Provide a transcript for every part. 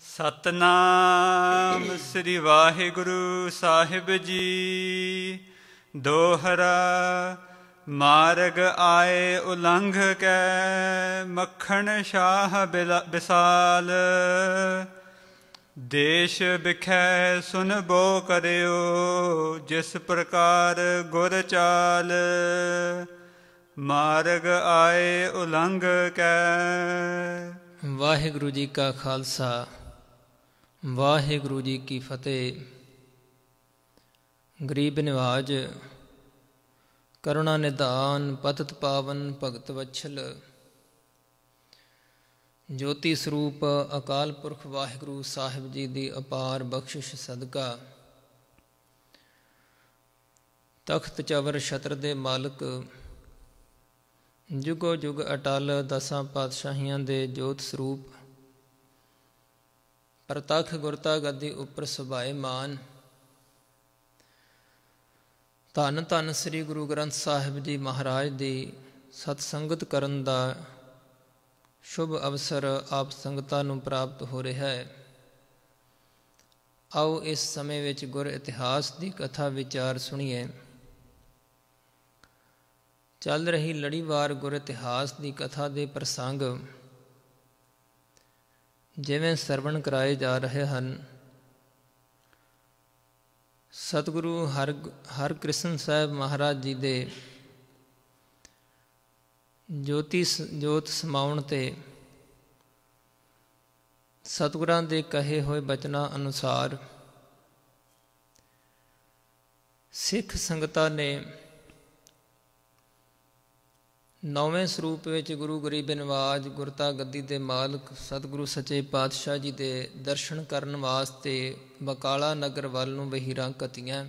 ਸਤਨਾਮ ਸ੍ਰੀ ਵਾਹਿਗੁਰੂ ਸਾਹਿਬ ਜੀ ਦੋਹਰਾ ਮਾਰਗ ਆਏ ਉਲੰਘ ਕੈ ਮੱਖਣ ਸ਼ਾਹ ਬਿਸਾਲ ਦੇਸ਼ ਵਿਖੈ ਸੁਨ ਬੋ ਕਰਿਓ ਜਿਸ ਪ੍ਰਕਾਰ ਗੁਰ ਚਾਲ ਮਾਰਗ ਆਏ ਉਲੰਘ ਕੈ ਵਾਹਿਗੁਰੂ ਜੀ ਕਾ ਖਾਲਸਾ ਵਾਹਿਗੁਰੂ ਜੀ ਕੀ ਫਤਿਹ ਗਰੀਬ ਨਿਵਾਜ ਕਰੁਣਾ ਨਿਧਾਨ ਪਤਿਤ ਪਾਵਨ ਭਗਤ ਵਛਲ ਜੋਤੀ ਸਰੂਪ ਅਕਾਲ ਪੁਰਖ ਵਾਹਿਗੁਰੂ ਸਾਹਿਬ ਜੀ ਦੀ ਅਪਾਰ ਬਖਸ਼ਿਸ਼ ਸਦਕਾ ਤਖਤ ਚਵਰ ਛਤਰ ਦੇ ਮਾਲਕ ਜੁਗੋ ਜੁਗ ਅਟਲ ਦਸਾਂ ਪਾਤਸ਼ਾਹੀਆਂ ਦੇ ਜੋਤ ਸਰੂਪ ਪ੍ਰਤੱਖ ਗੁਰਤਾ ਗੱਦੀ ਉੱਪਰ ਸੁਭਾਏ ਮਾਨ ਧੰਨ ਧੰਨ ਸ੍ਰੀ ਗੁਰੂ ਗ੍ਰੰਥ ਸਾਹਿਬ ਜੀ ਮਹਾਰਾਜ ਦੀ ਸਤ ਸੰਗਤ ਕਰਨ ਦਾ ਸ਼ੁਭ ਅਵਸਰ ਆਪ ਸੰਗਤਾਂ ਨੂੰ ਪ੍ਰਾਪਤ ਹੋ ਰਿਹਾ ਹੈ ਆਓ ਇਸ ਸਮੇਂ ਵਿੱਚ ਗੁਰ ਇਤਿਹਾਸ ਦੀ ਕਥਾ ਵਿਚਾਰ ਸੁਣੀਏ ਚੱਲ ਰਹੀ ਲੜੀਵਾਰ ਗੁਰ ਇਤਿਹਾਸ ਦੀ ਕਥਾ ਦੇ ਪ੍ਰਸੰਗ ਜਿਵੇਂ ਸਰਵਣ ਕਰਾਏ ਜਾ ਰਹੇ ਹਨ ਸਤਿਗੁਰੂ ਹਰ ਹਰਕ੍ਰਿਸ਼ਨ ਸਾਹਿਬ ਮਹਾਰਾਜ ਜੀ ਦੇ ਜੋਤੀ ਜੋਤ ਸਮਾਉਣ ਤੇ ਸਤਿਗੁਰਾਂ ਦੇ ਕਹੇ ਹੋਏ ਬਚਨਾਂ ਅਨੁਸਾਰ ਸਿੱਖ ਸੰਗਤਾਂ ਨੇ ਨੌਵੇਂ ਸਰੂਪ ਵਿੱਚ ਗੁਰੂ ਗਰੀਬ ਨਿਵਾਜ ਗੁਰਤਾ ਗੱਦੀ ਦੇ ਮਾਲਕ ਸਤਿਗੁਰੂ ਸੱਚੇ ਪਾਤਸ਼ਾਹ ਜੀ ਦੇ ਦਰਸ਼ਨ ਕਰਨ ਵਾਸਤੇ ਬਕਾਲਾ ਨਗਰ ਵੱਲ ਨੂੰ ਬਹੀਰਾਂ ਕਤੀਆਂ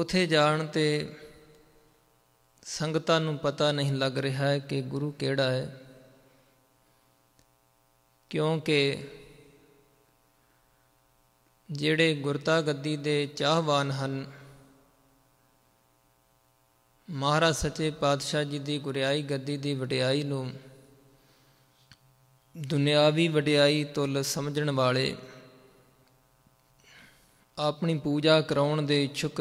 ਉਥੇ ਜਾਣ ਤੇ ਸੰਗਤਾਂ ਨੂੰ ਪਤਾ ਨਹੀਂ ਲੱਗ ਰਿਹਾ ਹੈ ਕਿ ਗੁਰੂ ਕਿਹੜਾ ਹੈ ਕਿਉਂਕਿ ਜਿਹੜੇ ਗੁਰਤਾ ਗੱਦੀ ਦੇ ਚਾਹਵਾਨ ਹਨ ਮਹਾਰਾਜ ਸੱਚੇ ਪਾਤਸ਼ਾਹ ਜੀ ਦੀ ਗੁਰਿਆਈ ਗੱਦੀ ਦੀ ਵਡਿਆਈ ਨੂੰ ਦੁਨਿਆਵੀ ਵਡਿਆਈ ਤੁਲ ਸਮਝਣ ਵਾਲੇ ਆਪਣੀ ਪੂਜਾ ਕਰਾਉਣ ਦੇ ਇਛੁਕ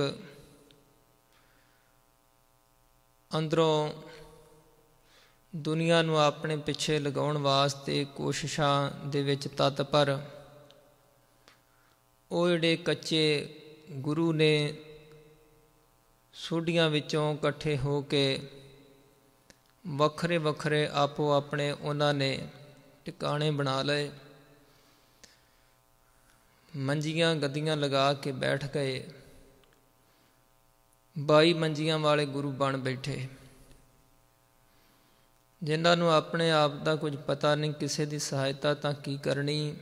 ਅੰਦਰੋਂ ਦੁਨੀਆ ਨੂੰ ਆਪਣੇ ਪਿੱਛੇ ਲਗਾਉਣ ਵਾਸਤੇ ਕੋਸ਼ਿਸ਼ਾਂ ਦੇ ਵਿੱਚ ਤਤਪਰ ਉਹ ਜਿਹੜੇ ਕੱਚੇ ਗੁਰੂ ਨੇ ਸੂਡੀਆਂ ਵਿੱਚੋਂ ਇਕੱਠੇ ਹੋ ਕੇ ਵੱਖਰੇ ਵੱਖਰੇ ਆਪੋ ਆਪਣੇ ਉਹਨਾਂ ਨੇ ਟਿਕਾਣੇ ਬਣਾ ਲਏ ਮੰਜੀਆਂ ਗੱਦੀਆਂ ਲਗਾ ਕੇ ਬੈਠ ਗਏ 22 ਮੰਜੀਆਂ ਵਾਲੇ ਗੁਰੂ ਬਣ ਬੈਠੇ ਜਿਨ੍ਹਾਂ ਨੂੰ ਆਪਣੇ ਆਪ ਦਾ ਕੁਝ ਪਤਾ ਨਹੀਂ ਕਿਸੇ ਦੀ ਸਹਾਇਤਾ ਤਾਂ ਕੀ ਕਰਨੀ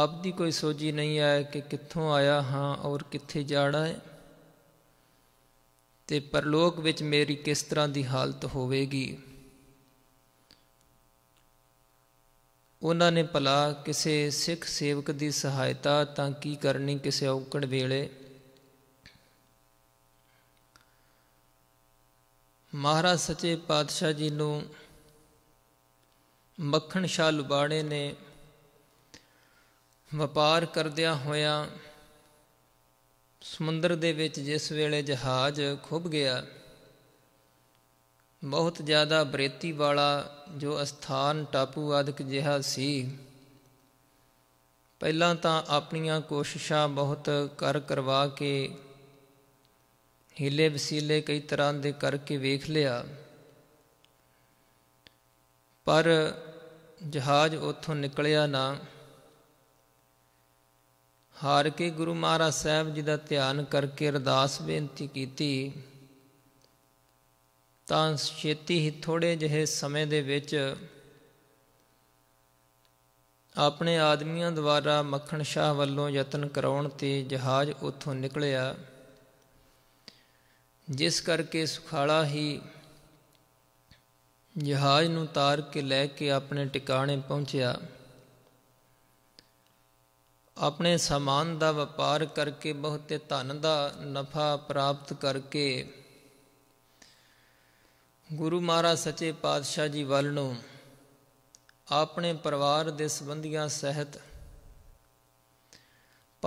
ਆਪ ਦੀ ਕੋਈ ਸੋਝੀ ਨਹੀਂ ਆਇਆ ਕਿ ਕਿੱਥੋਂ ਆਇਆ ਹਾਂ ਔਰ ਕਿੱਥੇ ਜਾਣਾ ਹੈ ਤੇ ਪਰਲੋਕ ਵਿੱਚ ਮੇਰੀ ਕਿਸ ਤਰ੍ਹਾਂ ਦੀ ਹਾਲਤ ਹੋਵੇਗੀ ਉਹਨਾਂ ਨੇ ਭਲਾ ਕਿਸੇ ਸਿੱਖ ਸੇਵਕ ਦੀ ਸਹਾਇਤਾ ਤਾਂ ਕੀ ਕਰਨੀ ਕਿਸੇ ਔਕੜ ਵੇਲੇ ਮਹਾਰਾਜ ਸੱਚੇ ਪਾਤਸ਼ਾਹ ਜੀ ਨੂੰ ਮੱਖਣ ਸ਼ਾਹ ਲੁਬਾੜੇ ਨੇ ਵਪਾਰ ਕਰਦਿਆਂ ਹੋਇਆਂ ਸਮੁੰਦਰ ਦੇ ਵਿੱਚ ਜਿਸ ਵੇਲੇ ਜਹਾਜ਼ ਖੁੱਭ ਗਿਆ ਬਹੁਤ ਜ਼ਿਆਦਾ ਬਰੇਤੀ ਵਾਲਾ ਜੋ ਅਸਥਾਨ ਟਾਪੂ ਆਦਿਕ ਜਿਹਾ ਸੀ ਪਹਿਲਾਂ ਤਾਂ ਆਪਣੀਆਂ ਕੋਸ਼ਿਸ਼ਾਂ ਬਹੁਤ ਕਰ ਕਰਵਾ ਕੇ ਹਿਲੇ ਵਸੀਲੇ ਕਈ ਤਰ੍ਹਾਂ ਦੇ ਕਰਕੇ ਵੇਖ ਲਿਆ ਪਰ ਜਹਾਜ਼ ਉੱਥੋਂ ਨਿਕਲਿਆ ਨਾ ਹਾਰ ਕੇ ਗੁਰੂ ਮਹਾਰਾਜ ਸਾਹਿਬ ਜੀ ਦਾ ਧਿਆਨ ਕਰਕੇ ਅਰਦਾਸ ਬੇਨਤੀ ਕੀਤੀ ਤਾਂ ਛੇਤੀ ਹੀ ਥੋੜੇ ਜਿਹੇ ਸਮੇਂ ਦੇ ਵਿੱਚ ਆਪਣੇ ਆਦਮੀਆਂ ਦੁਆਰਾ ਮੱਖਣ ਸ਼ਾਹ ਵੱਲੋਂ ਯਤਨ ਕਰਾਉਣ ਤੇ ਜਹਾਜ਼ ਉੱਥੋਂ ਨਿਕਲਿਆ ਜਿਸ ਕਰਕੇ ਸੁਖਾਲਾ ਹੀ ਜਹਾਜ਼ ਨੂੰ ਤਾਰ ਕੇ ਲੈ ਕੇ ਆਪਣੇ ਟਿਕਾਣੇ ਪਹੁੰਚਿਆ ਆਪਣੇ ਸਮਾਨ ਦਾ ਵਪਾਰ ਕਰਕੇ ਬਹੁਤੇ ਧਨ ਦਾ ਨਫਾ ਪ੍ਰਾਪਤ ਕਰਕੇ ਗੁਰੂ ਮਹਾਰਾਜ ਸੱਚੇ ਪਾਤਸ਼ਾਹ ਜੀ ਵੱਲ ਨੂੰ ਆਪਣੇ ਪਰਿਵਾਰ ਦੇ ਸਬੰਧੀਆਂ ਸਹਿਤ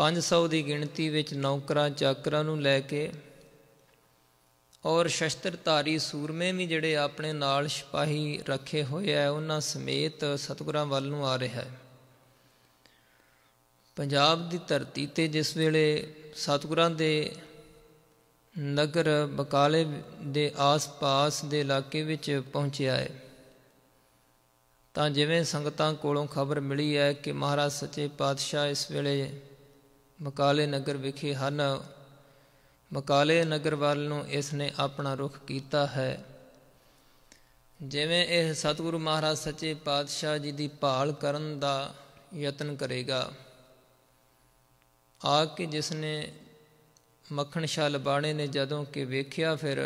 500 ਦੀ ਗਿਣਤੀ ਵਿੱਚ ਨੌਕਰਾਂ ਚਾਕਰਾਂ ਨੂੰ ਲੈ ਕੇ ਔਰ ਸ਼ਸਤਰਧਾਰੀ ਸੂਰਮੇ ਵੀ ਜਿਹੜੇ ਆਪਣੇ ਨਾਲ ਸਿਪਾਹੀ ਰੱਖੇ ਹੋਏ ਆ ਉਹਨਾਂ ਸਮੇਤ ਸਤਗੁਰਾਂ ਵੱਲ ਨੂੰ ਆ ਰਿਹਾ ਹੈ ਪੰਜਾਬ ਦੀ ਧਰਤੀ ਤੇ ਜਿਸ ਵੇਲੇ ਸਤਗੁਰਾਂ ਦੇ ਨਗਰ ਬਕਾਲੇ ਦੇ ਆਸ-ਪਾਸ ਦੇ ਇਲਾਕੇ ਵਿੱਚ ਪਹੁੰਚਿਆ ਹੈ ਤਾਂ ਜਿਵੇਂ ਸੰਗਤਾਂ ਕੋਲੋਂ ਖਬਰ ਮਿਲੀ ਹੈ ਕਿ ਮਹਾਰਾਜ ਸੱਚੇ ਪਾਤਸ਼ਾਹ ਇਸ ਵੇਲੇ ਬਕਾਲੇ ਨਗਰ ਵਿਖੇ ਹਨ ਬਕਾਲੇ ਨਗਰ ਵੱਲ ਨੂੰ ਇਸ ਨੇ ਆਪਣਾ ਰੁਖ ਕੀਤਾ ਹੈ ਜਿਵੇਂ ਇਹ ਸਤਿਗੁਰੂ ਮਹਾਰਾਜ ਸੱਚੇ ਪਾਤਸ਼ਾਹ ਜੀ ਦੀ ਭਾਲ ਕਰਨ ਦਾ ਯਤਨ ਕਰੇਗਾ ਆ ਕੇ ਜਿਸ ਨੇ ਮੱਖਣ ਸ਼ਾਲ ਬਾਣੇ ਨੇ ਜਦੋਂ ਕਿ ਵੇਖਿਆ ਫਿਰ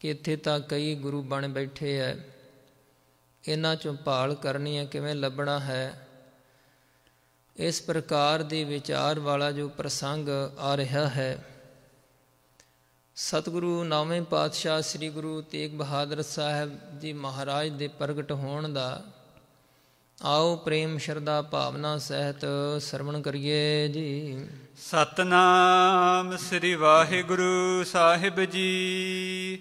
ਕਿ ਇੱਥੇ ਤਾਂ ਕਈ ਗੁਰੂ ਬਣ ਬੈਠੇ ਐ ਇਹਨਾਂ ਚੋਂ ਭਾਲ ਕਰਨੀ ਐ ਕਿਵੇਂ ਲੱਭਣਾ ਹੈ ਇਸ ਪ੍ਰਕਾਰ ਦੇ ਵਿਚਾਰ ਵਾਲਾ ਜੋ ਪ੍ਰਸੰਗ ਆ ਰਿਹਾ ਹੈ ਸਤਿਗੁਰੂ ਨੌਵੇਂ ਪਾਤਸ਼ਾਹ ਸ੍ਰੀ ਗੁਰੂ ਤੇਗ ਬਹਾਦਰ ਸਾਹਿਬ ਜੀ ਮਹਾਰਾਜ ਦੇ ਪ੍ਰਗਟ ਹੋਣ ਦਾ ਆਓ ਪ੍ਰੇਮ ਸ਼ਰਧਾ ਭਾਵਨਾ ਸਹਿਤ ਸਰਵਣ ਕਰੀਏ ਜੀ ਸਤਨਾਮ ਸ੍ਰੀ ਵਾਹਿਗੁਰੂ ਸਾਹਿਬ ਜੀ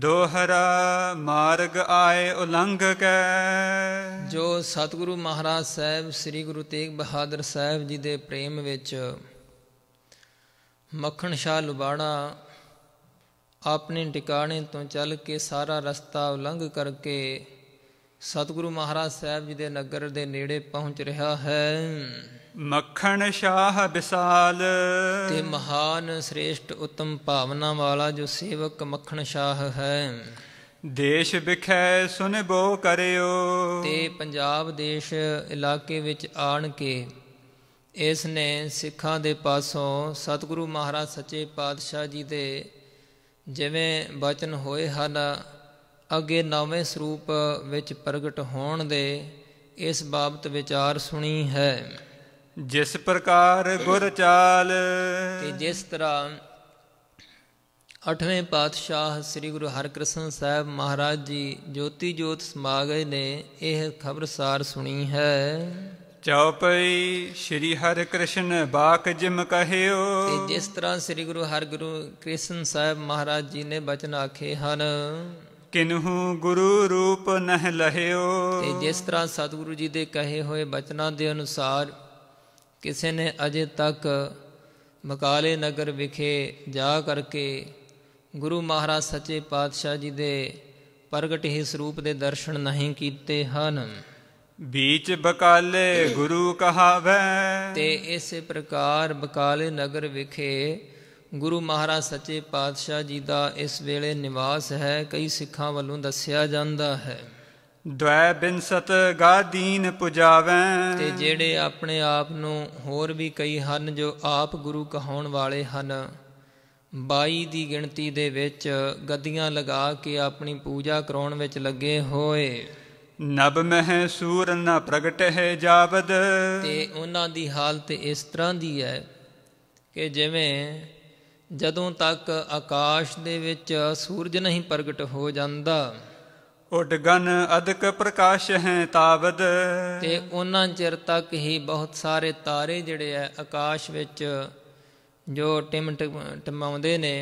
ਦੋਹਰਾ ਮਾਰਗ ਆਏ ਉਲੰਘ ਕੈ ਜੋ ਸਤਿਗੁਰੂ ਮਹਾਰਾਜ ਸਾਹਿਬ ਸ੍ਰੀ ਗੁਰੂ ਤੇਗ ਬਹਾਦਰ ਸਾਹਿਬ ਜੀ ਦੇ ਪ੍ਰੇਮ ਵਿੱਚ ਮੱਖਣ ਸ਼ਾ ਲੁਬਾੜਾ ਆਪਣੇ ਟਿਕਾਣੇ ਤੋਂ ਚੱਲ ਕੇ ਸਾਰਾ ਰਸਤਾ ਉਲੰਘ ਕਰਕੇ ਸਤਿਗੁਰੂ ਮਹਾਰਾਜ ਸਾਹਿਬ ਜੀ ਦੇ ਨਗਰ ਦੇ ਨੇੜੇ ਪਹੁੰਚ ਰਿਹਾ ਹੈ ਮੱਖਣ ਸ਼ਾਹ ਵਿਸਾਲ ਤੇ ਮਹਾਨ ਸ੍ਰੇਸ਼ਟ ਉਤਮ ਭਾਵਨਾ ਵਾਲਾ ਜੋ ਸੇਵਕ ਮੱਖਣ ਸ਼ਾਹ ਹੈ ਦੇਸ਼ ਵਿਖੇ ਬੋ ਕਰਿਓ ਤੇ ਪੰਜਾਬ ਦੇਸ਼ ਇਲਾਕੇ ਵਿੱਚ ਆਣ ਕੇ ਇਸ ਨੇ ਸਿੱਖਾਂ ਦੇ ਪਾਸੋਂ ਸਤਿਗੁਰੂ ਮਹਾਰਾਜ ਸੱਚੇ ਪਾਤਸ਼ਾਹ ਜੀ ਦੇ ਜਿਵੇਂ ਬਚਨ ਹੋਏ ਹਨ ਅਗੇ ਨੌਵੇਂ ਸਰੂਪ ਵਿੱਚ ਪ੍ਰਗਟ ਹੋਣ ਦੇ ਇਸ ਬਾਬਤ ਵਿਚਾਰ ਸੁਣੀ ਹੈ ਜਿਸ ਪ੍ਰਕਾਰ ਗੁਰ ਚਾਲ ਤੇ ਜਿਸ ਤਰ੍ਹਾਂ ਅਠਵੇਂ ਪਾਤਸ਼ਾਹ ਸ੍ਰੀ ਗੁਰੂ ਹਰਕ੍ਰਿਸ਼ਨ ਸਾਹਿਬ ਮਹਾਰਾਜ ਜੀ ਜੋਤੀ ਜੋਤ ਸਮਾ ਗਏ ਨੇ ਇਹ ਖਬਰਸਾਰ ਸੁਣੀ ਹੈ ਚੌਪਈ ਸ੍ਰੀ ਹਰਿਕ੍ਰਿਸ਼ਨ ਬਾਖ ਬਾਕ ਜਿਮ ਕਹਿਓ ਤੇ ਜਿਸ ਤਰ੍ਹਾਂ ਸ੍ਰੀ ਗੁਰੂ ਹਰਗੁਰੂ ਕ੍ਰਿਸ਼ਨ ਸਾਹਿਬ ਮਹਾਰਾਜ ਜੀ ਨੇ ਬਚਨ ਆਖੇ ਹਨ ਕਿਨਹੂ ਗੁਰੂ ਰੂਪ ਨਹਿ ਲਹਿਓ ਤੇ ਜਿਸ ਤਰ੍ਹਾਂ ਸਤਿਗੁਰੂ ਜੀ ਦੇ ਕਹੇ ਹੋਏ ਬਚਨਾਂ ਦੇ ਅਨੁਸਾਰ ਕਿਸੇ ਨੇ ਅਜੇ ਤੱਕ ਮਕਾਲੇ ਨਗਰ ਵਿਖੇ ਜਾ ਕਰਕੇ ਗੁਰੂ ਮਹਾਰਾਜ ਸੱਚੇ ਪਾਤਸ਼ਾਹ ਜੀ ਦੇ ਪ੍ਰਗਟ ਹੀ ਸਰੂਪ ਦੇ ਦਰਸ਼ਨ ਨਹੀਂ ਕੀਤੇ ਹਨ ਵਿਚ ਬਕਾਲੇ ਗੁਰੂ ਕਹਾਵੇ ਤੇ ਇਸੇ ਪ੍ਰਕਾਰ ਬਕਾਲੇ ਨਗਰ ਵਿਖੇ ਗੁਰੂ ਮਹਾਰਾਜ ਸੱਚੇ ਪਾਤਸ਼ਾਹ ਜੀ ਦਾ ਇਸ ਵੇਲੇ ਨਿਵਾਸ ਹੈ ਕਈ ਸਿੱਖਾਂ ਵੱਲੋਂ ਦੱਸਿਆ ਜਾਂਦਾ ਹੈ ਦ્વੈ ਬਿੰਸਤ ਗਾ ਦੀਨ ਪੁਜਾਵੈ ਤੇ ਜਿਹੜੇ ਆਪਣੇ ਆਪ ਨੂੰ ਹੋਰ ਵੀ ਕਈ ਹਨ ਜੋ ਆਪ ਗੁਰੂ ਕਹਾਉਣ ਵਾਲੇ ਹਨ 22 ਦੀ ਗਿਣਤੀ ਦੇ ਵਿੱਚ ਗੱਦੀਆਂ ਲਗਾ ਕੇ ਆਪਣੀ ਪੂਜਾ ਕਰਾਉਣ ਵਿੱਚ ਲੱਗੇ ਹੋਏ ਨਬ ਮਹਿ ਸੂਰ ਨ ਪ੍ਰਗਟ ਹੈ ਜਾਵਦ ਤੇ ਉਹਨਾਂ ਦੀ ਹਾਲਤ ਇਸ ਤਰ੍ਹਾਂ ਦੀ ਹੈ ਕਿ ਜਿਵੇਂ ਜਦੋਂ ਤੱਕ ਆਕਾਸ਼ ਦੇ ਵਿੱਚ ਸੂਰਜ ਨਹੀਂ ਪ੍ਰਗਟ ਹੋ ਜਾਂਦਾ ਉਡਗਨ ਅਦਕ ਪ੍ਰਕਾਸ਼ ਹੈ ਤਾਵਦ ਤੇ ਉਹਨਾਂ ਚਿਰ ਤੱਕ ਹੀ ਬਹੁਤ ਸਾਰੇ ਤਾਰੇ ਜਿਹੜੇ ਆ ਆਕਾਸ਼ ਵਿੱਚ ਜੋ ਟਿਮ ਟਮਾਉਂਦੇ ਨੇ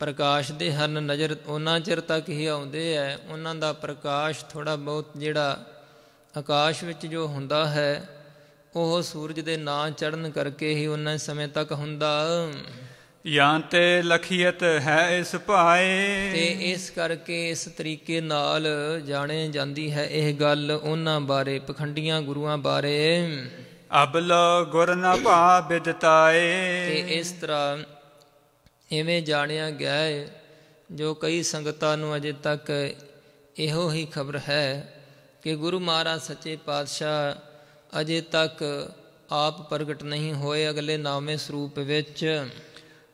ਪ੍ਰਕਾਸ਼ ਦੇ ਹਨ ਨਜ਼ਰ ਉਹਨਾਂ ਚਿਰ ਤੱਕ ਹੀ ਆਉਂਦੇ ਆ ਉਹਨਾਂ ਦਾ ਪ੍ਰਕਾਸ਼ ਥੋੜਾ ਬਹੁਤ ਜਿਹੜਾ ਆਕਾਸ਼ ਵਿੱਚ ਜੋ ਹੁੰਦਾ ਹੈ ਉਹ ਸੂਰਜ ਦੇ ਨਾਂ ਚੜਨ ਕਰਕੇ ਹੀ ਉਹਨਾਂ ਸਮੇਂ ਤੱਕ ਹੁੰਦਾ ਯਾਂ ਤੇ ਲਖੀਅਤ ਹੈ ਇਸ ਭਾਏ ਤੇ ਇਸ ਕਰਕੇ ਇਸ ਤਰੀਕੇ ਨਾਲ ਜਾਣੇ ਜਾਂਦੀ ਹੈ ਇਹ ਗੱਲ ਉਹਨਾਂ ਬਾਰੇ ਪਖੰਡੀਆਂ ਗੁਰੂਆਂ ਬਾਰੇ ਅਬਲ ਗੁਰ ਨਾ ਭਾ ਬਿਦਤਾਏ ਤੇ ਇਸ ਤਰ੍ਹਾਂ ਐਵੇਂ ਜਾਣਿਆ ਗਿਆ ਹੈ ਜੋ ਕਈ ਸੰਗਤਾਂ ਨੂੰ ਅਜੇ ਤੱਕ ਇਹੋ ਹੀ ਖਬਰ ਹੈ ਕਿ ਗੁਰੂ ਮਹਾਰਾਜ ਸੱਚੇ ਪਾਤਸ਼ਾਹ ਅਜੇ ਤੱਕ ਆਪ ਪ੍ਰਗਟ ਨਹੀਂ ਹੋਏ ਅਗਲੇ ਨਾਮੇ ਸਰੂਪ ਵਿੱਚ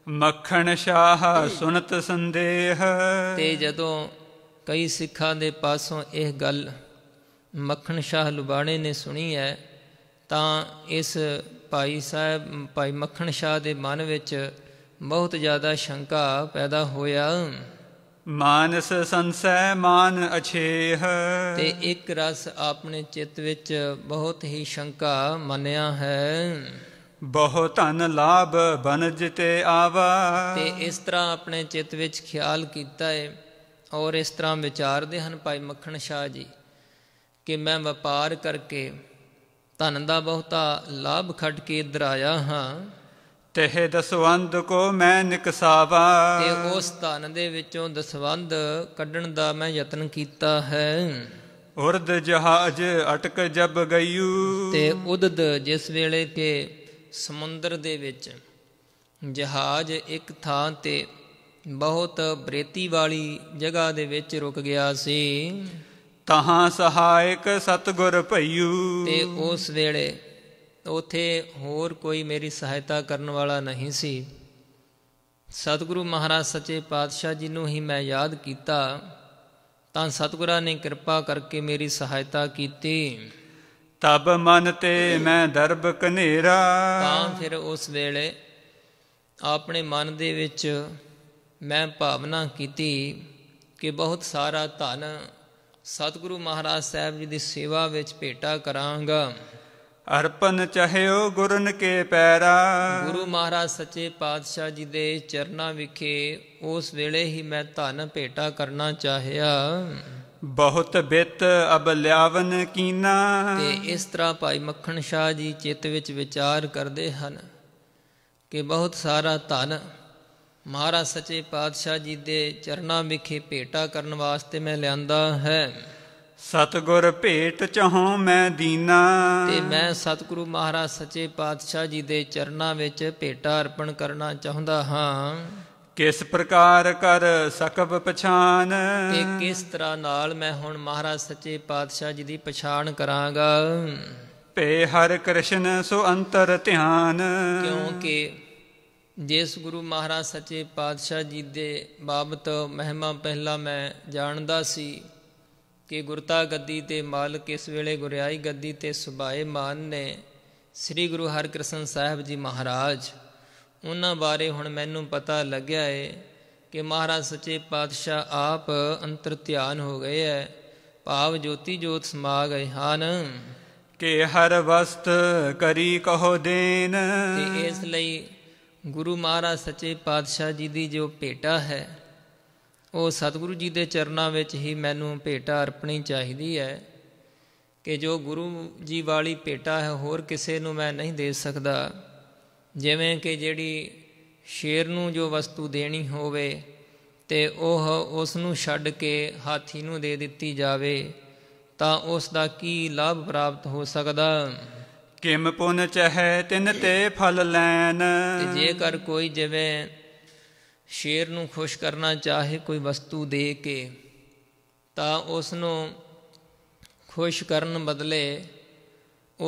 ਮੱਖਣ ਸ਼ਾਹ ਸੁਨਤ ਸੰਦੇਹ ਤੇ ਜਦੋਂ ਕਈ ਸਿੱਖਾਂ ਦੇ ਪਾਸੋਂ ਇਹ ਗੱਲ ਮੱਖਣ ਸ਼ਾਹ ਲੁਬਾਣੇ ਨੇ ਸੁਣੀ ਹੈ ਤਾਂ ਇਸ ਭਾਈ ਸਾਹਿਬ ਭਾਈ ਮੱਖਣ ਸ਼ਾਹ ਦੇ ਮਨ ਵਿੱਚ ਬਹੁਤ ਜ਼ਿਆਦਾ ਸ਼ੰਕਾ ਪੈਦਾ ਹੋਇਆ ਮਾਨਸ ਸੰਸੈ ਮਾਨ ਅਛੇਹ ਤੇ ਇੱਕ ਰਸ ਆਪਣੇ ਚਿੱਤ ਵਿੱਚ ਬਹੁਤ ਹੀ ਸ਼ੰਕਾ ਮੰਨਿਆ ਹੈ ਬਹੁ ਧਨ ਲਾਭ ਬਨਜ ਤੇ ਆਵਾ ਤੇ ਇਸ ਤਰ੍ਹਾਂ ਆਪਣੇ ਚਿੱਤ ਵਿੱਚ ਖਿਆਲ ਕੀਤਾ ਹੈ ਔਰ ਇਸ ਤਰ੍ਹਾਂ ਵਿਚਾਰਦੇ ਹਨ ਭਾਈ ਮੱਖਣ ਸ਼ਾਹ ਜੀ ਕਿ ਮੈਂ ਵਪਾਰ ਕਰਕੇ ਧਨ ਦਾ ਬਹੁਤਾ ਲਾਭ ਖੱਟ ਕੇ ਇਧਰ ਆਇਆ ਹਾਂ ਤਹਿ ਦਸਵੰਦ ਕੋ ਮੈਂ ਨਿਕਸਾਵਾ ਤੇ ਉਸ ਧਨ ਦੇ ਵਿੱਚੋਂ ਦਸਵੰਦ ਕੱਢਣ ਦਾ ਮੈਂ ਯਤਨ ਕੀਤਾ ਹੈ ਉਰਦ ਜਹਾਜ ਅਟਕ ਜਬ ਗਈਉ ਤੇ ਉਦਦ ਜਿਸ ਵੇਲੇ ਕੇ ਸਮੁੰਦਰ ਦੇ ਵਿੱਚ ਜਹਾਜ਼ ਇੱਕ ਥਾਂ ਤੇ ਬਹੁਤ ਬ੍ਰੇਤੀ ਵਾਲੀ ਜਗ੍ਹਾ ਦੇ ਵਿੱਚ ਰੁਕ ਗਿਆ ਸੀ ਤਹਾਂ ਸਹਾਇਕ ਸਤਗੁਰ ਭਈਉ ਤੇ ਉਸ ਵੇਲੇ ਉਥੇ ਹੋਰ ਕੋਈ ਮੇਰੀ ਸਹਾਇਤਾ ਕਰਨ ਵਾਲਾ ਨਹੀਂ ਸੀ ਸਤਿਗੁਰੂ ਮਹਾਰਾਜ ਸੱਚੇ ਪਾਤਸ਼ਾਹ ਜੀ ਨੂੰ ਹੀ ਮੈਂ ਯਾਦ ਕੀਤਾ ਤਾਂ ਸਤਿਗੁਰਾਂ ਨੇ ਕਿਰਪਾ ਕਰਕੇ ਮੇਰੀ ਸਹਾਇਤਾ ਕੀਤੀ ਤਬ ਮਨ ਤੇ ਮੈਂ ਦਰਬ ਕਨੇਰਾ ਤਾਂ ਫਿਰ ਉਸ ਵੇਲੇ ਆਪਣੇ ਮਨ ਦੇ ਵਿੱਚ ਮੈਂ ਭਾਵਨਾ ਕੀਤੀ ਕਿ ਬਹੁਤ ਸਾਰਾ ਧਨ ਸਤਿਗੁਰੂ ਮਹਾਰਾਜ ਸਾਹਿਬ ਜੀ ਦੀ ਸੇਵਾ ਵਿੱਚ ਭੇਟਾ ਕਰਾਂਗਾ ਅਰਪਨ ਚਾਹਿਓ ਗੁਰਨ ਕੇ ਪੈਰਾ ਗੁਰੂ ਮਹਾਰਾਜ ਸੱਚੇ ਪਾਤਸ਼ਾਹ ਜੀ ਦੇ ਚਰਨਾਂ ਵਿਖੇ ਉਸ ਵੇਲੇ ਹੀ ਮੈਂ ਧਨ ਭੇਟਾ ਕਰਨਾ ਚਾਹਿਆ ਬਹੁਤ ਬਿਤ ਅਬ ਲਿਆਵਨ ਕੀਨਾ ਤੇ ਇਸ ਤਰ੍ਹਾਂ ਭਾਈ ਮੱਖਣ ਸ਼ਾਹ ਜੀ ਚਿੱਤ ਵਿੱਚ ਵਿਚਾਰ ਕਰਦੇ ਹਨ ਕਿ ਬਹੁਤ ਸਾਰਾ ਧਨ ਮਹਾਰਾਜ ਸੱਚੇ ਪਾਤਸ਼ਾਹ ਜੀ ਦੇ ਚਰਨਾਂ ਵਿਖੇ ਭੇਟਾ ਕਰਨ ਵਾਸਤੇ ਮੈਂ ਲਿਆਂਦਾ ਹੈ ਸਤਗੁਰ ਭੇਟ ਚਾਹੋਂ ਮੈਂ ਦੀਨਾ ਤੇ ਮੈਂ ਸਤਗੁਰੂ ਮਹਾਰਾਜ ਸੱਚੇ ਪਾਤਸ਼ਾਹ ਜੀ ਦੇ ਚਰਨਾਂ ਵਿੱਚ ਭੇਟਾ ਅਰਪਣ ਕਰਨਾ ਚਾਹੁੰਦਾ ਹਾਂ ਕਿਸ ਪ੍ਰਕਾਰ ਕਰ ਸਕਬ ਪਛਾਨ ਤੇ ਕਿਸ ਤਰ੍ਹਾਂ ਨਾਲ ਮੈਂ ਹੁਣ ਮਹਾਰਾਜ ਸੱਚੇ ਪਾਤਸ਼ਾਹ ਜੀ ਦੀ ਪਛਾਣ ਕਰਾਂਗਾ ਭੇ ਹਰ ਕ੍ਰਿਸ਼ਨ ਸੋ ਅੰਤਰ ਧਿਆਨ ਕਿਉਂਕਿ ਜਿਸ ਗੁਰੂ ਮਹਾਰਾਜ ਸੱਚੇ ਪਾਤਸ਼ਾਹ ਜੀ ਦੇ ਬਾਬਤ ਮਹਿਮਾ ਪਹਿਲਾ ਮੈਂ ਜਾਣਦਾ ਸੀ ਕਿ ਗੁਰਤਾ ਗੱਦੀ ਤੇ ਮਾਲਕ ਇਸ ਵੇਲੇ ਗੁਰਿਆਈ ਗੱਦੀ ਤੇ ਸੁਭਾਏ ਮਾਨ ਨੇ ਸ੍ਰੀ ਗੁਰੂ ਹਰਿਕ੍ਰਿਸ਼ਨ ਸਾਹਿਬ ਜੀ ਮਹਾਰਾਜ ਉਹਨਾਂ ਬਾਰੇ ਹੁਣ ਮੈਨੂੰ ਪਤਾ ਲੱਗਿਆ ਏ ਕਿ ਮਹਾਰਾਜ ਸੱਚੇ ਪਾਤਸ਼ਾਹ ਆਪ ਅੰਤਰ ਧਿਆਨ ਹੋ ਗਏ ਐ ਭਾਵ ਜੋਤੀ ਜੋਤ ਸਮਾ ਗਏ ਹਨ ਕਿ ਹਰ ਵਸਤ ਕਰੀ ਕਹੋ ਦੇਨ ਤੇ ਇਸ ਲਈ ਗੁਰੂ ਮਹਾਰਾਜ ਸੱਚੇ ਪਾਤਸ਼ਾਹ ਜੀ ਦੀ ਜੋ ਭੇਟਾ ਹੈ ਉਹ ਸਤਿਗੁਰੂ ਜੀ ਦੇ ਚਰਨਾਂ ਵਿੱਚ ਹੀ ਮੈਨੂੰ ਭੇਟਾ ਅਰਪਣੀ ਚਾਹੀਦੀ ਹੈ ਕਿ ਜੋ ਗੁਰੂ ਜੀ ਵਾਲੀ ਭੇਟਾ ਹੈ ਹੋਰ ਕਿਸੇ ਨੂੰ ਮੈਂ ਨਹੀਂ ਦੇ ਸਕਦਾ ਜਿਵੇਂ ਕਿ ਜਿਹੜੀ ਸ਼ੇਰ ਨੂੰ ਜੋ ਵਸਤੂ ਦੇਣੀ ਹੋਵੇ ਤੇ ਉਹ ਉਸ ਨੂੰ ਛੱਡ ਕੇ ਹਾਥੀ ਨੂੰ ਦੇ ਦਿੱਤੀ ਜਾਵੇ ਤਾਂ ਉਸ ਦਾ ਕੀ ਲਾਭ ਪ੍ਰਾਪਤ ਹੋ ਸਕਦਾ ਕਿਮ ਪੁਨ ਚਹੈ ਤਿਨ ਤੇ ਫਲ ਲੈਨ ਤੇ ਜੇਕਰ ਕੋਈ ਜਿਵੇਂ ਸ਼ੇਰ ਨੂੰ ਖੁਸ਼ ਕਰਨਾ ਚਾਹੇ ਕੋਈ ਵਸਤੂ ਦੇ ਕੇ ਤਾਂ ਉਸ ਨੂੰ ਖੁਸ਼ ਕਰਨ ਬਦਲੇ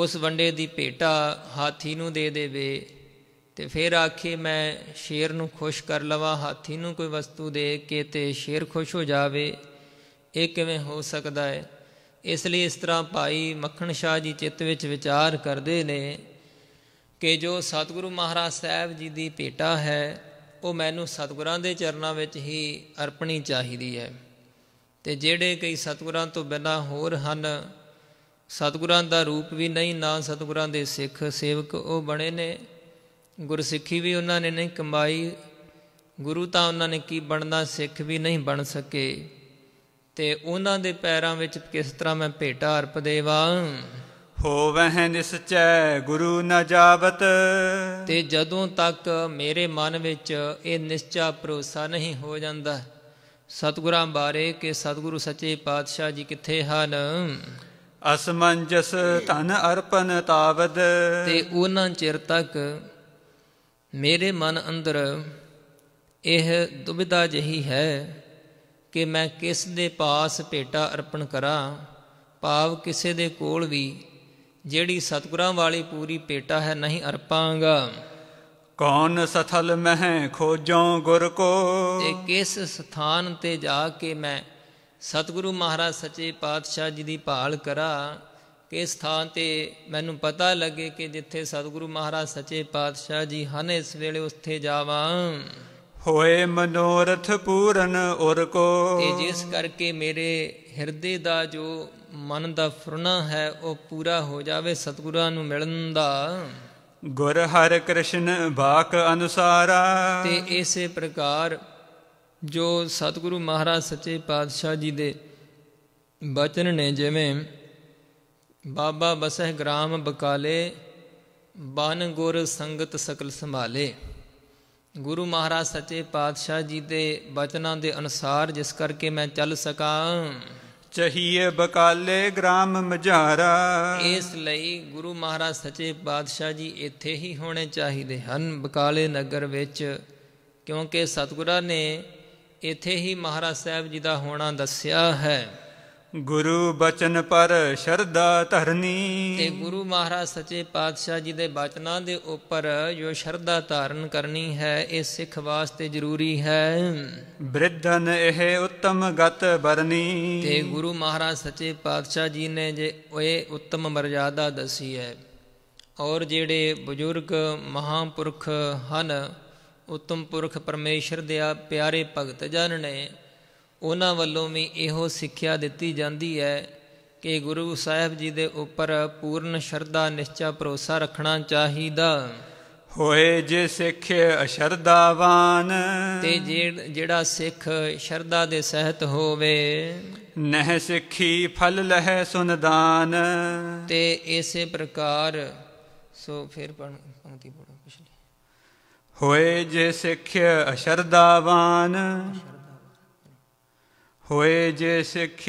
ਉਸ ਵੰਡੇ ਦੀ ਭੇਟਾ ਹਾਥੀ ਨੂੰ ਦੇ ਦੇਵੇ ਤੇ ਫਿਰ ਆਖੇ ਮੈਂ ਸ਼ੇਰ ਨੂੰ ਖੁਸ਼ ਕਰ ਲਵਾ ਹਾਥੀ ਨੂੰ ਕੋਈ ਵਸਤੂ ਦੇ ਕੇ ਤੇ ਸ਼ੇਰ ਖੁਸ਼ ਹੋ ਜਾਵੇ ਇਹ ਕਿਵੇਂ ਹੋ ਸਕਦਾ ਹੈ ਇਸ ਲਈ ਇਸ ਤਰ੍ਹਾਂ ਭਾਈ ਮੱਖਣ ਸ਼ਾਹ ਜੀ ਚਿੱਤ ਵਿੱਚ ਵਿਚਾਰ ਕਰਦੇ ਨੇ ਕਿ ਜੋ ਸਤਿਗੁਰੂ ਮਹਾਰਾਜ ਸਾਹਿਬ ਜੀ ਦੀ ਭੇਟਾ ਹੈ ਉਹ ਮੈਨੂੰ ਸਤਿਗੁਰਾਂ ਦੇ ਚਰਨਾਂ ਵਿੱਚ ਹੀ ਅਰਪਣੀ ਚਾਹੀਦੀ ਹੈ ਤੇ ਜਿਹੜੇ ਕਈ ਸਤਿਗੁਰਾਂ ਤੋਂ ਬਿਨਾਂ ਹੋਰ ਹਨ ਸਤਿਗੁਰਾਂ ਦਾ ਰੂਪ ਵੀ ਨਹੀਂ ਨਾ ਸਤਿਗੁਰਾਂ ਦੇ ਸਿੱਖ ਸੇਵਕ ਉਹ ਬਣੇ ਨੇ ਗੁਰਸਿੱਖੀ ਵੀ ਉਹਨਾਂ ਨੇ ਨਹੀਂ ਕਮਾਈ ਗੁਰੂ ਤਾਂ ਉਹਨਾਂ ਨੇ ਕੀ ਬਣਨਾ ਸਿੱਖ ਵੀ ਨਹੀਂ ਬਣ ਸਕੇ ਤੇ ਉਹਨਾਂ ਦੇ ਪੈਰਾਂ ਵਿੱਚ ਕਿਸ ਤਰ੍ਹਾਂ ਮੈਂ ਭੇਟਾ ਅਰਪ ਦੇਵਾਂ ਹੋਵਹਿ ਨਿਸਚੈ ਗੁਰੂ ਨ ਜਾਵਤ ਤੇ ਜਦੋਂ ਤੱਕ ਮੇਰੇ ਮਨ ਵਿੱਚ ਇਹ ਨਿਸ਼ਚਾ ਭਰੋਸਾ ਨਹੀਂ ਹੋ ਜਾਂਦਾ ਸਤਿਗੁਰਾਂ ਬਾਰੇ ਕਿ ਸਤਿਗੁਰੂ ਸੱਚੇ ਪਾਤਸ਼ਾਹ ਜੀ ਕਿੱਥੇ ਹਨ ਅਸਮੰਜਸ ਧਨ ਅਰਪਣ ਤਾਵਦ ਤੇ ਉਹਨਾਂ ਚਿਰ ਤੱਕ ਮੇਰੇ ਮਨ ਅੰਦਰ ਇਹ ਦੁਬਿਧਾ ਜਹੀ ਹੈ ਕਿ ਮੈਂ ਕਿਸ ਦੇ ਪਾਸ ਭੇਟਾ ਅਰਪਣ ਕਰਾਂ ਭਾਵ ਕਿਸੇ ਦੇ ਕੋਲ ਵੀ ਜਿਹੜੀ ਸਤਗੁਰਾਂ ਵਾਲੀ ਪੂਰੀ ਭੇਟਾ ਹੈ ਨਹੀਂ ਅਰਪਾਂਗਾ ਕੌਣ ਸਥਲ ਮਹਿ ਖੋਜਾਂ ਗੁਰ ਕੋ ਤੇ ਕਿਸ ਸਥਾਨ ਤੇ ਜਾ ਕੇ ਮੈਂ ਸਤਿਗੁਰੂ ਮਹਾਰਾਜ ਸੱਚੇ ਪਾਤਸ਼ਾਹ ਜੀ ਦੀ ਭਾਲ ਕਰਾਂ ਇਸ ਥਾਂ ਤੇ ਮੈਨੂੰ ਪਤਾ ਲੱਗੇ ਕਿ ਜਿੱਥੇ ਸਤਿਗੁਰੂ ਮਹਾਰਾਜ ਸੱਚੇ ਪਾਤਸ਼ਾਹ ਜੀ ਹਨ ਇਸ ਵੇਲੇ ਉੱਥੇ ਜਾਵਾਂ ਹੋਏ ਮਨੋਰਥ ਪੂਰਨ ਔਰ ਕੋ ਤੇ ਜਿਸ ਕਰਕੇ ਮੇਰੇ ਹਿਰਦੇ ਦਾ ਜੋ ਮਨ ਦਾ ਫੁਰਨਾ ਹੈ ਉਹ ਪੂਰਾ ਹੋ ਜਾਵੇ ਸਤਿਗੁਰਾਂ ਨੂੰ ਮਿਲਣ ਦਾ ਗੁਰ ਹਰ ਕ੍ਰਿਸ਼ਨ ਬਾਕ ਅਨੁਸਾਰਾ ਤੇ ਇਸੇ ਪ੍ਰਕਾਰ ਜੋ ਸਤਿਗੁਰੂ ਮਹਾਰਾਜ ਸੱਚੇ ਪਾਤਸ਼ਾਹ ਜੀ ਦੇ ਬਚਨ ਨੇ ਜਿਵੇਂ ਬਾਬਾ ਬਸਹਿ ਗ੍ਰਾਮ ਬਕਾਲੇ ਬਨ ਗੁਰ ਸੰਗਤ ਸਕਲ ਸੰਭਾਲੇ ਗੁਰੂ ਮਹਾਰਾਜ ਸੱਚੇ ਪਾਤਸ਼ਾਹ ਜੀ ਦੇ ਬਚਨਾਂ ਦੇ ਅਨੁਸਾਰ ਜਿਸ ਕਰਕੇ ਮੈਂ ਚੱਲ ਸਕਾਂ ਚਹੀਏ ਬਕਾਲੇ ਗ੍ਰਾਮ ਮਝਾਰਾ ਇਸ ਲਈ ਗੁਰੂ ਮਹਾਰਾਜ ਸੱਚੇ ਪਾਤਸ਼ਾਹ ਜੀ ਇੱਥੇ ਹੀ ਹੋਣੇ ਚਾਹੀਦੇ ਹਨ ਬਕਾਲੇ ਨਗਰ ਵਿੱਚ ਕਿਉਂਕਿ ਸਤਿਗੁਰਾਂ ਨੇ ਇੱਥੇ ਹੀ ਮਹਾਰਾਜ ਸਾਹਿਬ ਜੀ ਦਾ ਹੋਣਾ ਦੱਸਿਆ ਹੈ ਗੁਰੂ ਬਚਨ ਪਰ ਸ਼ਰਧਾ ਧਰਨੀ ਤੇ ਗੁਰੂ ਮਹਾਰਾਜ ਸੱਚੇ ਪਾਤਸ਼ਾਹ ਜੀ ਦੇ ਬਚਨਾਂ ਦੇ ਉੱਪਰ ਜੋ ਸ਼ਰਧਾ ਧਾਰਨ ਕਰਨੀ ਹੈ ਇਹ ਸਿੱਖ ਵਾਸਤੇ ਜ਼ਰੂਰੀ ਹੈ ਬ੍ਰਿਧਨ ਇਹ ਉੱਤਮ ਗਤ ਬਰਨੀ ਤੇ ਗੁਰੂ ਮਹਾਰਾਜ ਸੱਚੇ ਪਾਤਸ਼ਾਹ ਜੀ ਨੇ ਜੇ ਇਹ ਉੱਤਮ ਮਰਜ਼ਾਦਾ ਦਸੀ ਹੈ ਔਰ ਜਿਹੜੇ ਬਜ਼ੁਰਗ ਮਹਾਪੁਰਖ ਹਨ ਉੱਤਮ ਪੁਰਖ ਪਰਮੇਸ਼ਰ ਦੇ ਆ ਪਿਆਰੇ ਭਗਤ ਜਨ ਨੇ ਉਹਨਾਂ ਵੱਲੋਂ ਵੀ ਇਹੋ ਸਿੱਖਿਆ ਦਿੱਤੀ ਜਾਂਦੀ ਹੈ ਕਿ ਗੁਰੂ ਸਾਹਿਬ ਜੀ ਦੇ ਉੱਪਰ ਪੂਰਨ ਸ਼ਰਧਾ ਨਿਸ਼ਚਾ ਭਰੋਸਾ ਰੱਖਣਾ ਚਾਹੀਦਾ ਹੋਏ ਜੇ ਸਿੱਖ ਅਸ਼ਰਧਾਵਾਨ ਤੇ ਜਿਹੜਾ ਸਿੱਖ ਸ਼ਰਧਾ ਦੇ ਸਹਿਤ ਹੋਵੇ ਨਹਿ ਸਿੱਖੀ ਫਲ ਲਹਿ ਸੁਨਦਾਨ ਤੇ ਇਸੇ ਪ੍ਰਕਾਰ ਸੋ ਫਿਰ ਪੰਕਤੀ ਪੜੋ ਪਿਛਲੀ ਹੋਏ ਜੇ ਸਿੱਖ ਅਸ਼ਰਧਾਵਾਨ ਹੋਏ ਜੇ ਸਿੱਖ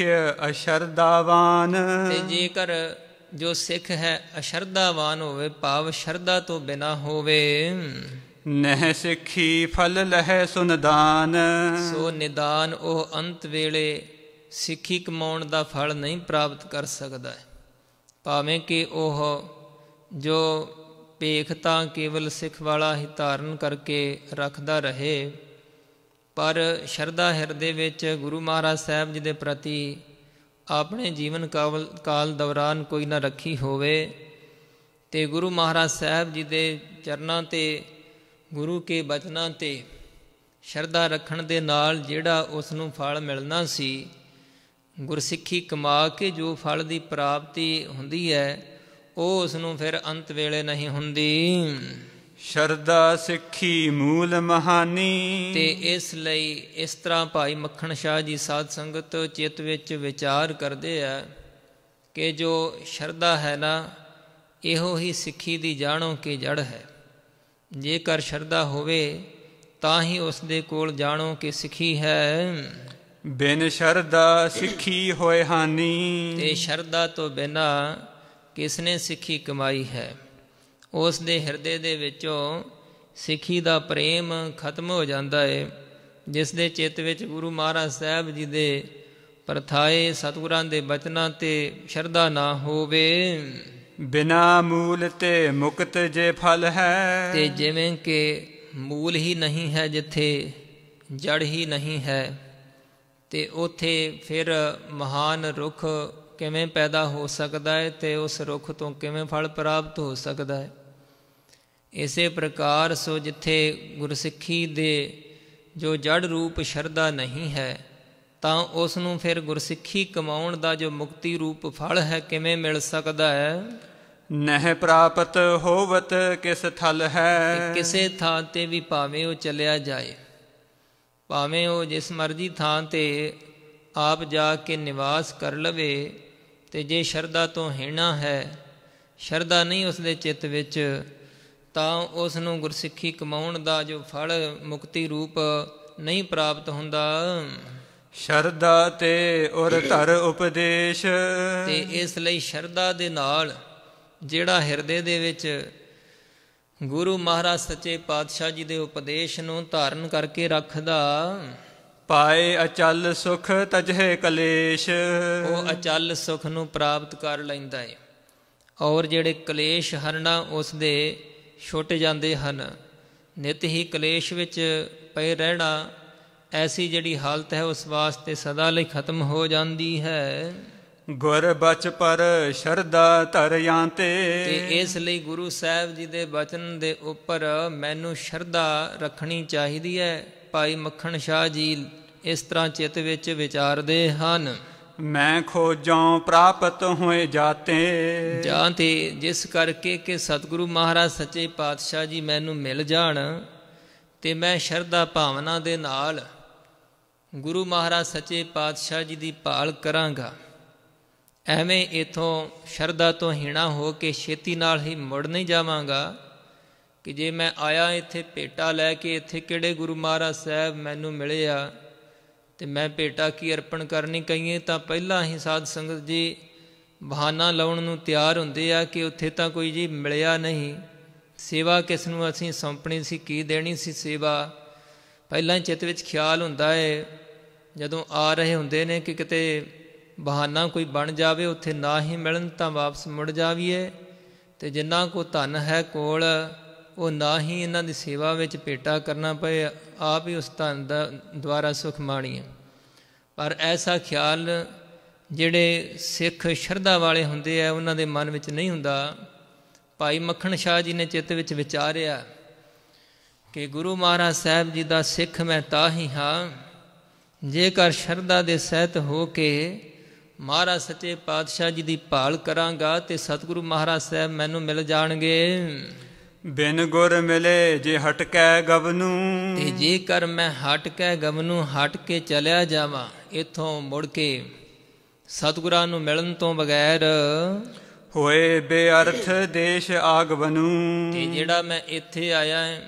ਅਸ਼ਰਦਾਵਾਨ ਤੇ ਜੇਕਰ ਜੋ ਸਿੱਖ ਹੈ ਅਸ਼ਰਦਾਵਾਨ ਹੋਵੇ ਭਾਵ ਸ਼ਰਦਾ ਤੋਂ ਬਿਨਾ ਹੋਵੇ ਨਹਿ ਸਿੱਖੀ ਫਲ ਲਹੈ ਸੁਨਦਾਨ ਸੋ ਨਿਦਾਨ ਉਹ ਅੰਤ ਵੇਲੇ ਸਿੱਖੀ ਕਮਾਉਣ ਦਾ ਫਲ ਨਹੀਂ ਪ੍ਰਾਪਤ ਕਰ ਸਕਦਾ ਭਾਵੇਂ ਕਿ ਉਹ ਜੋ ਪੇਖ ਤਾਂ ਕੇਵਲ ਸਿੱਖ ਵਾਲਾ ਹੀ ਧਾਰਨ ਕਰਕੇ ਰੱਖਦਾ ਰਹੇ ਪਰ ਸ਼ਰਧਾ ਹਿਰਦੇ ਵਿੱਚ ਗੁਰੂ ਮਹਾਰਾਜ ਸਾਹਿਬ ਜੀ ਦੇ ਪ੍ਰਤੀ ਆਪਣੇ ਜੀਵਨ ਕਾਲ ਦੌਰਾਨ ਕੋਈ ਨਾ ਰੱਖੀ ਹੋਵੇ ਤੇ ਗੁਰੂ ਮਹਾਰਾਜ ਸਾਹਿਬ ਜੀ ਦੇ ਚਰਨਾਂ ਤੇ ਗੁਰੂ ਕੇ ਬਚਨਾਂ ਤੇ ਸ਼ਰਧਾ ਰੱਖਣ ਦੇ ਨਾਲ ਜਿਹੜਾ ਉਸ ਨੂੰ ਫਲ ਮਿਲਣਾ ਸੀ ਗੁਰਸਿੱਖੀ ਕਮਾ ਕੇ ਜੋ ਫਲ ਦੀ ਪ੍ਰਾਪਤੀ ਹੁੰਦੀ ਹੈ ਉਹ ਉਸ ਨੂੰ ਫਿਰ ਅੰਤ ਵੇਲੇ ਨਹੀਂ ਹੁੰਦੀ ਸ਼ਰਦਾ ਸਿੱਖੀ ਮੂਲ ਮਹਾਨੀ ਤੇ ਇਸ ਲਈ ਇਸ ਤਰ੍ਹਾਂ ਭਾਈ ਮੱਖਣ ਸ਼ਾਹ ਜੀ ਸਾਧ ਸੰਗਤ ਚਿਤ ਵਿੱਚ ਵਿਚਾਰ ਕਰਦੇ ਆ ਕਿ ਜੋ ਸ਼ਰਦਾ ਹੈ ਨਾ ਇਹੋ ਹੀ ਸਿੱਖੀ ਦੀ ਜਾਣੋ ਕਿ ਜੜ ਹੈ ਜੇਕਰ ਸ਼ਰਦਾ ਹੋਵੇ ਤਾਂ ਹੀ ਉਸ ਦੇ ਕੋਲ ਜਾਣੋ ਕਿ ਸਿੱਖੀ ਹੈ ਬਿਨ ਸ਼ਰਦਾ ਸਿੱਖੀ ਹੋਏ ਹਾਨੀ ਤੇ ਸ਼ਰਦਾ ਤੋਂ ਬਿਨਾ ਕਿਸ ਨੇ ਸਿੱਖੀ ਕਮਾਈ ਹੈ ਉਸ ਦੇ ਹਿਰਦੇ ਦੇ ਵਿੱਚੋਂ ਸਿੱਖੀ ਦਾ ਪ੍ਰੇਮ ਖਤਮ ਹੋ ਜਾਂਦਾ ਏ ਜਿਸ ਦੇ ਚਿੱਤ ਵਿੱਚ ਗੁਰੂ ਮਹਾਰਾਜ ਸਾਹਿਬ ਜੀ ਦੇ ਪਰਥਾਏ ਸਤਿਗੁਰਾਂ ਦੇ ਬਚਨਾਂ ਤੇ ਸ਼ਰਧਾ ਨਾ ਹੋਵੇ ਬਿਨਾ ਮੂਲ ਤੇ ਮੁਕਤ ਜੇ ਫਲ ਹੈ ਤੇ ਜਿਵੇਂ ਕਿ ਮੂਲ ਹੀ ਨਹੀਂ ਹੈ ਜਿੱਥੇ ਜੜ ਹੀ ਨਹੀਂ ਹੈ ਤੇ ਉਥੇ ਫਿਰ ਮਹਾਨ ਰੁੱਖ ਕਿਵੇਂ ਪੈਦਾ ਹੋ ਸਕਦਾ ਹੈ ਤੇ ਉਸ ਰੁੱਖ ਤੋਂ ਕਿਵੇਂ ਫਲ ਪ੍ਰਾਪਤ ਹੋ ਸਕਦਾ ਹੈ ਇਸੇ ਪ੍ਰਕਾਰ ਸੋ ਜਿੱਥੇ ਗੁਰਸਿੱਖੀ ਦੇ ਜੋ ਜੜ ਰੂਪ ਸ਼ਰਧਾ ਨਹੀਂ ਹੈ ਤਾਂ ਉਸ ਨੂੰ ਫਿਰ ਗੁਰਸਿੱਖੀ ਕਮਾਉਣ ਦਾ ਜੋ ਮੁਕਤੀ ਰੂਪ ਫਲ ਹੈ ਕਿਵੇਂ ਮਿਲ ਸਕਦਾ ਹੈ ਨਹਿ ਪ੍ਰਾਪਤ ਹੋਵਤ ਕਿਸ ਥਲ ਹੈ ਕਿਸੇ ਥਾਂ ਤੇ ਵੀ ਭਾਵੇਂ ਉਹ ਚਲਿਆ ਜਾਏ ਭਾਵੇਂ ਉਹ ਜਿਸ ਮਰਜ਼ੀ ਥਾਂ ਤੇ ਆਪ ਜਾ ਕੇ ਨਿਵਾਸ ਕਰ ਲਵੇ ਤੇ ਜੇ ਸ਼ਰਧਾ ਤੋਂ ਹੈਣਾ ਹੈ ਸ਼ਰਧਾ ਨਹੀਂ ਉਸ ਦੇ ਚਿੱਤ ਵਿੱਚ ਤਾਂ ਉਸ ਨੂੰ ਗੁਰਸਿੱਖੀ ਕਮਾਉਣ ਦਾ ਜੋ ਫਲ ਮੁਕਤੀ ਰੂਪ ਨਹੀਂ ਪ੍ਰਾਪਤ ਹੁੰਦਾ ਸ਼ਰਧਾ ਤੇ ਔਰ ਧਰ ਉਪਦੇਸ਼ ਤੇ ਇਸ ਲਈ ਸ਼ਰਧਾ ਦੇ ਨਾਲ ਜਿਹੜਾ ਹਿਰਦੇ ਦੇ ਵਿੱਚ ਗੁਰੂ ਮਹਾਰਾਜ ਸੱਚੇ ਪਾਤਸ਼ਾਹ ਜੀ ਦੇ ਉਪਦੇਸ਼ ਨੂੰ ਧਾਰਨ ਕਰਕੇ ਰੱਖਦਾ ਪਾਏ ਅਚਲ ਸੁਖ ਤਜਹਿ ਕਲੇਸ਼ ਉਹ ਅਚਲ ਸੁਖ ਨੂੰ ਪ੍ਰਾਪਤ ਕਰ ਲੈਂਦਾ ਹੈ ਔਰ ਜਿਹੜੇ ਕਲੇਸ਼ ਹਰਣਾ ਉਸ ਦੇ ਛੁੱਟ ਜਾਂਦੇ ਹਨ ਨਿਤ ਹੀ ਕਲੇਸ਼ ਵਿੱਚ ਪਏ ਰਹਿਣਾ ਐਸੀ ਜਿਹੜੀ ਹਾਲਤ ਹੈ ਉਸ ਵਾਸਤੇ ਸਦਾ ਲਈ ਖਤਮ ਹੋ ਜਾਂਦੀ ਹੈ ਗੁਰ ਬਚ ਪਰ ਸ਼ਰਦਾ ਧਰਿਆਂ ਤੇ ਤੇ ਇਸ ਲਈ ਗੁਰੂ ਸਾਹਿਬ ਜੀ ਦੇ ਬਚਨ ਦੇ ਉੱਪਰ ਮੈਨੂੰ ਸ਼ਰਦਾ ਰੱਖਣੀ ਚਾਹੀਦੀ ਹੈ ਭਾਈ ਮੱਖਣ ਸ਼ਾਹ ਜੀ ਇਸ ਤਰ੍ਹਾਂ ਚਿੱਤ ਵਿੱਚ ਵਿਚਾਰਦੇ ਹਨ ਮੈਂ ਖੋਜਾਂ ਪ੍ਰਾਪਤ ਹੋਏ ਜਾਤੇ ਜਾਂਤੇ ਜਿਸ ਕਰਕੇ ਕਿ ਸਤਿਗੁਰੂ ਮਹਾਰਾਜ ਸੱਚੇ ਪਾਤਸ਼ਾਹ ਜੀ ਮੈਨੂੰ ਮਿਲ ਜਾਣ ਤੇ ਮੈਂ ਸ਼ਰਧਾ ਭਾਵਨਾ ਦੇ ਨਾਲ ਗੁਰੂ ਮਹਾਰਾਜ ਸੱਚੇ ਪਾਤਸ਼ਾਹ ਜੀ ਦੀ ਭਾਲ ਕਰਾਂਗਾ ਐਵੇਂ ਇਥੋਂ ਸ਼ਰਧਾ ਤੋਂ ਹੀਣਾ ਹੋ ਕੇ ਛੇਤੀ ਨਾਲ ਹੀ ਮੁੜ ਨਹੀਂ ਜਾਵਾਂਗਾ ਕਿ ਜੇ ਮੈਂ ਆਇਆ ਇੱਥੇ ਭੇਟਾ ਲੈ ਕੇ ਇੱਥੇ ਕਿਹੜੇ ਗੁਰੂ ਮਹਾਰਾਜ ਸਾਹਿਬ ਮੈਨੂੰ ਮਿਲੇ ਆ ਤੇ ਮੈਂ ਭੇਟਾ ਕੀ ਅਰਪਣ ਕਰਨੀ ਕਹੀਏ ਤਾਂ ਪਹਿਲਾਂ ਹੀ ਸਾਧ ਸੰਗਤ ਜੀ ਬਹਾਨਾ ਲਾਉਣ ਨੂੰ ਤਿਆਰ ਹੁੰਦੇ ਆ ਕਿ ਉੱਥੇ ਤਾਂ ਕੋਈ ਜੀ ਮਿਲਿਆ ਨਹੀਂ ਸੇਵਾ ਕਿਸ ਨੂੰ ਅਸੀਂ ਸੌਂਪਣੀ ਸੀ ਕੀ ਦੇਣੀ ਸੀ ਸੇਵਾ ਪਹਿਲਾਂ ਚਿੱਤ ਵਿੱਚ ਖਿਆਲ ਹੁੰਦਾ ਏ ਜਦੋਂ ਆ ਰਹੇ ਹੁੰਦੇ ਨੇ ਕਿ ਕਿਤੇ ਬਹਾਨਾ ਕੋਈ ਬਣ ਜਾਵੇ ਉੱਥੇ ਨਾ ਹੀ ਮਿਲਣ ਤਾਂ ਵਾਪਸ ਮੁੜ ਜਾਵੀਏ ਤੇ ਜਿੰਨਾ ਕੋ ਧਨ ਹੈ ਕੋਲ ਉਹ ਨਾ ਹੀ ਇਹਨਾਂ ਦੀ ਸੇਵਾ ਵਿੱਚ ਪੇਟਾ ਕਰਨਾ ਪਏ ਆਪ ਹੀ ਉਸ ਧਨ ਦਾ ਦੁਆਰਾ ਸੁਖ ਮਾਣੀਏ ਪਰ ਐਸਾ ਖਿਆਲ ਜਿਹੜੇ ਸਿੱਖ ਸ਼ਰਧਾ ਵਾਲੇ ਹੁੰਦੇ ਆ ਉਹਨਾਂ ਦੇ ਮਨ ਵਿੱਚ ਨਹੀਂ ਹੁੰਦਾ ਭਾਈ ਮੱਖਣ ਸ਼ਾਹ ਜੀ ਨੇ ਚਿੱਤ ਵਿੱਚ ਵਿਚਾਰਿਆ ਕਿ ਗੁਰੂ ਮਹਾਰਾਜ ਸਾਹਿਬ ਜੀ ਦਾ ਸਿੱਖ ਮੈਂ ਤਾਂ ਹੀ ਹਾਂ ਜੇਕਰ ਸ਼ਰਧਾ ਦੇ ਸਹਿਤ ਹੋ ਕੇ ਮਹਾਰਾਜ ਸੱਚੇ ਪਾਤਸ਼ਾਹ ਜੀ ਦੀ ਭਾਲ ਕਰਾਂਗਾ ਤੇ ਸਤਿਗੁਰੂ ਮਹਾਰਾਜ ਸਾਹਿਬ ਮੈਨੂੰ ਮਿਲ ਜਾਣਗੇ ਬਿਨ ਗੁਰ ਮਿਲੇ ਜੇ ਹਟਕੈ ਗਵਨੂ ਤੇ ਜੇ ਕਰ ਮੈਂ ਹਟਕੈ ਗਵਨੂ ਹਟ ਕੇ ਚਲਿਆ ਜਾਵਾਂ ਇਥੋਂ ਮੁੜ ਕੇ ਸਤਿਗੁਰਾਂ ਨੂੰ ਮਿਲਣ ਤੋਂ ਬਗੈਰ ਹੋਏ ਬੇਅਰਥ ਦੇਸ਼ ਆਗਵਨੂ ਤੇ ਜਿਹੜਾ ਮੈਂ ਇੱਥੇ ਆਇਆ ਹਾਂ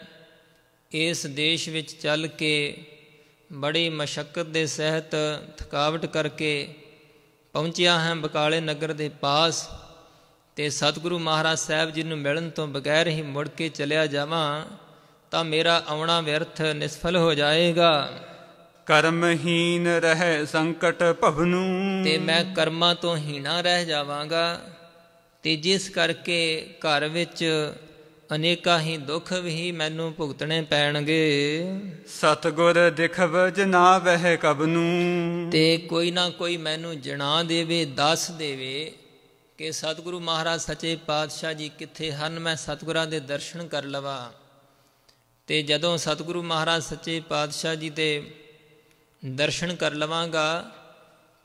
ਇਸ ਦੇਸ਼ ਵਿੱਚ ਚੱਲ ਕੇ ਬੜੀ ਮਸ਼ਕਤ ਦੇ ਸਹਿਤ ਥਕਾਵਟ ਕਰਕੇ ਪਹੁੰਚਿਆ ਹਾਂ ਬਕਾਲੇ ਨਗਰ ਦੇ ਪਾਸ ਤੇ ਸਤਿਗੁਰੂ ਮਹਾਰਾਜ ਸਾਹਿਬ ਜੀ ਨੂੰ ਮਿਲਣ ਤੋਂ ਬਗੈਰ ਹੀ ਮੁੜ ਕੇ ਚਲਿਆ ਜਾਵਾਂ ਤਾਂ ਮੇਰਾ ਆਉਣਾ ਵਿਅਰਥ ਨਿਸਫਲ ਹੋ ਜਾਏਗਾ ਕਰਮਹੀਨ ਰਹਿ ਸੰਕਟ ਭਵਨੂ ਤੇ ਮੈਂ ਕਰਮਾਂ ਤੋਂ ਹੀਣਾ ਰਹਿ ਜਾਵਾਂਗਾ ਤੇ ਜਿਸ ਕਰਕੇ ਘਰ ਵਿੱਚ ਅਨੇਕਾਂ ਹੀ ਦੁੱਖ ਵੀ ਮੈਨੂੰ ਭੁਗਤਣੇ ਪੈਣਗੇ ਸਤਗੁਰ ਦਿਖਵ ਜਨਾ ਵਹਿ ਕਬਨੂ ਤੇ ਕੋਈ ਨਾ ਕੋਈ ਮੈਨੂੰ ਜਣਾ ਦੇਵੇ ਦੱਸ ਦੇਵੇ ਕਿ ਸਤਿਗੁਰੂ ਮਹਾਰਾਜ ਸੱਚੇ ਪਾਤਸ਼ਾਹ ਜੀ ਕਿੱਥੇ ਹਨ ਮੈਂ ਸਤਿਗੁਰਾਂ ਦੇ ਦਰਸ਼ਨ ਕਰ ਲਵਾਂ ਤੇ ਜਦੋਂ ਸਤਿਗੁਰੂ ਮਹਾਰਾਜ ਸੱਚੇ ਪਾਤਸ਼ਾਹ ਜੀ ਦੇ ਦਰਸ਼ਨ ਕਰ ਲਵਾਂਗਾ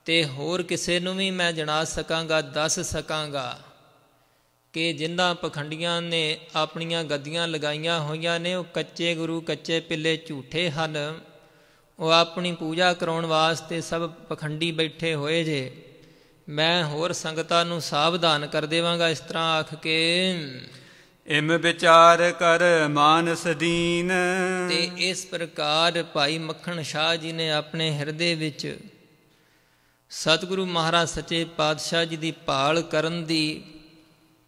ਤੇ ਹੋਰ ਕਿਸੇ ਨੂੰ ਵੀ ਮੈਂ ਜਣਾ ਸਕਾਂਗਾ ਦੱਸ ਸਕਾਂਗਾ ਕਿ ਜਿੰਨਾ ਪਖੰਡੀਆਂ ਨੇ ਆਪਣੀਆਂ ਗੱਦੀਆਂ ਲਗਾਈਆਂ ਹੋਈਆਂ ਨੇ ਉਹ ਕੱਚੇ ਗੁਰੂ ਕੱਚੇ ਪਿੱਲੇ ਝੂਠੇ ਹਨ ਉਹ ਆਪਣੀ ਪੂਜਾ ਕਰਾਉਣ ਵਾਸਤੇ ਸਭ ਪਖੰਡੀ ਬੈਠੇ ਹੋਏ ਜੇ ਮੈਂ ਹੋਰ ਸੰਗਤਾਂ ਨੂੰ ਸਾਵਧਾਨ ਕਰ ਦੇਵਾਂਗਾ ਇਸ ਤਰ੍ਹਾਂ ਆਖ ਕੇ ਇਮ ਵਿਚਾਰ ਕਰ ਮਾਨਸ ਦੀਨ ਤੇ ਇਸ ਪ੍ਰਕਾਰ ਭਾਈ ਮੱਖਣ ਸ਼ਾਹ ਜੀ ਨੇ ਆਪਣੇ ਹਿਰਦੇ ਵਿੱਚ ਸਤਿਗੁਰੂ ਮਹਾਰਾਜ ਸੱਚੇ ਪਾਤਸ਼ਾਹ ਜੀ ਦੀ ਭਾਲ ਕਰਨ ਦੀ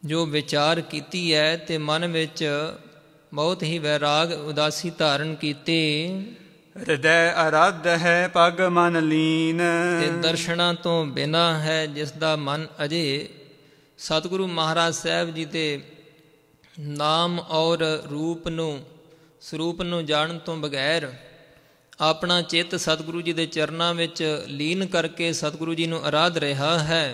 ਜੋ ਵਿਚਾਰ ਕੀਤੀ ਹੈ ਤੇ ਮਨ ਵਿੱਚ ਬਹੁਤ ਹੀ ਵੈਰਾਗ ਉਦਾਸੀ ਧਾਰਨ ਕੀਤੀ ਹਿਰਦੈ ਅਰਧ ਹੈ ਪਗ ਮਨ ਲੀਨ ਤੇ ਦਰਸ਼ਨਾਂ ਤੋਂ ਬਿਨਾ ਹੈ ਜਿਸ ਦਾ ਮਨ ਅਜੇ ਸਤਿਗੁਰੂ ਮਹਾਰਾਜ ਸਾਹਿਬ ਜੀ ਦੇ ਨਾਮ ਔਰ ਰੂਪ ਨੂੰ ਸਰੂਪ ਨੂੰ ਜਾਣਨ ਤੋਂ ਬਗੈਰ ਆਪਣਾ ਚਿੱਤ ਸਤਿਗੁਰੂ ਜੀ ਦੇ ਚਰਨਾਂ ਵਿੱਚ ਲੀਨ ਕਰਕੇ ਸਤਿਗੁਰੂ ਜੀ ਨੂੰ ਆਰਾਧ ਰਿਹਾ ਹੈ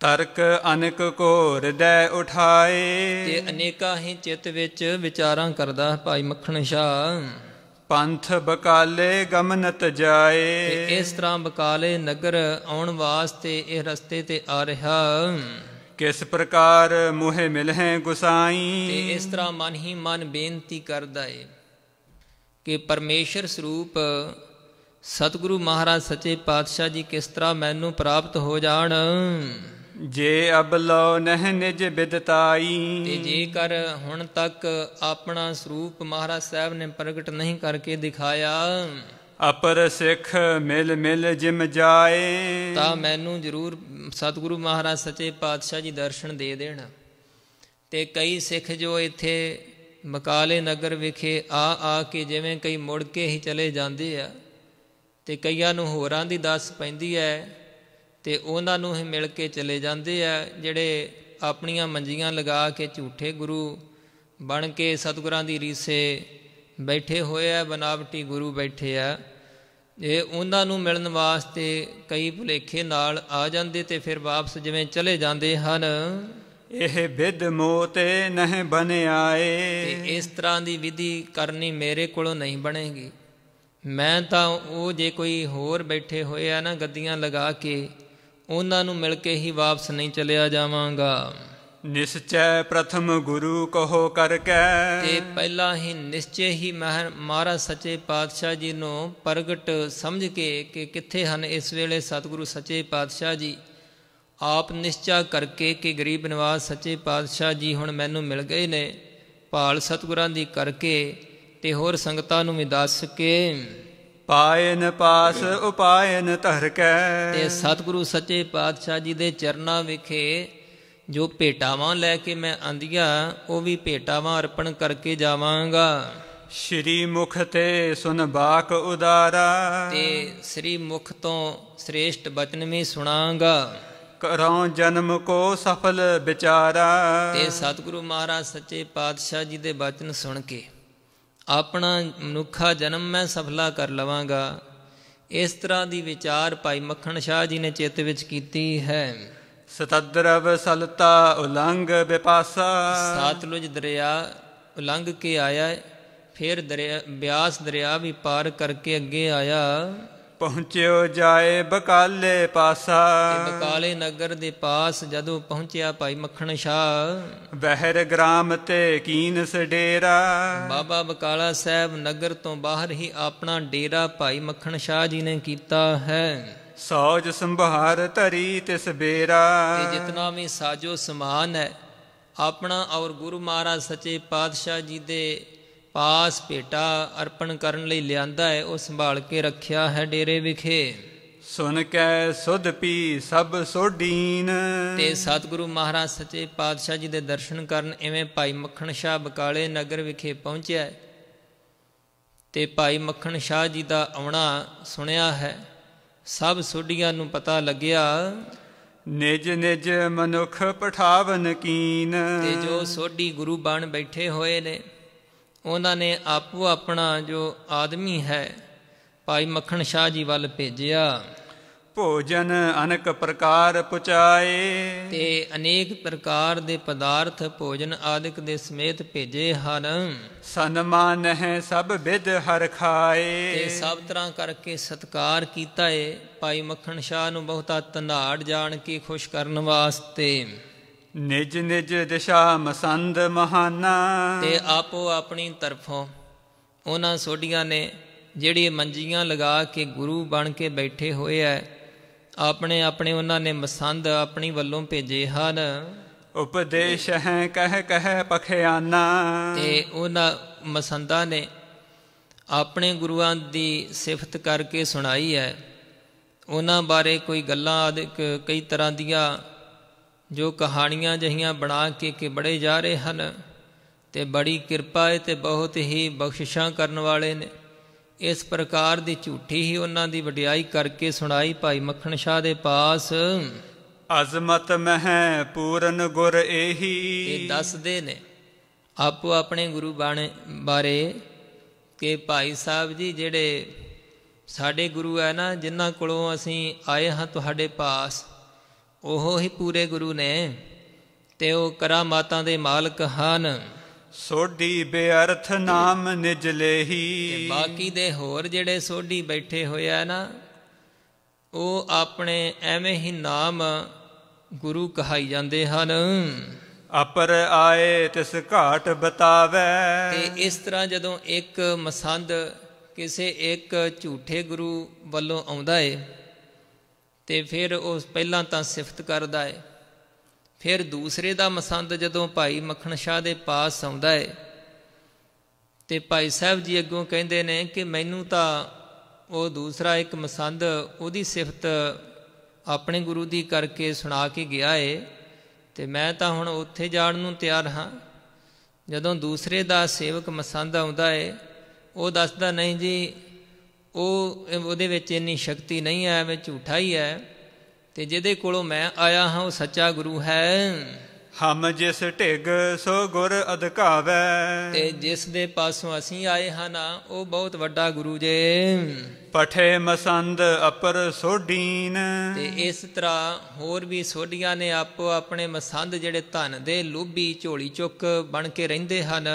ਤਰਕ ਅਨੇਕ ਕੋ ਹਿਰਦੈ ਉਠਾਏ ਤੇ ਅਨੇਕਾਂ ਹੀ ਚਿੱਤ ਵਿੱਚ ਵਿਚਾਰਾਂ ਕਰਦਾ ਭਾਈ ਮੱਖਣ ਸ਼ਾਹ ਪੰਥ ਬਕਾਲੇ ਗਮਨਤ ਜਾਏ ਤੇ ਇਸ ਤਰ੍ਹਾਂ ਬਕਾਲੇ ਨਗਰ ਆਉਣ ਵਾਸਤੇ ਇਹ ਰਸਤੇ ਤੇ ਆ ਰਿਹਾ ਕਿਸ ਪ੍ਰਕਾਰ ਮੋਹ ਮਿਲਹਿ ਗੁਸਾਈ ਤੇ ਇਸ ਤਰ੍ਹਾਂ ਮਨ ਹੀ ਮਨ ਬੇਨਤੀ ਕਰਦਾ ਏ ਕਿ ਪਰਮੇਸ਼ਰ ਸਰੂਪ ਸਤਿਗੁਰੂ ਮਹਾਰਾਜ ਸੱਚੇ ਪਾਤਸ਼ਾਹ ਜੀ ਕਿਸ ਤਰ੍ਹਾਂ ਮੈਨੂੰ ਪ੍ਰਾਪਤ ਹੋ ਜਾਣ ਜੇ ਅਬ ਲੋ ਨਹਿ ਨਿਜ ਬਿਦਤਾਈ ਤੇ ਜੇਕਰ ਹੁਣ ਤੱਕ ਆਪਣਾ ਸਰੂਪ ਮਹਾਰਾਜ ਸਾਹਿਬ ਨੇ ਪ੍ਰਗਟ ਨਹੀਂ ਕਰਕੇ ਦਿਖਾਇਆ ਅਪਰ ਸਿੱਖ ਮਿਲ ਮਿਲ ਜਿਮ ਜਾਏ ਤਾਂ ਮੈਨੂੰ ਜ਼ਰੂਰ ਸਤਿਗੁਰੂ ਮਹਾਰਾਜ ਸੱਚੇ ਪਾਤਸ਼ਾਹ ਜੀ ਦਰਸ਼ਨ ਦੇ ਦੇਣ ਤੇ ਕਈ ਸਿੱਖ ਜੋ ਇੱਥੇ ਮਕਾਲੇ ਨਗਰ ਵਿਖੇ ਆ ਆ ਕੇ ਜਿਵੇਂ ਕਈ ਮੁੜ ਕੇ ਹੀ ਚਲੇ ਜਾਂਦੇ ਆ ਤੇ ਕਈਆਂ ਨੂੰ ਹੋਰਾਂ ਦੀ ਦੱਸ ਪੈਂਦੀ ਐ ਤੇ ਉਹਨਾਂ ਨੂੰ ਹੀ ਮਿਲ ਕੇ ਚਲੇ ਜਾਂਦੇ ਆ ਜਿਹੜੇ ਆਪਣੀਆਂ ਮੰਜੀਆਂ ਲਗਾ ਕੇ ਝੂਠੇ ਗੁਰੂ ਬਣ ਕੇ ਸਤਿਗੁਰਾਂ ਦੀ ਰੀਸੇ ਬੈਠੇ ਹੋਏ ਆ ਬਨਾਵਟੀ ਗੁਰੂ ਬੈਠੇ ਆ ਇਹ ਉਹਨਾਂ ਨੂੰ ਮਿਲਣ ਵਾਸਤੇ ਕਈ ਭੁਲੇਖੇ ਨਾਲ ਆ ਜਾਂਦੇ ਤੇ ਫਿਰ ਵਾਪਸ ਜਿਵੇਂ ਚਲੇ ਜਾਂਦੇ ਹਨ ਇਹ ਵਿਦ ਮੋਤੇ ਨਹੀਂ ਬਨਿਆਏ ਤੇ ਇਸ ਤਰ੍ਹਾਂ ਦੀ ਵਿਧੀ ਕਰਨੀ ਮੇਰੇ ਕੋਲੋਂ ਨਹੀਂ ਬਣੇਗੀ ਮੈਂ ਤਾਂ ਉਹ ਜੇ ਕੋਈ ਹੋਰ ਬੈਠੇ ਹੋਏ ਆ ਨਾ ਗੱਦੀਆਂ ਲਗਾ ਕੇ ਉਹਨਾਂ ਨੂੰ ਮਿਲ ਕੇ ਹੀ ਵਾਪਸ ਨਹੀਂ ਚਲਿਆ ਜਾਵਾਂਗਾ ਨਿਸ਼ਚੈ ਪ੍ਰਥਮ ਗੁਰੂ ਕਹੋ ਕਰ ਕੈ ਤੇ ਪਹਿਲਾਂ ਹੀ ਨਿਸ਼ਚੈ ਹੀ ਮਹਾਰਾਜ ਸੱਚੇ ਪਾਤਸ਼ਾਹ ਜੀ ਨੂੰ ਪ੍ਰਗਟ ਸਮਝ ਕੇ ਕਿ ਕਿੱਥੇ ਹਨ ਇਸ ਵੇਲੇ ਸਤਿਗੁਰੂ ਸੱਚੇ ਪਾਤਸ਼ਾਹ ਜੀ ਆਪ ਨਿਸ਼ਚਾ ਕਰਕੇ ਕਿ ਗਰੀਬ ਨਿਵਾਸ ਸੱਚੇ ਪਾਤਸ਼ਾਹ ਜੀ ਹੁਣ ਮੈਨੂੰ ਮਿਲ ਗਏ ਨੇ ਭਾਲ ਸਤਿਗੁਰਾਂ ਦੀ ਕਰਕੇ ਤੇ ਹੋਰ ਸੰਗਤਾਂ ਨੂੰ ਵੀ ਦੱਸ ਕੇ ਪਾਇਨ ਪਾਸ ਉਪਾਇਨ ਧਰ ਕੈ ਤੇ ਸਤਿਗੁਰੂ ਸੱਚੇ ਪਾਤਸ਼ਾਹ ਜੀ ਦੇ ਚਰਨਾਂ ਵਿਖੇ ਜੋ ਭੇਟਾਵਾਂ ਲੈ ਕੇ ਮੈਂ ਆਂਦੀਆਂ ਉਹ ਵੀ ਭੇਟਾਵਾਂ ਅਰਪਣ ਕਰਕੇ ਜਾਵਾਂਗਾ ਸ਼੍ਰੀ ਮੁਖ ਤੇ ਸੁਨ ਬਾਕ ਉਦਾਰਾ ਤੇ ਸ੍ਰੀ ਮੁਖ ਤੋਂ ਸ੍ਰੇਸ਼ਟ ਬਚਨ ਵੀ ਸੁਣਾਗਾ ਕਰਾਂ ਜਨਮ ਕੋ ਸਫਲ ਵਿਚਾਰਾ ਤੇ ਸਤਿਗੁਰੂ ਮਹਾਰਾਜ ਸੱਚੇ ਪਾਤਸ਼ਾਹ ਜੀ ਦੇ ਬਚਨ ਸੁਣ ਕੇ ਆਪਣਾ ਮਨੁੱਖਾ ਜਨਮ ਮੈਂ ਸਫਲਾ ਕਰ ਲਵਾਂਗਾ ਇਸ ਤਰ੍ਹਾਂ ਦੀ ਵਿਚਾਰ ਭਾਈ ਮੱਖਣ ਸ਼ਾਹ ਜੀ ਨੇ ਚਿੱਤ ਵਿੱਚ ਕੀਤੀ ਹੈ ਸਤਦਰਵ ਸਲਤਾ ਉਲੰਗ ਬਿਪਾਸਾ ਸਤਲੁਜ ਦਰਿਆ ਉਲੰਗ ਕੇ ਆਇਆ ਫਿਰ ਦਰਿਆ ਬਿਆਸ ਦਰਿਆ ਵੀ ਪਾਰ ਕਰਕੇ ਅੱਗੇ ਆਇਆ ਪਹੁੰਚਿਓ ਜਾਏ ਬਕਾਲੇ ਪਾਸਾ ਬਕਾਲੇ ਨਗਰ ਦੇ ਪਾਸ ਜਦੋਂ ਪਹੁੰਚਿਆ ਭਾਈ ਮੱਖਣ ਸ਼ਾਹ ਬਹਿਰ ਗ੍ਰਾਮ ਤੇ ਕੀਨ ਸਡੇਰਾ ਬਾਬਾ ਬਕਾਲਾ ਸਾਹਿਬ ਨਗਰ ਤੋਂ ਬਾਹਰ ਹੀ ਆਪਣਾ ਡੇਰਾ ਭਾਈ ਮੱਖਣ ਸ਼ਾਹ ਜੀ ਨੇ ਕੀਤਾ ਹੈ ਸੌਜ ਸੰਭਾਰ ਧਰੀ ਤਿਸ ਬੇਰਾ ਤੇ ਜਿਤਨਾ ਵੀ ਸਾਜੋ ਸਮਾਨ ਹੈ ਆਪਣਾ ਔਰ ਗੁਰੂ ਮਹਾਰਾਜ ਸੱਚੇ ਪਾਤਸ਼ਾਹ ਜੀ ਦੇ ਪਾਸ ਭੇਟਾ ਅਰਪਣ ਕਰਨ ਲਈ ਲਿਆਂਦਾ ਹੈ ਉਹ ਸੰਭਾਲ ਕੇ ਰੱਖਿਆ ਹੈ ਡੇਰੇ ਵਿਖੇ ਸੁਨ ਕੈ ਸੁਧ ਪੀ ਸਭ ਸੋਢੀਨ ਤੇ ਸਤਿਗੁਰੂ ਮਹਾਰਾਜ ਸੱਚੇ ਪਾਤਸ਼ਾਹ ਜੀ ਦੇ ਦਰਸ਼ਨ ਕਰਨ ਐਵੇਂ ਭਾਈ ਮੱਖਣ ਸ਼ਾਹ ਬਕਾਲੇ ਨਗਰ ਵਿਖੇ ਪਹੁੰਚਿਆ ਤੇ ਭਾਈ ਮੱਖਣ ਸ਼ਾਹ ਜੀ ਦਾ ਆਉਣਾ ਸੁਣਿਆ ਹੈ ਸਭ ਸੋਢੀਆਂ ਨੂੰ ਪਤਾ ਲੱਗਿਆ ਨਿਜ ਨਿਜ ਮਨੁੱਖ ਪਠਾਵਨ ਕੀਨ ਤੇ ਜੋ ਸੋਢੀ ਗੁਰੂ ਬਣ ਬੈਠੇ ਹੋਏ ਨੇ ਉਹਨਾਂ ਨੇ ਆਪੋ ਆਪਣਾ ਜੋ ਆਦਮੀ ਹੈ ਭਾਈ ਮੱਖਣ ਸ਼ਾਹ ਜੀ ਵੱਲ ਭੇਜਿਆ ਭੋਜਨ ਅਨੇਕ ਪ੍ਰਕਾਰ ਪੁਚਾਏ ਤੇ ਅਨੇਕ ਪ੍ਰਕਾਰ ਦੇ ਪਦਾਰਥ ਭੋਜਨ ਆਦਿਕ ਦੇ ਸਮੇਤ ਭੇਜੇ ਹਨ ਸਨਮਾਨ ਹੈ ਸਭ ਵਿਦ ਹਰ ਖਾਏ ਤੇ ਸਭ ਤਰ੍ਹਾਂ ਕਰਕੇ ਸਤਕਾਰ ਕੀਤਾ ਏ ਭਾਈ ਮੱਖਣ ਸ਼ਾਹ ਨੂੰ ਬਹੁਤਾ ਧੰਡਾੜ ਜਾਣ ਕੇ ਖੁਸ਼ ਕਰਨ ਵਾਸਤੇ ਨਿਜ ਨਿਜ ਦਿਸ਼ਾ ਮਸੰਦ ਮਹਾਨਾ ਤੇ ਆਪੋ ਆਪਣੀ ਤਰਫੋਂ ਉਹਨਾਂ ਸੋਢੀਆਂ ਨੇ ਜਿਹੜੀ ਮੰਜੀਆਂ ਲਗਾ ਕੇ ਗੁਰੂ ਬਣ ਕੇ ਬੈਠੇ ਹੋਏ ਐ ਆਪਣੇ ਆਪਣੇ ਉਹਨਾਂ ਨੇ ਮਸੰਦ ਆਪਣੀ ਵੱਲੋਂ ਭੇਜੇ ਹਨ ਉਪਦੇਸ਼ ਹੈ ਕਹਿ ਕਹਿ ਪਖਿਆਨਾ ਤੇ ਉਹਨਾਂ ਮਸੰਦਾਂ ਨੇ ਆਪਣੇ ਗੁਰੂਆਂ ਦੀ ਸਿਫਤ ਕਰਕੇ ਸੁਣਾਈ ਹੈ ਉਹਨਾਂ ਬਾਰੇ ਕੋਈ ਗੱਲਾਂ ਕਈ ਤਰ੍ਹਾਂ ਦੀਆਂ ਜੋ ਕਹਾਣੀਆਂ ਜਹੀਆਂ ਬਣਾ ਕੇ ਕਿ ਬੜੇ ਜਾ ਰਹੇ ਹਨ ਤੇ ਬੜੀ ਕਿਰਪਾ ਹੈ ਤੇ ਬਹੁਤ ਹੀ ਬਖਸ਼ਿਸ਼ਾਂ ਕਰਨ ਵਾਲੇ ਨੇ ਇਸ ਪ੍ਰਕਾਰ ਦੀ ਝੂਠੀ ਹੀ ਉਹਨਾਂ ਦੀ ਵਡਿਆਈ ਕਰਕੇ ਸੁਣਾਈ ਭਾਈ ਮੱਖਣ ਸ਼ਾਹ ਦੇ ਪਾਸ ਅਜ਼ਮਤ ਮਹਿ ਪੂਰਨ ਗੁਰ ਇਹੀ ਇਹ ਦੱਸਦੇ ਨੇ ਆਪੋ ਆਪਣੇ ਗੁਰੂ ਬਾਣੇ ਬਾਰੇ ਕਿ ਭਾਈ ਸਾਹਿਬ ਜੀ ਜਿਹੜੇ ਸਾਡੇ ਗੁਰੂ ਹੈ ਨਾ ਜਿਨ੍ਹਾਂ ਕੋਲੋਂ ਅਸੀਂ ਆਏ ਹਾਂ ਤੁਹਾਡੇ ਪਾਸ ਉਹ ਹੀ ਪੂਰੇ ਗੁਰੂ ਨੇ ਤੇ ਉਹ ਕਰਾਮਾਤਾਂ ਦੇ ਮਾਲਕ ਹਨ ਸੋਢੀ ਬੇਅਰਥ ਨਾਮ ਨਿਜ ਲੇਹੀ ਤੇ ਬਾਕੀ ਦੇ ਹੋਰ ਜਿਹੜੇ ਸੋਢੀ ਬੈਠੇ ਹੋਇਆ ਨਾ ਉਹ ਆਪਣੇ ਐਵੇਂ ਹੀ ਨਾਮ ਗੁਰੂ ਕਹਾਈ ਜਾਂਦੇ ਹਨ ਅਪਰ ਆਏ ਤਿਸ ਘਾਟ ਬਤਾਵੇ ਤੇ ਇਸ ਤਰ੍ਹਾਂ ਜਦੋਂ ਇੱਕ ਮਸੰਦ ਕਿਸੇ ਇੱਕ ਝੂਠੇ ਗੁਰੂ ਵੱਲੋਂ ਆਉਂਦਾ ਏ ਤੇ ਫਿਰ ਉਹ ਪਹਿਲਾਂ ਤਾਂ ਸਿਫਤ ਕਰਦਾ ਏ ਫਿਰ ਦੂਸਰੇ ਦਾ ਮਸੰਦ ਜਦੋਂ ਭਾਈ ਮੱਖਣ ਸ਼ਾਹ ਦੇ ਪਾਸ ਆਉਂਦਾ ਏ ਤੇ ਭਾਈ ਸਾਹਿਬ ਜੀ ਅੱਗੋਂ ਕਹਿੰਦੇ ਨੇ ਕਿ ਮੈਨੂੰ ਤਾਂ ਉਹ ਦੂਸਰਾ ਇੱਕ ਮਸੰਦ ਉਹਦੀ ਸਿਫਤ ਆਪਣੇ ਗੁਰੂ ਦੀ ਕਰਕੇ ਸੁਣਾ ਕੇ ਗਿਆ ਏ ਤੇ ਮੈਂ ਤਾਂ ਹੁਣ ਉੱਥੇ ਜਾਣ ਨੂੰ ਤਿਆਰ ਹਾਂ ਜਦੋਂ ਦੂਸਰੇ ਦਾ ਸੇਵਕ ਮਸੰਦ ਆਉਂਦਾ ਏ ਉਹ ਦੱਸਦਾ ਨਹੀਂ ਜੀ ਉਹ ਉਹਦੇ ਵਿੱਚ ਇੰਨੀ ਸ਼ਕਤੀ ਨਹੀਂ ਹੈ ਐਵੇਂ ਝੂਠਾ ਹੀ ਹੈ ਤੇ ਜਿਹਦੇ ਕੋਲੋਂ ਮੈਂ ਆਇਆ ਹਾਂ ਉਹ ਸੱਚਾ ਗੁਰੂ ਹੈ ਹਮ ਜਿਸ ਢਿਗ ਸੋ ਗੁਰ ਅਧਕਾਵੇ ਤੇ ਜਿਸ ਦੇ ਪਾਸੋਂ ਅਸੀਂ ਆਏ ਹਾਂ ਨਾ ਉਹ ਬਹੁਤ ਵੱਡਾ ਗੁਰੂ ਜੇ ਪਠੇ ਮਸੰਦ ਅਪਰ ਸੋਢੀਨ ਤੇ ਇਸ ਤਰ੍ਹਾਂ ਹੋਰ ਵੀ ਸੋਢੀਆਂ ਨੇ ਆਪੋ ਆਪਣੇ ਮਸੰਦ ਜਿਹੜੇ ਧਨ ਦੇ ਲੋਭੀ ਝੋਲੀ ਚੁੱਕ ਬਣ ਕੇ ਰਹਿੰਦੇ ਹਨ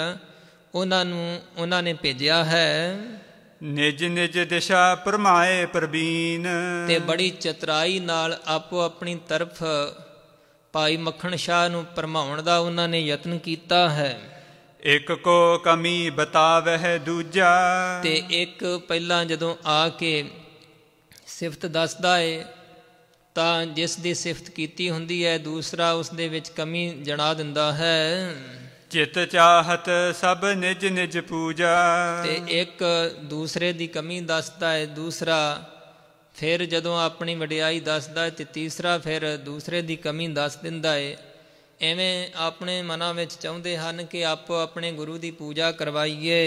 ਉਹਨਾਂ ਨੂੰ ਉਹਨਾਂ ਨੇ ਭੇਜਿਆ ਹੈ ਨਿਜ ਨਿਜ ਦਿਸ਼ਾ ਪਰਮਾਏ ਪ੍ਰਬੀਨ ਤੇ ਬੜੀ ਚਤਰਾਈ ਨਾਲ ਆਪੋ ਆਪਣੀ ਤਰਫ ਭਾਈ ਮੱਖਣ ਸ਼ਾਹ ਨੂੰ ਪਰਮਾਉਣ ਦਾ ਉਹਨਾਂ ਨੇ ਯਤਨ ਕੀਤਾ ਹੈ ਇੱਕ ਕੋ ਕਮੀ ਬਤਾਵਹਿ ਦੂਜਾ ਤੇ ਇੱਕ ਪਹਿਲਾਂ ਜਦੋਂ ਆ ਕੇ ਸਿਫਤ ਦੱਸਦਾ ਏ ਤਾਂ ਜਿਸ ਦੀ ਸਿਫਤ ਕੀਤੀ ਹੁੰਦੀ ਹੈ ਦੂਸਰਾ ਉਸ ਦੇ ਵਿੱਚ ਕਮੀ ਜਣਾ ਦਿੰਦਾ ਹੈ ਚਿਤ ਚਾਹਤ ਸਭ ਨਿਜ ਨਿਜ ਪੂਜਾ ਤੇ ਇੱਕ ਦੂਸਰੇ ਦੀ ਕਮੀ ਦੱਸਦਾ ਹੈ ਦੂਸਰਾ ਫਿਰ ਜਦੋਂ ਆਪਣੀ ਵਡਿਆਈ ਦੱਸਦਾ ਹੈ ਤੇ ਤੀਸਰਾ ਫਿਰ ਦੂਸਰੇ ਦੀ ਕਮੀ ਦੱਸ ਦਿੰਦਾ ਹੈ ਐਵੇਂ ਆਪਣੇ ਮਨਾਂ ਵਿੱਚ ਚਾਹੁੰਦੇ ਹਨ ਕਿ ਆਪੋ ਆਪਣੇ ਗੁਰੂ ਦੀ ਪੂਜਾ ਕਰਵਾਈਏ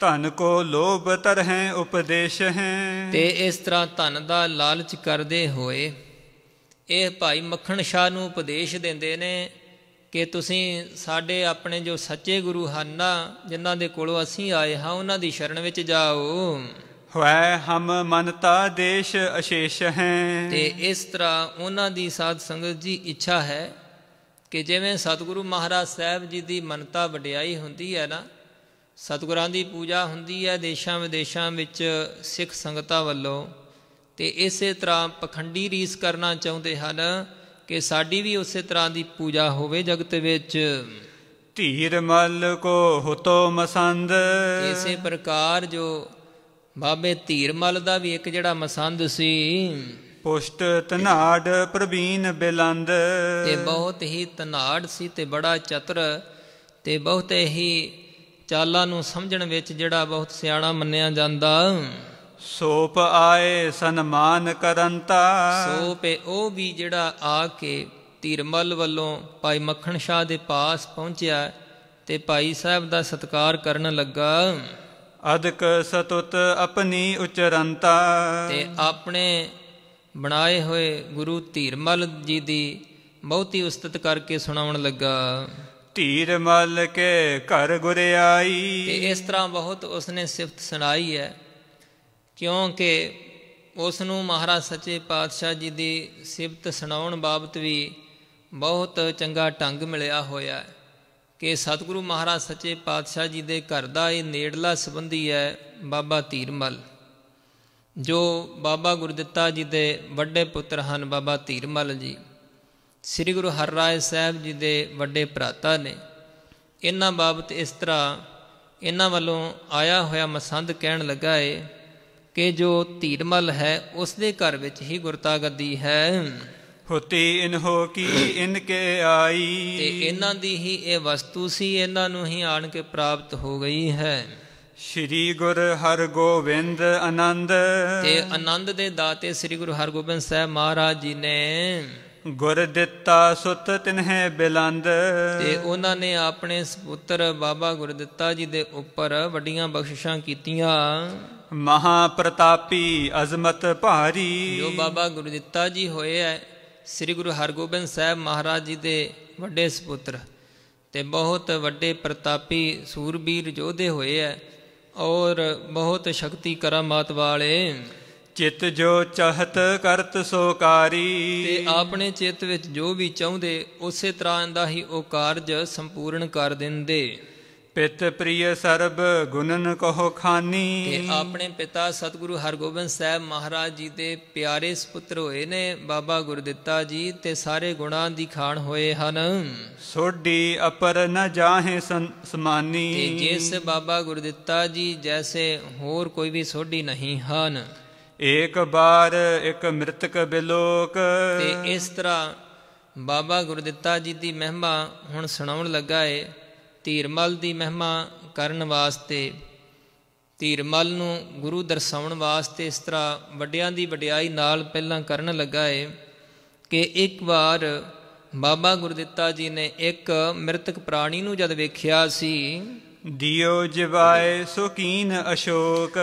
ਧਨ ਕੋ ਲੋਭ ਤਰਹਿ ਉਪਦੇਸ਼ ਹੈ ਤੇ ਇਸ ਤਰ੍ਹਾਂ ਧਨ ਦਾ ਲਾਲਚ ਕਰਦੇ ਹੋਏ ਇਹ ਭਾਈ ਮੱਖਣ ਸ਼ਾਹ ਨੂੰ ਉਪਦੇਸ਼ ਦਿੰਦੇ ਨੇ ਕਿ ਤੁਸੀਂ ਸਾਡੇ ਆਪਣੇ ਜੋ ਸੱਚੇ ਗੁਰੂ ਹਨ ਜਿਨ੍ਹਾਂ ਦੇ ਕੋਲੋਂ ਅਸੀਂ ਆਏ ਹਾਂ ਉਹਨਾਂ ਦੀ ਸ਼ਰਨ ਵਿੱਚ ਜਾਓ ਹੋਇ ਹਮ ਮਨਤਾ ਦੇਸ਼ ਅਸ਼ੇਸ਼ ਹੈ ਤੇ ਇਸ ਤਰ੍ਹਾਂ ਉਹਨਾਂ ਦੀ ਸਾਧ ਸੰਗਤ ਜੀ ਇੱਛਾ ਹੈ ਕਿ ਜਿਵੇਂ ਸਤਿਗੁਰੂ ਮਹਾਰਾਜ ਸਾਹਿਬ ਜੀ ਦੀ ਮਨਤਾ ਵਡਿਆਈ ਹੁੰਦੀ ਹੈ ਨਾ ਸਤਿਗੁਰਾਂ ਦੀ ਪੂਜਾ ਹੁੰਦੀ ਹੈ ਦੇਸ਼ਾਂ ਵਿਦੇਸ਼ਾਂ ਵਿੱਚ ਸਿੱਖ ਸੰਗਤਾਂ ਵੱਲੋਂ ਤੇ ਇਸੇ ਤਰ੍ਹਾਂ ਪਖੰਡੀ ਰੀਸ ਕਰਨਾ ਚਾਹੁੰਦੇ ਹਨ ਕਿ ਸਾਡੀ ਵੀ ਉਸੇ ਤਰ੍ਹਾਂ ਦੀ ਪੂਜਾ ਹੋਵੇ ਜਗਤ ਵਿੱਚ ਧੀਰ ਮਲ ਕੋ ਹਤੋ ਮਸੰਦ ਇਸੇ ਪ੍ਰਕਾਰ ਜੋ ਬਾਬੇ ਧੀਰ ਮਲ ਦਾ ਵੀ ਇੱਕ ਜਿਹੜਾ ਮਸੰਦ ਸੀ ਪੁਸ਼ਟ ਤਨਾੜ ਪ੍ਰਵੀਨ ਬਿਲੰਦ ਤੇ ਬਹੁਤ ਹੀ ਤਨਾੜ ਸੀ ਤੇ ਬੜਾ ਚਤਰ ਤੇ ਬਹੁਤ ਹੀ ਚਾਲਾਂ ਨੂੰ ਸਮਝਣ ਵਿੱਚ ਜਿਹੜਾ ਬਹੁਤ ਸਿਆਣਾ ਮੰਨਿਆ ਜਾਂਦਾ ਸੋਪ ਆਏ ਸਨਮਾਨ ਕਰੰਤਾ ਸੋਪੇ ਉਹ ਵੀ ਜਿਹੜਾ ਆ ਕੇ ਧੀਰਮਲ ਵੱਲੋਂ ਭਾਈ ਮੱਖਣ ਸ਼ਾਹ ਦੇ ਪਾਸ ਪਹੁੰਚਿਆ ਤੇ ਭਾਈ ਸਾਹਿਬ ਦਾ ਸਤਕਾਰ ਕਰਨ ਲੱਗਾ ਅਦਕ ਸਤੁਤ ਆਪਣੀ ਉਚਰੰਤਾ ਤੇ ਆਪਣੇ ਬਣਾਏ ਹੋਏ ਗੁਰੂ ਧੀਰਮਲ ਜੀ ਦੀ ਬਹੁਤੀ ਉਸਤਤ ਕਰਕੇ ਸੁਣਾਉਣ ਲੱਗਾ ਧੀਰਮਲ ਕੇ ਘਰ ਗੁਰਿਆਈ ਤੇ ਇਸ ਤਰ੍ਹਾਂ ਬਹੁਤ ਉਸਨੇ ਸਿਫਤ ਸੁਣਾਈ ਹੈ ਕਿਉਂਕਿ ਉਸ ਨੂੰ ਮਹਾਰਾਜ ਸੱਚੇ ਪਾਤਸ਼ਾਹ ਜੀ ਦੀ ਸਿਫਤ ਸੁਣਾਉਣ ਬਾਬਤ ਵੀ ਬਹੁਤ ਚੰਗਾ ਢੰਗ ਮਿਲਿਆ ਹੋਇਆ ਹੈ ਕਿ ਸਤਿਗੁਰੂ ਮਹਾਰਾਜ ਸੱਚੇ ਪਾਤਸ਼ਾਹ ਜੀ ਦੇ ਘਰ ਦਾ ਇਹ ਨੇੜਲਾ ਸੰਬੰਧੀ ਹੈ ਬਾਬਾ ਧੀਰਮਲ ਜੋ ਬਾਬਾ ਗੁਰਦਿੱਤਾ ਜੀ ਦੇ ਵੱਡੇ ਪੁੱਤਰ ਹਨ ਬਾਬਾ ਧੀਰਮਲ ਜੀ ਸ੍ਰੀ ਗੁਰੂ ਹਰਰਾਏ ਸਾਹਿਬ ਜੀ ਦੇ ਵੱਡੇ ਭਰਾਤਾ ਨੇ ਇਹਨਾਂ ਬਾਬਤ ਇਸ ਤਰ੍ਹਾਂ ਇਹਨਾਂ ਵੱਲੋਂ ਆਇਆ ਹੋਇਆ ਮਸੰਦ ਕਹਿਣ ਲੱਗਾ ਏ ਕਿ ਜੋ ਧੀਰਮਲ ਹੈ ਉਸ ਦੇ ਘਰ ਵਿੱਚ ਹੀ ਗੁਰਤਾ ਗੱਦੀ ਹੈ ਹੋਤੀ ਇਨ ਹੋ ਕੀ ਇਨ ਕੇ ਆਈ ਤੇ ਇਹਨਾਂ ਦੀ ਹੀ ਇਹ ਵਸਤੂ ਸੀ ਇਹਨਾਂ ਨੂੰ ਹੀ ਆਣ ਕੇ ਪ੍ਰਾਪਤ ਹੋ ਗਈ ਹੈ ਸ਼੍ਰੀ ਗੁਰ ਹਰਗੋਬਿੰਦ ਆਨੰਦ ਤੇ ਆਨੰਦ ਦੇ ਦਾਤੇ ਸ੍ਰੀ ਗੁਰੂ ਹਰਗੋਬਿੰਦ ਸਾਹਿਬ ਮਹਾਰਾਜ ਜੀ ਨੇ ਗੁਰ ਦਿੱਤਾ ਸੁਤ ਤਿਨਹਿ ਬਿਲੰਦ ਤੇ ਉਹਨਾਂ ਨੇ ਆਪਣੇ ਸੁਪੁੱਤਰ ਬਾਬਾ ਗੁਰਦਿੱਤਾ ਜੀ ਦੇ ਉੱਪਰ ਵੱਡੀਆਂ ਬਖਸ਼ਿਸ਼ਾਂ ਕੀਤੀਆਂ ਮਹਾ ਪ੍ਰਤਾਪੀ ਅਜ਼ਮਤ ਭਾਰੀ ਜੋ ਬਾਬਾ ਗੁਰੂ ਦਿੱਤਾ ਜੀ ਹੋਏ ਐ ਸ੍ਰੀ ਗੁਰੂ ਹਰਗੋਬਿੰਦ ਸਾਹਿਬ ਮਹਾਰਾਜ ਜੀ ਦੇ ਵੱਡੇ ਸੁਪੁੱਤਰ ਤੇ ਬਹੁਤ ਵੱਡੇ ਪ੍ਰਤਾਪੀ ਸੂਰਬੀਰ ਯੋਧੇ ਹੋਏ ਐ ਔਰ ਬਹੁਤ ਸ਼ਕਤੀ ਕਰਾਮਾਤ ਵਾਲੇ ਚਿਤ ਜੋ ਚਾਹਤ ਕਰਤ ਸੋ ਕਾਰੀ ਤੇ ਆਪਣੇ ਚਿਤ ਵਿੱਚ ਜੋ ਵੀ ਚਾਹੁੰਦੇ ਉਸੇ ਤਰ੍ਹਾਂ ਦਾ ਹੀ ਉਹ ਕਾਰਜ ਸੰਪੂਰਨ ਕਰ ਦਿੰਦੇ ਪਿਤ ਪ੍ਰਿਯ ਸਰਬ ਗੁਨਨ ਕਹੋ ਖਾਨੀ ਤੇ ਆਪਣੇ ਪਿਤਾ ਸਤਿਗੁਰੂ ਹਰਗੋਬਿੰਦ ਸਾਹਿਬ ਮਹਾਰਾਜ ਜੀ ਦੇ ਪਿਆਰੇ ਸੁਪੁੱਤਰ ਹੋਏ ਨੇ ਬਾਬਾ ਗੁਰਦਿੱਤਾ ਜੀ ਤੇ ਸਾਰੇ ਗੁਣਾਂ ਦੀ ਖਾਣ ਹੋਏ ਹਨ ਸੋਢੀ ਅਪਰ ਨ ਜਾਹੇ ਸਮਾਨੀ ਤੇ ਜਿਸ ਬਾਬਾ ਗੁਰਦਿੱਤਾ ਜੀ ਜੈਸੇ ਹੋਰ ਕੋਈ ਵੀ ਸੋਢੀ ਨਹੀਂ ਹਨ ਇੱਕ ਬਾਰ ਇੱਕ ਮ੍ਰਿਤਕ ਬਿਲੋਕ ਤੇ ਇਸ ਤਰ੍ਹਾਂ ਬਾਬਾ ਗੁਰਦਿੱਤਾ ਜੀ ਦੀ ਮਹਿਮਾ ਹੁਣ ਸੁਣਾਉਣ ਲੱਗਾ ਏ ਧੀਰਮਲ ਦੀ ਮਹਿਮਾ ਕਰਨ ਵਾਸਤੇ ਧੀਰਮਲ ਨੂੰ ਗੁਰੂ ਦਰਸਾਉਣ ਵਾਸਤੇ ਇਸ ਤਰ੍ਹਾਂ ਵੱਡਿਆਂ ਦੀ ਵਡਿਆਈ ਨਾਲ ਪਹਿਲਾਂ ਕਰਨ ਲੱਗਾ ਏ ਕਿ ਇੱਕ ਵਾਰ ਬਾਬਾ ਗੁਰਦਿੱਤਾ ਜੀ ਨੇ ਇੱਕ ਮ੍ਰਿਤਕ ਪ੍ਰਾਣੀ ਨੂੰ ਜਦ ਵੇਖਿਆ ਸੀ ਦਿਓ ਜਿਵਾਏ ਸੁਕੀਨ ਅਸ਼ੋਕ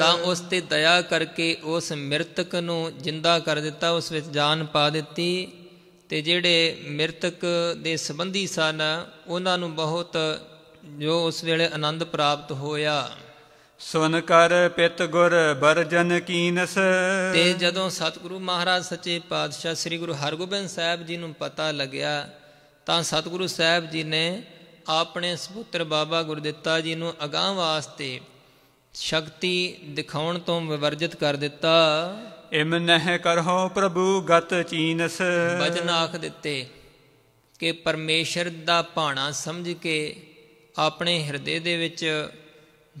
ਤਾਂ ਉਸ ਤੇ ਦਇਆ ਕਰਕੇ ਉਸ ਮ੍ਰਿਤਕ ਨੂੰ ਜਿੰਦਾ ਕਰ ਦਿੱਤਾ ਉਸ ਵਿੱਚ ਜਾਨ ਪਾ ਦਿੱਤੀ ਤੇ ਜਿਹੜੇ ਮ੍ਰਿਤਕ ਦੇ ਸੰਬੰਧੀ ਸਨ ਉਹਨਾਂ ਨੂੰ ਬਹੁਤ ਜੋ ਉਸ ਵੇਲੇ ਆਨੰਦ ਪ੍ਰਾਪਤ ਹੋਇਆ ਸੁਨ ਕਰ ਪਿਤ ਗੁਰ ਬਰਜਨ ਕੀਨਸ ਤੇ ਜਦੋਂ ਸਤਿਗੁਰੂ ਮਹਾਰਾਜ ਸੱਚੇ ਪਾਤਸ਼ਾਹ ਸ੍ਰੀ ਗੁਰੂ ਹਰਗੋਬਿੰਦ ਸਾਹਿਬ ਜੀ ਨੂੰ ਪਤਾ ਲੱਗਿਆ ਤਾਂ ਸਤਿਗੁਰੂ ਸਾਹਿਬ ਜੀ ਨੇ ਆਪਣੇ ਸਪੁੱਤਰ ਬਾਬਾ ਗੁਰਦਿੱਤਾ ਜੀ ਨੂੰ ਅਗਾਹ ਵਾਸਤੇ ਸ਼ਕਤੀ ਦਿਖਾਉਣ ਤੋਂ ਵਿਵਰਜਿਤ ਕਰ ਦਿੱਤਾ ਇਮ ਨਹਿ ਕਰਹੁ ਪ੍ਰਭੂ ਗਤ ਚੀਨਸ ਬਚਨ ਆਖ ਦਿੱਤੇ ਕਿ ਪਰਮੇਸ਼ਰ ਦਾ ਭਾਣਾ ਸਮਝ ਕੇ ਆਪਣੇ ਹਿਰਦੇ ਦੇ ਵਿੱਚ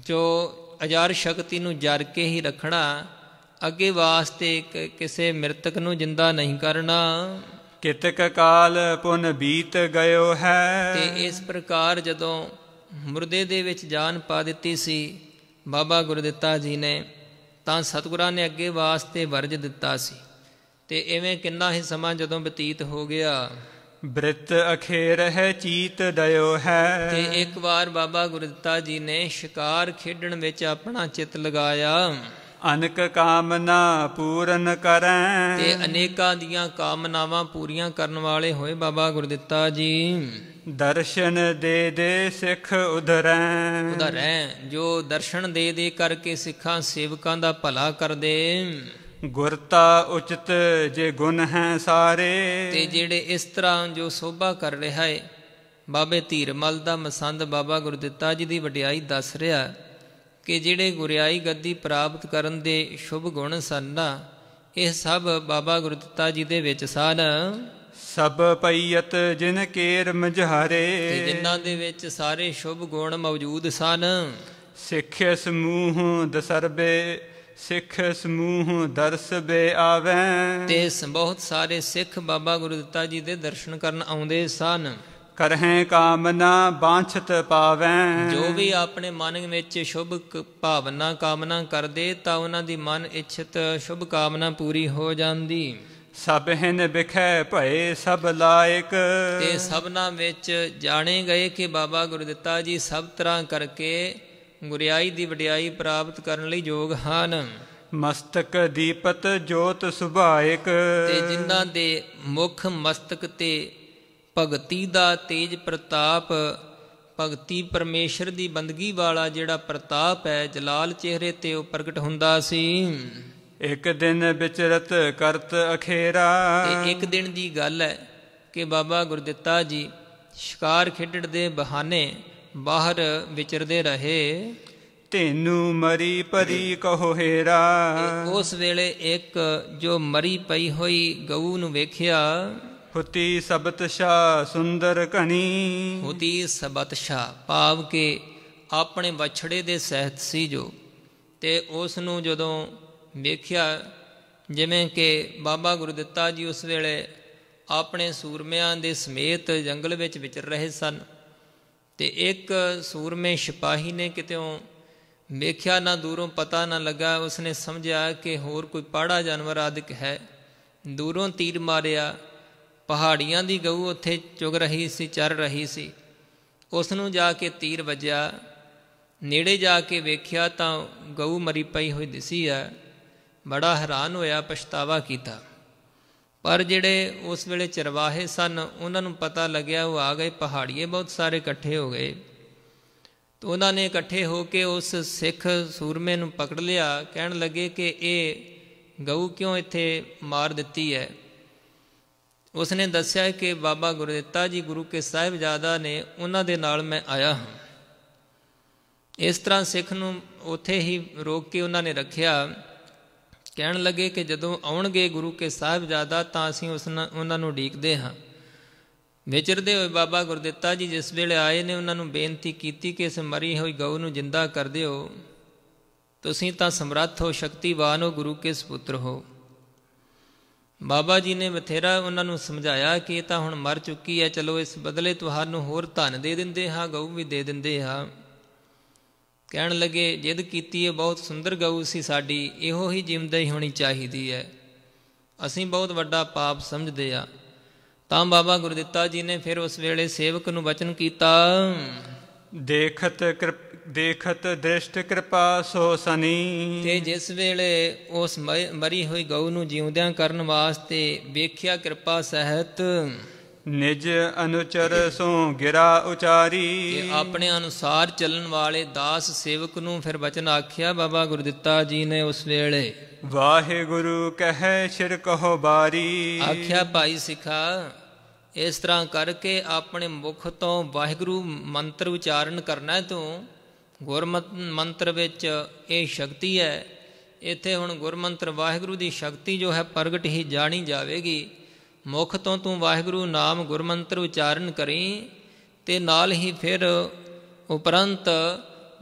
ਜੋ ਅਜਾਰ ਸ਼ਕਤੀ ਨੂੰ ਜਰ ਕੇ ਹੀ ਰੱਖਣਾ ਅੱਗੇ ਵਾਸਤੇ ਕਿਸੇ ਮ੍ਰਿਤਕ ਨੂੰ ਜਿੰਦਾ ਨਹੀਂ ਕਰਨਾ ਕਿਤਕ ਕਾਲ ਪੁਨ ਬੀਤ ਗਇਓ ਹੈ ਤੇ ਇਸ ਪ੍ਰਕਾਰ ਜਦੋਂ ਮੁਰਦੇ ਦੇ ਵਿੱਚ ਜਾਨ ਪਾ ਦਿੱਤੀ ਸੀ ਬਾਬਾ ਗੁਰਦਿੱਤਾ ਜੀ ਨੇ ਤਾਂ ਸਤਿਗੁਰਾਂ ਨੇ ਅੱਗੇ ਵਾਸਤੇ ਵਰਜ ਦਿੱਤਾ ਸੀ ਤੇ ਐਵੇਂ ਕਿੰਨਾ ਹੀ ਸਮਾਂ ਜਦੋਂ ਬਤੀਤ ਹੋ ਗਿਆ ਬ੍ਰਿਤ ਅਖੇਰ ਹੈ ਚੀਤ ਦਇਓ ਹੈ ਤੇ ਇੱਕ ਵਾਰ ਬਾਬਾ ਗੁਰਦਤਾ ਜੀ ਨੇ ਸ਼ਿਕਾਰ ਖੇਡਣ ਵਿੱਚ ਆਪਣਾ ਚਿੱਤ ਲਗਾਇਆ ਅਨਕ ਕਾਮਨਾ ਪੂਰਨ ਕਰੈ ਤੇ ਅਨੇਕਾਂ ਦੀਆਂ ਕਾਮਨਾਵਾਂ ਪੂਰੀਆਂ ਕਰਨ ਵਾਲੇ ਹੋਏ ਬਾਬਾ ਗੁਰਦਿੱਤਾ ਜੀ ਦਰਸ਼ਨ ਦੇ ਦੇ ਸਿੱਖ ਉਧਰੈ ਉਧਰੈ ਜੋ ਦਰਸ਼ਨ ਦੇ ਦੇ ਕਰਕੇ ਸਿੱਖਾਂ ਸੇਵਕਾਂ ਦਾ ਭਲਾ ਕਰਦੇ ਗੁਰਤਾ ਉਚਿਤ ਜੇ ਗੁਣ ਹੈ ਸਾਰੇ ਤੇ ਜਿਹੜੇ ਇਸ ਤਰ੍ਹਾਂ ਜੋ ਸੋਭਾ ਕਰ ਰਿਹਾ ਹੈ ਬਾਬੇ ਧੀਰਮਲ ਦਾ ਮਸੰਦ ਬਾਬਾ ਗੁਰਦਿੱਤਾ ਜੀ ਦੀ ਵਡਿਆਈ ਦੱਸ ਰਿਹਾ ਹੈ ਕਿ ਜਿਹੜੇ ਗੁਰਿਆਈ ਗੱਦੀ ਪ੍ਰਾਪਤ ਕਰਨ ਦੇ ਸ਼ੁਭ ਗੁਣ ਸਨ ਇਹ ਸਭ ਬਾਬਾ ਗੁਰਦਿੱਤਾ ਜੀ ਦੇ ਵਿੱਚ ਸਨ ਸਭ ਪਈਤ ਜਿਨ ਕੇਰ ਮਝਾਰੇ ਤੇ ਜਿਨ੍ਹਾਂ ਦੇ ਵਿੱਚ ਸਾਰੇ ਸ਼ੁਭ ਗੁਣ ਮੌਜੂਦ ਸਨ ਸਿੱਖ ਸਮੂਹ ਦਸਰਬੇ ਸਿੱਖ ਸਮੂਹ ਦਰਸਬੇ ਆਵੇਂ ਤੇ ਬਹੁਤ ਸਾਰੇ ਸਿੱਖ ਬਾਬਾ ਗੁਰਦਿੱਤਾ ਜੀ ਦੇ ਦਰਸ਼ਨ ਕਰਨ ਆਉਂਦੇ ਸਨ ਕਰਹਿ ਕਾਮਨਾ ਬਾਂਛਤ ਪਾਵੈ ਜੋ ਵੀ ਆਪਣੇ ਮਨ ਵਿੱਚ ਸ਼ੁਭ ਭਾਵਨਾ ਕਾਮਨਾ ਕਰਦੇ ਤਾਂ ਉਹਨਾਂ ਦੀ ਮਨ ਇੱਛਤ ਸ਼ੁਭ ਕਾਮਨਾ ਪੂਰੀ ਹੋ ਜਾਂਦੀ ਸਭ ਹਨ ਵਿਖੇ ਭਏ ਸਭ ਲਾਇਕ ਤੇ ਸਭਨਾ ਵਿੱਚ ਜਾਣੇ ਗਏ ਕਿ ਬਾਬਾ ਗੁਰਦਿੱਤਾ ਜੀ ਸਭ ਤਰ੍ਹਾਂ ਕਰਕੇ ਗੁਰਿਆਈ ਦੀ ਵਡਿਆਈ ਪ੍ਰਾਪਤ ਕਰਨ ਲਈ ਯੋਗ ਹਨ ਮਸਤਕ ਦੀਪਤ ਜੋਤ ਸੁਭਾਇਕ ਤੇ ਜਿਨ੍ਹਾਂ ਦੇ ਮੁਖ ਮਸਤਕ ਤੇ ਭਗਤੀ ਦਾ ਤੇਜ ਪ੍ਰਤਾਪ ਭਗਤੀ ਪਰਮੇਸ਼ਰ ਦੀ ਬੰਦਗੀ ਵਾਲਾ ਜਿਹੜਾ ਪ੍ਰਤਾਪ ਹੈ ਜਲਾਲ ਚਿਹਰੇ ਤੇ ਉਹ ਪ੍ਰਗਟ ਹੁੰਦਾ ਸੀ ਇੱਕ ਦਿਨ ਵਿਚਰਤ ਕਰਤ ਅਖੇਰਾ ਇਹ ਇੱਕ ਦਿਨ ਦੀ ਗੱਲ ਹੈ ਕਿ ਬਾਬਾ ਗੁਰਦਿੱਤਾ ਜੀ ਸ਼ਿਕਾਰ ਖੇਡਣ ਦੇ ਬਹਾਨੇ ਬਾਹਰ ਵਿਚਰਦੇ ਰਹੇ ਤੈਨੂੰ ਮਰੀ ਪਰੀ ਕਹੋ ਹੇਰਾ ਉਸ ਵੇਲੇ ਇੱਕ ਜੋ ਮਰੀ ਪਈ ਹੋਈ ਗਊ ਨੂੰ ਵੇਖਿਆ ਹੁਤੀ ਸਬਤ ਸ਼ਾ ਸੁੰਦਰ ਘਣੀ ਹੁਤੀ ਸਬਤ ਸ਼ਾ ਪਾਵ ਕੇ ਆਪਣੇ ਵਛੜੇ ਦੇ ਸਹਿਤ ਸੀ ਜੋ ਤੇ ਉਸ ਨੂੰ ਜਦੋਂ ਵੇਖਿਆ ਜਿਵੇਂ ਕਿ ਬਾਬਾ ਗੁਰਦਿੱਤਾ ਜੀ ਉਸ ਵੇਲੇ ਆਪਣੇ ਸੂਰਮਿਆਂ ਦੇ ਸਮੇਤ ਜੰਗਲ ਵਿੱਚ ਵਿਚਰ ਰਹੇ ਸਨ ਤੇ ਇੱਕ ਸੂਰਮੇ ਸਿਪਾਹੀ ਨੇ ਕਿਤੇੋਂ ਵੇਖਿਆ ਨਾ ਦੂਰੋਂ ਪਤਾ ਨਾ ਲੱਗਾ ਉਸਨੇ ਸਮਝਿਆ ਕਿ ਹੋਰ ਕੋਈ ਪਾੜਾ ਜਾਨਵਰ ਆਦਿਕ ਹੈ ਦੂਰੋਂ ਤੀਰ ਮਾਰਿਆ ਪਹਾੜੀਆਂ ਦੀ ਗਊ ਉੱਥੇ ਚੁਗ ਰਹੀ ਸੀ ਚਰ ਰਹੀ ਸੀ ਉਸ ਨੂੰ ਜਾ ਕੇ ਤੀਰ ਵੱਜਿਆ ਨੇੜੇ ਜਾ ਕੇ ਵੇਖਿਆ ਤਾਂ ਗਊ ਮਰੀ ਪਈ ਹੋਈ ਦਿਸੀ ਆ ਬੜਾ ਹੈਰਾਨ ਹੋਇਆ ਪਛਤਾਵਾ ਕੀਤਾ ਪਰ ਜਿਹੜੇ ਉਸ ਵੇਲੇ ਚਰਵਾਹੇ ਸਨ ਉਹਨਾਂ ਨੂੰ ਪਤਾ ਲੱਗਿਆ ਉਹ ਆ ਗਏ ਪਹਾੜੀਏ ਬਹੁਤ ਸਾਰੇ ਇਕੱਠੇ ਹੋ ਗਏ ਤਾਂ ਉਹਨਾਂ ਨੇ ਇਕੱਠੇ ਹੋ ਕੇ ਉਸ ਸਿੱਖ ਸੂਰਮੇ ਨੂੰ ਪਕੜ ਲਿਆ ਕਹਿਣ ਲੱਗੇ ਕਿ ਇਹ ਗਊ ਕਿਉਂ ਇੱਥੇ ਮਾਰ ਦਿੱਤੀ ਹੈ ਉਸ ਨੇ ਦੱਸਿਆ ਕਿ ਬਾਬਾ ਗੁਰਦਿੱਤਾ ਜੀ ਗੁਰੂ ਕੇ ਸਾਹਿਬ ਜਾਦਾ ਨੇ ਉਹਨਾਂ ਦੇ ਨਾਲ ਮੈਂ ਆਇਆ ਹਾਂ ਇਸ ਤਰ੍ਹਾਂ ਸਿੱਖ ਨੂੰ ਉੱਥੇ ਹੀ ਰੋਕ ਕੇ ਉਹਨਾਂ ਨੇ ਰੱਖਿਆ ਕਹਿਣ ਲੱਗੇ ਕਿ ਜਦੋਂ ਆਉਣਗੇ ਗੁਰੂ ਕੇ ਸਾਹਿਬ ਜਾਦਾ ਤਾਂ ਅਸੀਂ ਉਸ ਉਹਨਾਂ ਨੂੰ ਢੀਕਦੇ ਹਾਂ ਵਿਚਰਦੇ ਹੋਏ ਬਾਬਾ ਗੁਰਦਿੱਤਾ ਜੀ ਜਿਸ ਵੇਲੇ ਆਏ ਨੇ ਉਹਨਾਂ ਨੂੰ ਬੇਨਤੀ ਕੀਤੀ ਕਿ ਇਸ ਮਰੀ ਹੋਈ ਗਊ ਨੂੰ ਜਿੰਦਾ ਕਰ ਦਿਓ ਤੁਸੀਂ ਤਾਂ ਸਮਰੱਥ ਹੋ ਸ਼ਕਤੀਵਾਨ ਹੋ ਗੁਰੂ ਕੇ ਸੁਪੁੱਤਰ ਹੋ ਬਾਬਾ ਜੀ ਨੇ ਬਥੇਰਾ ਉਹਨਾਂ ਨੂੰ ਸਮਝਾਇਆ ਕਿ ਇਹ ਤਾਂ ਹੁਣ ਮਰ ਚੁੱਕੀ ਹੈ ਚਲੋ ਇਸ ਬਦਲੇ ਤੁਹਾਨੂੰ ਹੋਰ ਧਨ ਦੇ ਦਿੰਦੇ ਹਾਂ ਗਊ ਵੀ ਦੇ ਦਿੰਦੇ ਹਾਂ ਕਹਿਣ ਲੱਗੇ ਜਿੱਦ ਕੀਤੀ ਹੈ ਬਹੁਤ ਸੁੰਦਰ ਗਊ ਸੀ ਸਾਡੀ ਇਹੋ ਹੀ ਜ਼ਿੰਮੇਦਾਰੀ ਹੋਣੀ ਚਾਹੀਦੀ ਹੈ ਅਸੀਂ ਬਹੁਤ ਵੱਡਾ ਪਾਪ ਸਮਝਦੇ ਆ ਤਾਂ ਬਾਬਾ ਗੁਰਦਿੱਤਾ ਜੀ ਨੇ ਫਿਰ ਉਸ ਵੇਲੇ ਸੇਵਕ ਨੂੰ ਬਚਨ ਕੀਤਾ ਦੇਖਤ ਕਿਰਪਾ ਦੇਖਤ ਦ੍ਰਿਸ਼ਟ ਕਿਰਪਾ ਸੋ ਸਨੀ ਤੇ ਜਿਸ ਵੇਲੇ ਉਸ ਮਰੀ ਹੋਈ ਗਊ ਨੂੰ ਜਿਉਂਦਿਆਂ ਕਰਨ ਵਾਸਤੇ ਵੇਖਿਆ ਕਿਰਪਾ ਸਹਿਤ ਨਿਜ ਅਨੁਚਰ ਸੋ ਗਿਰਾ ਉਚਾਰੀ ਤੇ ਆਪਣੇ ਅਨੁਸਾਰ ਚੱਲਣ ਵਾਲੇ ਦਾਸ ਸੇਵਕ ਨੂੰ ਫਿਰ ਬਚਨ ਆਖਿਆ ਬਾਬਾ ਗੁਰਦਿੱਤਾ ਜੀ ਨੇ ਉਸ ਵੇਲੇ ਵਾਹਿਗੁਰੂ ਕਹੈ ਸਿਰ ਕਹੋ ਬਾਰੀ ਆਖਿਆ ਭਾਈ ਸਿਖਾ ਇਸ ਤਰ੍ਹਾਂ ਕਰਕੇ ਆਪਣੇ ਮੁਖ ਤੋਂ ਵਾਹਿਗੁਰੂ ਮੰਤਰ ਉਚਾਰਨ ਕਰਨਾ ਤੂੰ ਗੁਰਮਤ ਮੰਤਰ ਵਿੱਚ ਇਹ ਸ਼ਕਤੀ ਹੈ ਇੱਥੇ ਹੁਣ ਗੁਰਮੰਤਰ ਵਾਹਿਗੁਰੂ ਦੀ ਸ਼ਕਤੀ ਜੋ ਹੈ ਪ੍ਰਗਟ ਹੀ ਜਾਣੀ ਜਾਵੇਗੀ ਮੁਖ ਤੋਂ ਤੂੰ ਵਾਹਿਗੁਰੂ ਨਾਮ ਗੁਰਮੰਤਰ ਉਚਾਰਨ ਕਰੀ ਤੇ ਨਾਲ ਹੀ ਫਿਰ ਉਪਰੰਤ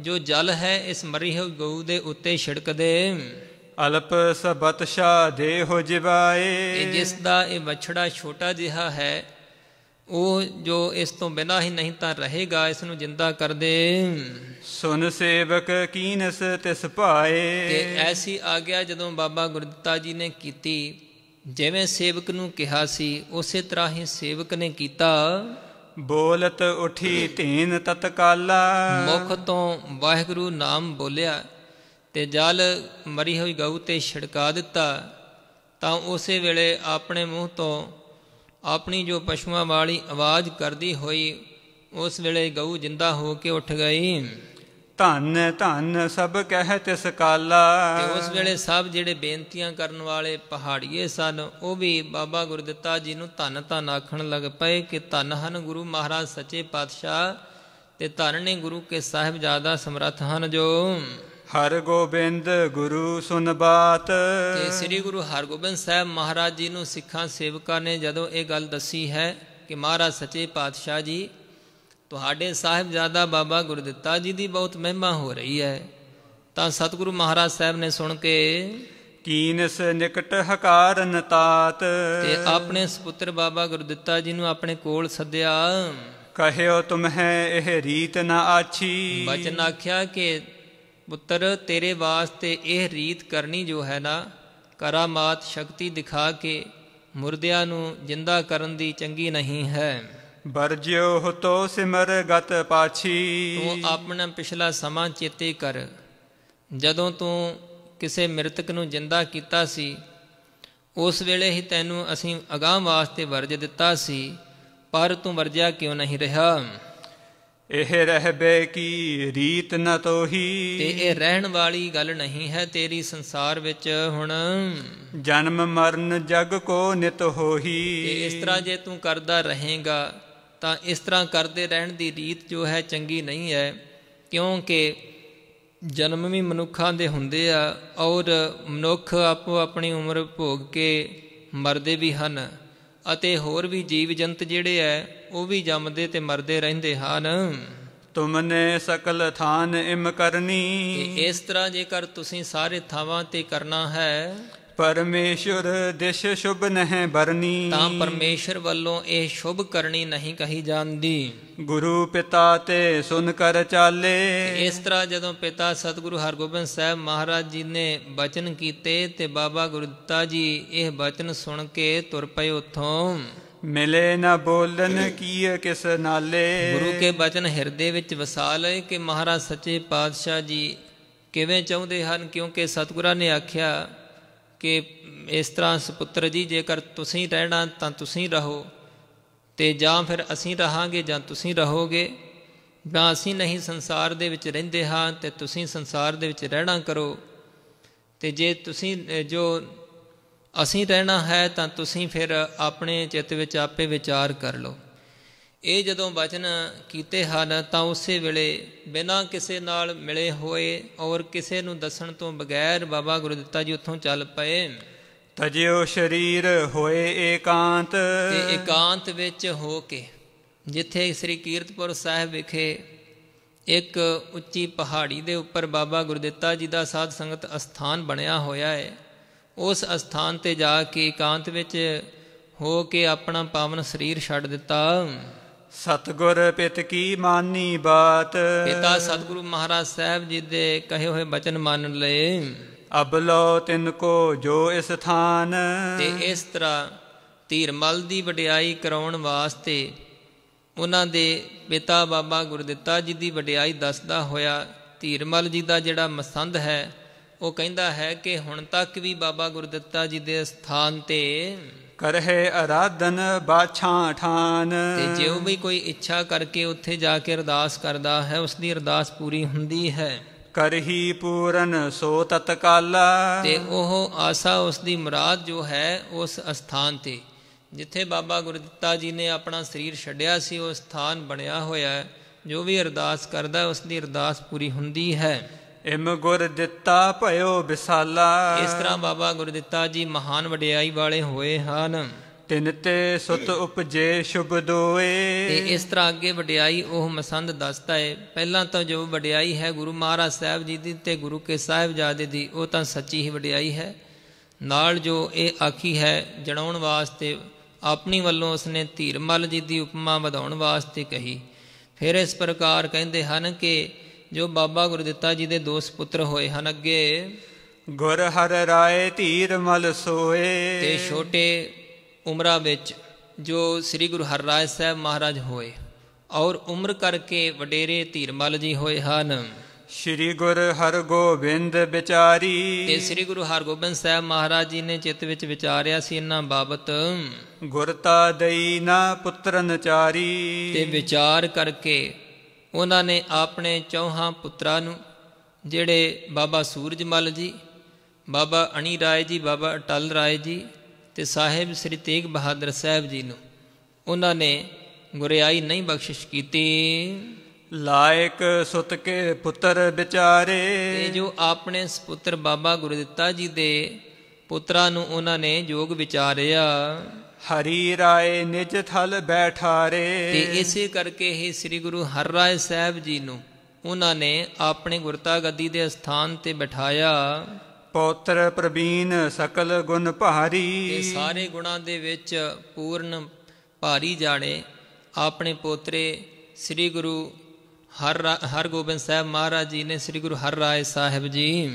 ਜੋ ਜਲ ਹੈ ਇਸ ਮਰੀ ਹੋ ਗਊ ਦੇ ਉੱਤੇ ਛਿੜਕ ਦੇ ਅਲਪ ਸਬਤ ਸ਼ਾ ਦੇਹ ਜਿਵਾਏ ਜਿਸ ਦਾ ਇਹ ਵਛੜਾ ਛੋਟਾ ਜਿਹਾ ਹੈ ਉਹ ਜੋ ਇਸ ਤੋਂ ਬਿਨਾ ਹੀ ਨਹੀਂ ਤਾਂ ਰਹੇਗਾ ਇਸ ਨੂੰ ਜਿੰਦਾ ਕਰ ਦੇ ਸੁਨ ਸੇਵਕ ਕੀਨਸ ਤਿਸ ਭਾਏ ਤੇ ਐਸੀ ਆਗਿਆ ਜਦੋਂ ਬਾਬਾ ਗੁਰਦਿੱਤਾ ਜੀ ਨੇ ਕੀਤੀ ਜਿਵੇਂ ਸੇਵਕ ਨੂੰ ਕਿਹਾ ਸੀ ਉਸੇ ਤਰ੍ਹਾਂ ਹੀ ਸੇਵਕ ਨੇ ਕੀਤਾ ਬੋਲਤ ਉਠੀ ਧੀਨ ਤਤਕਾਲਾ ਮੁਖ ਤੋਂ ਵਾਹਿਗੁਰੂ ਨਾਮ ਬੋਲਿਆ ਤੇ ਜਲ ਮਰੀ ਹੋਈ ਗਊ ਤੇ ਛਿੜਕਾ ਦਿੱਤਾ ਤਾਂ ਉਸੇ ਵੇਲੇ ਆਪਣੇ ਮੂੰਹ ਤੋਂ ਆਪਣੀ ਜੋ ਪਸ਼ੂਆਂ ਵਾਲੀ ਆਵਾਜ਼ ਕਰਦੀ ਹੋਈ ਉਸ ਵੇਲੇ ਗਊ ਜਿੰਦਾ ਹੋ ਕੇ ਉੱਠ ਗਈ ਧੰਨ ਧੰਨ ਸਭ ਕਹਿ ਤਿਸ ਕਾਲਾ ਤੇ ਉਸ ਵੇਲੇ ਸਭ ਜਿਹੜੇ ਬੇਨਤੀਆਂ ਕਰਨ ਵਾਲੇ ਪਹਾੜੀਏ ਸਨ ਉਹ ਵੀ ਬਾਬਾ ਗੁਰਦਿੱਤਾ ਜੀ ਨੂੰ ਧੰਨ ਧੰਨ ਆਖਣ ਲੱਗ ਪਏ ਕਿ ਧੰਨ ਹਨ ਗੁਰੂ ਮਹਾਰਾਜ ਸੱਚੇ ਪਾਤਸ਼ਾਹ ਤੇ ਧੰਨ ਨੇ ਗੁਰੂ ਕੇ ਸਾਹਿਬ ਜਿਆਦਾ ਸਮਰੱਥ ਹਨ ਜੋ ਹਰ ਗੋਬਿੰਦ ਗੁਰੂ ਸੁਨ ਬਾਤ ਤੇ ਸ੍ਰੀ ਗੁਰੂ ਹਰਗੋਬਿੰਦ ਸਾਹਿਬ ਮਹਾਰਾਜ ਜੀ ਨੂੰ ਸਿੱਖਾਂ ਸੇਵਕਾਂ ਨੇ ਜਦੋਂ ਇਹ ਗੱਲ ਦੱਸੀ ਹੈ ਕਿ ਮਹਾਰਾਜ ਸੱਚੇ ਪਾਤਸ਼ਾਹ ਜੀ ਤੁਹਾਡੇ ਸਾਹਿਬਜ਼ਾਦਾ ਬਾਬਾ ਗੁਰਦਿੱਤਾ ਜੀ ਦੀ ਬਹੁਤ ਮਹਿਮਾ ਹੋ ਰਹੀ ਹੈ ਤਾਂ ਸਤਿਗੁਰੂ ਮਹਾਰਾਜ ਸਾਹਿਬ ਨੇ ਸੁਣ ਕੇ ਕੀਨਸ ਨਿਕਟ ਹਕਾਰਨ ਤਾਤ ਤੇ ਆਪਣੇ ਸੁਪੁੱਤਰ ਬਾਬਾ ਗੁਰਦਿੱਤਾ ਜੀ ਨੂੰ ਆਪਣੇ ਕੋਲ ਸੱਦਿਆ ਕਹਿਓ ਤੁਮਹੈ ਇਹ ਰੀਤ ਨਾ ਆਛੀ ਬਚਨ ਆਖਿਆ ਕਿ ਪੁੱਤਰ ਤੇਰੇ ਵਾਸਤੇ ਇਹ ਰੀਤ ਕਰਨੀ ਜੋ ਹੈ ਨਾ ਕਰਾਮਾਤ ਸ਼ਕਤੀ ਦਿਖਾ ਕੇ ਮੁਰਦਿਆਂ ਨੂੰ ਜਿੰਦਾ ਕਰਨ ਦੀ ਚੰਗੀ ਨਹੀਂ ਹੈ ਵਰਜਿਓ ਹਤੋ ਸਿਮਰ ਗਤ ਪਾਛੀ ਤੂੰ ਆਪਣਾ ਪਿਛਲਾ ਸਮਾਂ ਚੇਤੇ ਕਰ ਜਦੋਂ ਤੂੰ ਕਿਸੇ ਮ੍ਰਿਤਕ ਨੂੰ ਜਿੰਦਾ ਕੀਤਾ ਸੀ ਉਸ ਵੇਲੇ ਹੀ ਤੈਨੂੰ ਅਸੀਂ ਅਗਾਹ ਵਾਸਤੇ ਵਰਜ ਦਿੱਤਾ ਸੀ ਪਰ ਤੂੰ ਵਰਜਿਆ ਕਿਉਂ ਨਹੀਂ ਰਿਹਾ ਇਹ ਰਹਿਬੇ ਕੀ ਰੀਤ ਨ ਤੋਹੀ ਤੇ ਇਹ ਰਹਿਣ ਵਾਲੀ ਗੱਲ ਨਹੀਂ ਹੈ ਤੇਰੀ ਸੰਸਾਰ ਵਿੱਚ ਹੁਣ ਜਨਮ ਮਰਨ ਜਗ ਕੋ ਨਿਤ ਹੋਹੀ ਤੇ ਇਸ ਤਰ੍ਹਾਂ ਜੇ ਤੂੰ ਕਰਦਾ ਰਹੇਗਾ ਤਾਂ ਇਸ ਤਰ੍ਹਾਂ ਕਰਦੇ ਰਹਿਣ ਦੀ ਰੀਤ ਜੋ ਹੈ ਚੰਗੀ ਨਹੀਂ ਹੈ ਕਿਉਂਕਿ ਜਨਮ ਵੀ ਮਨੁੱਖਾਂ ਦੇ ਹੁੰਦੇ ਆ ਔਰ ਮਨੁੱਖ ਆਪੋ ਆਪਣੀ ਉਮਰ ਭੋਗ ਕੇ ਮਰਦੇ ਵੀ ਹਨ ਅਤੇ ਹੋਰ ਵੀ ਜੀਵ ਜੰਤ ਜਿਹੜੇ ਐ ਉਹ ਵੀ ਜੰਮਦੇ ਤੇ ਮਰਦੇ ਰਹਿੰਦੇ ਹਨ ਤੁਮਨੇ ਸਕਲ ਥਾਨ ਇਮ ਕਰਨੀ ਇਸ ਤਰ੍ਹਾਂ ਜੇਕਰ ਤੁਸੀਂ ਸਾਰੇ ਥਾਵਾਂ ਤੇ ਕਰਨਾ ਹੈ ਪਰਮੇਸ਼ਰ ਦਿਸ਼ ਸ਼ੁਭ ਨਹੀਂ ਬਰਨੀ ਤਾਂ ਪਰਮੇਸ਼ਰ ਵੱਲੋਂ ਇਹ ਸ਼ੁਭ ਕਰਨੀ ਨਹੀਂ ਕਹੀ ਜਾਂਦੀ ਗੁਰੂ ਪਿਤਾ ਤੇ ਸੁਨ ਕਰ ਚਾਲੇ ਇਸ ਤਰ੍ਹਾਂ ਜਦੋਂ ਪਿਤਾ ਸਤਿਗੁਰੂ ਹਰਗੋਬਿੰਦ ਸਾਹਿਬ ਮਹਾਰਾਜ ਜੀ ਨੇ ਬਚਨ ਕੀਤੇ ਤੇ ਬਾਬਾ ਗੁਰਦਤਾ ਜੀ ਇਹ ਬਚਨ ਸੁਣ ਕੇ ਤੁਰ ਪਏ ਉਥੋਂ ਮਿਲੇ ਨਾ ਬੋਲਨ ਕੀਏ ਕਿਸ ਨਾਲੇ ਗੁਰੂ ਕੇ ਬਚਨ ਹਿਰਦੇ ਵਿੱਚ ਵਸਾ ਲਏ ਕਿ ਮਹਾਰਾਜ ਸੱਚੇ ਪਾਤਸ਼ਾਹ ਜੀ ਕਿਵੇਂ ਚਾਹੁੰਦੇ ਹਨ ਕਿਉਂਕਿ ਸਤਿਗੁਰਾਂ ਨੇ ਆਖਿਆ ਕਿ ਇਸ ਤਰ੍ਹਾਂ ਸੁਪੁੱਤਰ ਜੀ ਜੇਕਰ ਤੁਸੀਂ ਰਹਿਣਾ ਤਾਂ ਤੁਸੀਂ ਰਹੋ ਤੇ ਜਾਂ ਫਿਰ ਅਸੀਂ ਰਹਾਂਗੇ ਜਾਂ ਤੁਸੀਂ ਰਹੋਗੇ ਜਾਂ ਅਸੀਂ ਨਹੀਂ ਸੰਸਾਰ ਦੇ ਵਿੱਚ ਰਹਿੰਦੇ ਹਾਂ ਤੇ ਤੁਸੀਂ ਸੰਸਾਰ ਦੇ ਵਿੱਚ ਰਹਿਣਾ ਕਰੋ ਤੇ ਜੇ ਤੁਸੀਂ ਜੋ ਅਸੀਂ ਰਹਿਣਾ ਹੈ ਤਾਂ ਤੁਸੀਂ ਫਿਰ ਆਪਣੇ ਚਿੱਤ ਵਿੱਚ ਆਪੇ ਵਿਚਾਰ ਕਰ ਲਓ ਇਹ ਜਦੋਂ ਬਚਨ ਕੀਤੇ ਹਨ ਤਾਂ ਉਸੇ ਵੇਲੇ ਬਿਨਾਂ ਕਿਸੇ ਨਾਲ ਮਿਲੇ ਹੋਏ ਔਰ ਕਿਸੇ ਨੂੰ ਦੱਸਣ ਤੋਂ ਬਗੈਰ ਬਾਬਾ ਗੁਰਦਿੱਤਾ ਜੀ ਉੱਥੋਂ ਚੱਲ ਪਏ ਤਜਿਓ ਸ਼ਰੀਰ ਹੋਏ ਏਕਾਂਤ ਤੇ ਏਕਾਂਤ ਵਿੱਚ ਹੋ ਕੇ ਜਿੱਥੇ ਸ੍ਰੀ ਕੀਰਤਪੁਰ ਸਾਹਿਬ ਵਿਖੇ ਇੱਕ ਉੱਚੀ ਪਹਾੜੀ ਦੇ ਉੱਪਰ ਬਾਬਾ ਗੁਰਦਿੱਤਾ ਜੀ ਦਾ ਸਾਧ ਸੰਗਤ ਅਸਥਾਨ ਬਣਿਆ ਹੋਇਆ ਹੈ ਉਸ ਅਸਥਾਨ ਤੇ ਜਾ ਕੇ ਏਕਾਂਤ ਵਿੱਚ ਹੋ ਕੇ ਆਪਣਾ ਪਾਵਨ ਸਰੀਰ ਛੱਡ ਦਿੱਤਾ ਸਤਗੁਰ ਪਿਤ ਕੀ ਮਾਨੀ ਬਾਤ ਪਿਤਾ ਸਤਗੁਰੂ ਮਹਾਰਾਜ ਸਾਹਿਬ ਜੀ ਦੇ ਕਹੇ ਹੋਏ ਬਚਨ ਮੰਨ ਲਏ ਅਬ ਲੋ ਤਿੰਨ ਕੋ ਜੋ ਇਸ ਥਾਨ ਤੇ ਇਸ ਤਰ੍ਹਾਂ ਧੀਰਮਲ ਦੀ ਵਡਿਆਈ ਕਰਾਉਣ ਵਾਸਤੇ ਉਹਨਾਂ ਦੇ ਪਿਤਾ ਬਾਬਾ ਗੁਰਦਿੱਤਾ ਜੀ ਦੀ ਵਡਿਆਈ ਦੱਸਦਾ ਹੋਇਆ ਧੀਰਮਲ ਜੀ ਦਾ ਜਿਹੜਾ ਮਸੰਦ ਹੈ ਉਹ ਕਹਿੰਦਾ ਹੈ ਕਿ ਹੁਣ ਤੱਕ ਵੀ ਬਾਬਾ ਗੁਰਦਿੱਤਾ ਜੀ ਦੇ ਸਥਾਨ ਤੇ ਕਰਹਿ ਅਰਾਧਨ ਬਾਛਾਂ ਠਾਨ ਤੇ ਜੇ ਉਹ ਵੀ ਕੋਈ ਇੱਛਾ ਕਰਕੇ ਉੱਥੇ ਜਾ ਕੇ ਅਰਦਾਸ ਕਰਦਾ ਹੈ ਉਸ ਦੀ ਅਰਦਾਸ ਪੂਰੀ ਹੁੰਦੀ ਹੈ ਕਰਹੀ ਪੂਰਨ ਸੋ ਤਤਕਾਲਾ ਤੇ ਉਹ ਆਸਾ ਉਸ ਦੀ ਮਰਾਦ ਜੋ ਹੈ ਉਸ ਸਥਾਨ ਤੇ ਜਿੱਥੇ ਬਾਬਾ ਗੁਰਦਿੱਤਾ ਜੀ ਨੇ ਆਪਣਾ ਸਰੀਰ ਛੱਡਿਆ ਸੀ ਉਹ ਸਥਾਨ ਬਣਿਆ ਹੋਇਆ ਹੈ ਜੋ ਵੀ ਅਰਦਾਸ ਕਰਦਾ ਉਸ ਦੀ ਅਰਦਾਸ ਪੂਰੀ ਹੁੰਦੀ ਹੈ ਇਮ ਗੁਰ ਦਿੱਤਾ ਭਇਓ ਵਿਸਾਲਾ ਇਸ ਤਰ੍ਹਾਂ ਬਾਬਾ ਗੁਰਦਿੱਤਾ ਜੀ ਮਹਾਨ ਵਡਿਆਈ ਵਾਲੇ ਹੋਏ ਹਨ ਤਿੰਨ ਤੇ ਸੁਤ ਉਪਜੇ ਸ਼ੁਭ ਦੋਏ ਤੇ ਇਸ ਤਰ੍ਹਾਂ ਅੱਗੇ ਵਡਿਆਈ ਉਹ ਮਸੰਦ ਦੱਸਦਾ ਏ ਪਹਿਲਾਂ ਤਾਂ ਜੋ ਵਡਿਆਈ ਹੈ ਗੁਰੂ ਮਹਾਰਾਜ ਸਾਹਿਬ ਜੀ ਦੀ ਤੇ ਗੁਰੂ ਕੇ ਸਾਹਿਬ ਜਾਦੇ ਦੀ ਉਹ ਤਾਂ ਸੱਚੀ ਹੀ ਵਡਿਆਈ ਹੈ ਨਾਲ ਜੋ ਇਹ ਆਖੀ ਹੈ ਜਣਾਉਣ ਵਾਸਤੇ ਆਪਣੀ ਵੱਲੋਂ ਉਸਨੇ ਧੀਰਮਲ ਜੀ ਦੀ ਉਪਮਾ ਵਧਾਉਣ ਵਾਸਤੇ ਕਹੀ ਫਿਰ ਇਸ ਪ੍ਰਕਾਰ ਕਹਿੰਦੇ ਹਨ ਕਿ ਜੋ ਬਾਬਾ ਗੁਰਦਿੱਤਾ ਜੀ ਦੇ ਦੋ ਸੁਪੁੱਤਰ ਹੋਏ ਹਨ ਅੱਗੇ ਗੁਰ ਹਰ ਰਾਏ ਧੀਰ ਮਲ ਸੋਏ ਤੇ ਛੋਟੇ ਉਮਰਾਂ ਵਿੱਚ ਜੋ ਸ੍ਰੀ ਗੁਰੂ ਹਰ ਰਾਏ ਸਾਹਿਬ ਮਹਾਰਾਜ ਹੋਏ ਔਰ ਉਮਰ ਕਰਕੇ ਵਡੇਰੇ ਧੀਰਮਲ ਜੀ ਹੋਏ ਹਨ ਸ੍ਰੀ ਗੁਰ ਗੋਬਿੰਦ ਵਿਚਾਰੀ ਤੇ ਸ੍ਰੀ ਗੁਰੂ ਹਰਗੋਬਿੰਦ ਸਾਹਿਬ ਮਹਾਰਾਜ ਜੀ ਨੇ ਚਿੱਤ ਵਿੱਚ ਵਿਚਾਰਿਆ ਸੀ ਇਹਨਾਂ ਬਾਬਤ ਗੁਰਤਾ ਦਈ ਨਾ ਪੁੱਤਰਨ ਚਾਰੀ ਤੇ ਵਿਚਾਰ ਕਰਕੇ ਉਹਨਾਂ ਨੇ ਆਪਣੇ ਚੌਹਾਂ ਪੁੱਤਰਾਂ ਨੂੰ ਜਿਹੜੇ ਬਾਬਾ ਸੂਰਜਮਲ ਜੀ ਬਾਬਾ ਅਣੀ ਰਾਏ ਜੀ ਬਾਬਾ ਅਟਲ ਰਾਏ ਜੀ ਤੇ ਸਾਹਿਬ ਸ੍ਰੀ ਤੇਗ ਬਹਾਦਰ ਸਾਹਿਬ ਜੀ ਨੂੰ ਉਹਨਾਂ ਨੇ ਗੁਰਿਆਈ ਨਹੀਂ ਬਖਸ਼ਿਸ਼ ਕੀਤੀ ਲਾਇਕ ਸੁਤ ਕੇ ਪੁੱਤਰ ਵਿਚਾਰੇ ਤੇ ਜੋ ਆਪਣੇ ਸੁਪੁੱਤਰ ਬਾਬਾ ਗੁਰਦਿੱਤਾ ਜੀ ਦੇ ਪੁੱਤਰਾਂ ਨੂੰ ਉਹਨਾਂ ਨੇ ਜੋਗ ਵਿਚਾਰਿਆ ਹਰੀ ਰਾਏ ਨਿਜ ਥਲ ਬੈਠਾਰੇ ਤੇ ਇਸੇ ਕਰਕੇ ਹੀ ਸ੍ਰੀ ਗੁਰੂ ਹਰ ਰਾਏ ਸਾਹਿਬ ਜੀ ਨੂੰ ਉਹਨਾਂ ਨੇ ਆਪਣੇ ਗੁਰਤਾ ਗੱਦੀ ਦੇ ਸਥਾਨ ਤੇ ਬਿਠਾਇਆ ਪੌਤਰ ਪ੍ਰਵੀਨ ਸਕਲ ਗੁਣ ਭਾਰੀ ਇਹ ਸਾਰੇ ਗੁਣਾਂ ਦੇ ਵਿੱਚ ਪੂਰਨ ਭਾਰੀ ਜਾਣੇ ਆਪਣੇ ਪੋਤਰੇ ਸ੍ਰੀ ਗੁਰੂ ਹਰ ਗੋਬਿੰਦ ਸਾਹਿਬ ਮਹਾਰਾਜ ਜੀ ਨੇ ਸ੍ਰੀ ਗੁਰੂ ਹਰ ਰਾਏ ਸਾਹਿਬ ਜੀ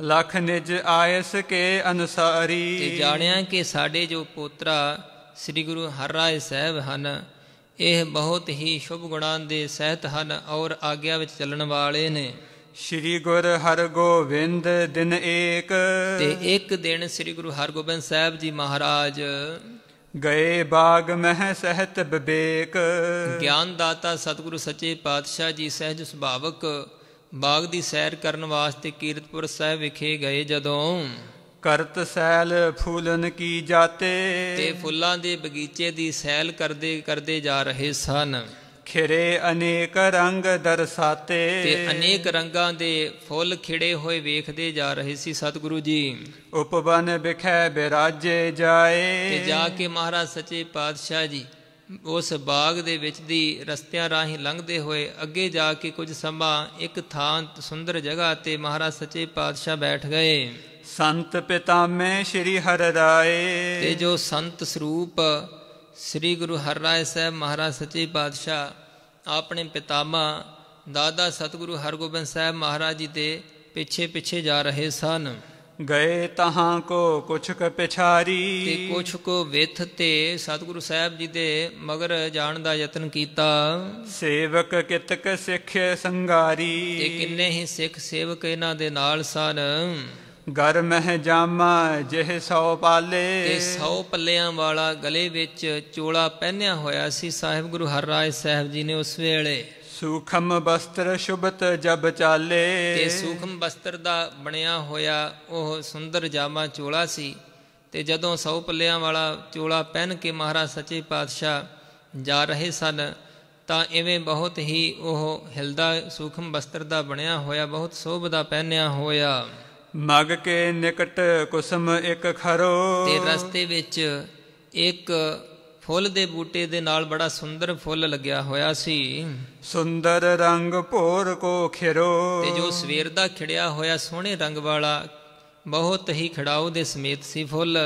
ਲਖ ਨਿਜ ਆਇਸ ਕੇ ਅਨਸਾਰੀ ਤੇ ਜਾਣਿਆ ਕਿ ਸਾਡੇ ਜੋ ਪੋਤਰਾ ਸ੍ਰੀ ਗੁਰੂ ਹਰਰਾਏ ਸਾਹਿਬ ਹਨ ਇਹ ਬਹੁਤ ਹੀ ਸ਼ੁਭ ਗੁਣਾਂ ਦੇ ਸਹਿਤ ਹਨ ਔਰ ਆਗਿਆ ਵਿੱਚ ਚੱਲਣ ਵਾਲੇ ਨੇ ਸ੍ਰੀ ਗੁਰ ਹਰਗੋਬਿੰਦ ਦਿਨ ਏਕ ਤੇ ਇੱਕ ਦਿਨ ਸ੍ਰੀ ਗੁਰੂ ਹਰਗੋਬਿੰਦ ਸਾਹਿਬ ਜੀ ਮਹਾਰਾਜ ਗਏ ਬਾਗ ਮਹਿ ਸਹਿਤ ਬਿਵੇਕ ਗਿਆਨ ਦਾਤਾ ਸਤਿਗੁਰੂ ਸੱਚੇ ਪਾਤਸ਼ਾਹ ਜੀ ਸਹਿਜ ਸੁਭਾਵਕ ਬਾਗ ਦੀ ਸੈਰ ਕਰਨ ਵਾਸਤੇ ਕੀਰਤਪੁਰ ਸਾਹਿਬ ਵਿਖੇ ਗਏ ਜਦੋਂ ਕਰਤ ਸੈਲ ਫੁੱਲਨ ਕੀ ਜਾਤੇ ਤੇ ਫੁੱਲਾਂ ਦੇ ਬਗੀਚੇ ਦੀ ਸੈਲ ਕਰਦੇ ਕਰਦੇ ਜਾ ਰਹੇ ਸਨ ਖਿਰੇ ਅਨੇਕ ਰੰਗ ਦਰਸਾਤੇ ਤੇ ਅਨੇਕ ਰੰਗਾਂ ਦੇ ਫੁੱਲ ਖਿੜੇ ਹੋਏ ਵੇਖਦੇ ਜਾ ਰਹੇ ਸੀ ਸਤਿਗੁਰੂ ਜੀ ਉਪਵਨ ਵਿਖੇ ਬਿਰਾਜੇ ਜਾਏ ਤੇ ਜਾ ਕੇ ਮਹਾਰਾਜ ਸੱਚੇ ਪਾਤਸ਼ਾਹ ਜੀ ਉਸ ਬਾਗ ਦੇ ਵਿੱਚ ਦੀ ਰਸਤਿਆਂ ਰਾਹੀਂ ਲੰਘਦੇ ਹੋਏ ਅੱਗੇ ਜਾ ਕੇ ਕੁਝ ਸਮਾਂ ਇੱਕ ਥਾਂ ਸੁੰਦਰ ਜਗ੍ਹਾ ਤੇ ਮਹਾਰਾਜ ਸੱਚੇ ਪਾਤਸ਼ਾਹ ਬੈਠ ਗਏ ਸੰਤ ਪਿਤਾਮੇ ਸ੍ਰੀ ਹਰਿ ਰਾਏ ਤੇ ਜੋ ਸੰਤ ਸਰੂਪ ਸ੍ਰੀ ਗੁਰੂ ਹਰ ਰਾਏ ਸਾਹਿਬ ਮਹਾਰਾਜ ਸੱਚੇ ਪਾਤਸ਼ਾਹ ਆਪਣੇ ਪਿਤਾਮਾ ਦਾਦਾ ਸਤਿਗੁਰੂ ਹਰਗੋਬਿੰਦ ਸਾਹਿਬ ਮਹਾਰਾਜ ਜੀ ਦੇ ਪਿੱਛੇ ਪਿੱਛੇ ਜਾ ਰਹੇ ਸਨ ਗਏ ਤਹਾਂ ਕੋ ਕੁਛ ਕ ਪਿਛਾਰੀ ਤੇ ਕੁਛ ਕੋ ਵਿਥ ਤੇ ਸਤਿਗੁਰੂ ਸਾਹਿਬ ਜੀ ਦੇ ਮਗਰ ਜਾਣ ਦਾ ਯਤਨ ਕੀਤਾ ਸੇਵਕ ਕਿਤਕ ਸਿੱਖ ਸੰਗਾਰੀ ਤੇ ਕਿੰਨੇ ਹੀ ਸਿੱਖ ਸੇਵਕ ਇਹਨਾਂ ਦੇ ਨਾਲ ਸਨ ਗਰ ਮਹਿ ਜਾਮਾ ਜਿਹ ਸੌ ਪਾਲੇ ਤੇ ਸੌ ਪੱਲਿਆਂ ਵਾਲਾ ਗਲੇ ਵਿੱਚ ਚੋਲਾ ਪਹਿਨਿਆ ਹੋਇਆ ਸੀ ਸਾਹਿਬ ਗੁਰੂ ਹਰਰਾਏ ਸਾਹਿਬ ਜੀ ਨੇ ਉਸ ਵੇਲੇ ਸੂਖਮ ਬਸਤਰ ਸ਼ੁਭਤ ਜਬ ਚਾਲੇ ਤੇ ਸੂਖਮ ਬਸਤਰ ਦਾ ਬਣਿਆ ਹੋਇਆ ਉਹ ਸੁੰਦਰ ਜਾਮਾ ਚੋਲਾ ਸੀ ਤੇ ਜਦੋਂ ਸੌ ਪੱਲਿਆਂ ਵਾਲਾ ਚੋਲਾ ਪਹਿਨ ਕੇ ਮਹਾਰਾਜ ਸੱਚੇ ਪਾਤਸ਼ਾਹ ਜਾ ਰਹੇ ਸਨ ਤਾਂ ਐਵੇਂ ਬਹੁਤ ਹੀ ਉਹ ਹਿਲਦਾ ਸੂਖਮ ਬਸਤਰ ਦਾ ਬਣਿਆ ਹੋਇਆ ਬਹੁਤ ਸੋਭ ਦਾ ਪਹਿਨਿਆ ਹੋਇਆ ਮਗ ਕੇ ਨਿਕਟ ਕੁਸਮ ਇੱਕ ਖਰੋ ਤੇ ਰਸਤੇ ਵਿੱਚ ਇੱਕ ਫੁੱਲ ਦੇ ਬੂਟੇ ਦੇ ਨਾਲ ਬੜਾ ਸੁੰਦਰ ਫੁੱਲ ਲੱਗਿਆ ਹੋਇਆ ਸੀ ਸੁੰਦਰ ਰੰਗ ਭੋਰ ਕੋ ਖਿਰੋ ਤੇ ਜੋ ਸਵੇਰ ਦਾ ਖਿੜਿਆ ਹੋਇਆ ਸੋਹਣੇ ਰੰਗ ਵਾਲਾ ਬਹੁਤ ਹੀ ਖੜਾਉ ਦੇ ਸਮੇਤ ਸੀ ਫੁੱਲ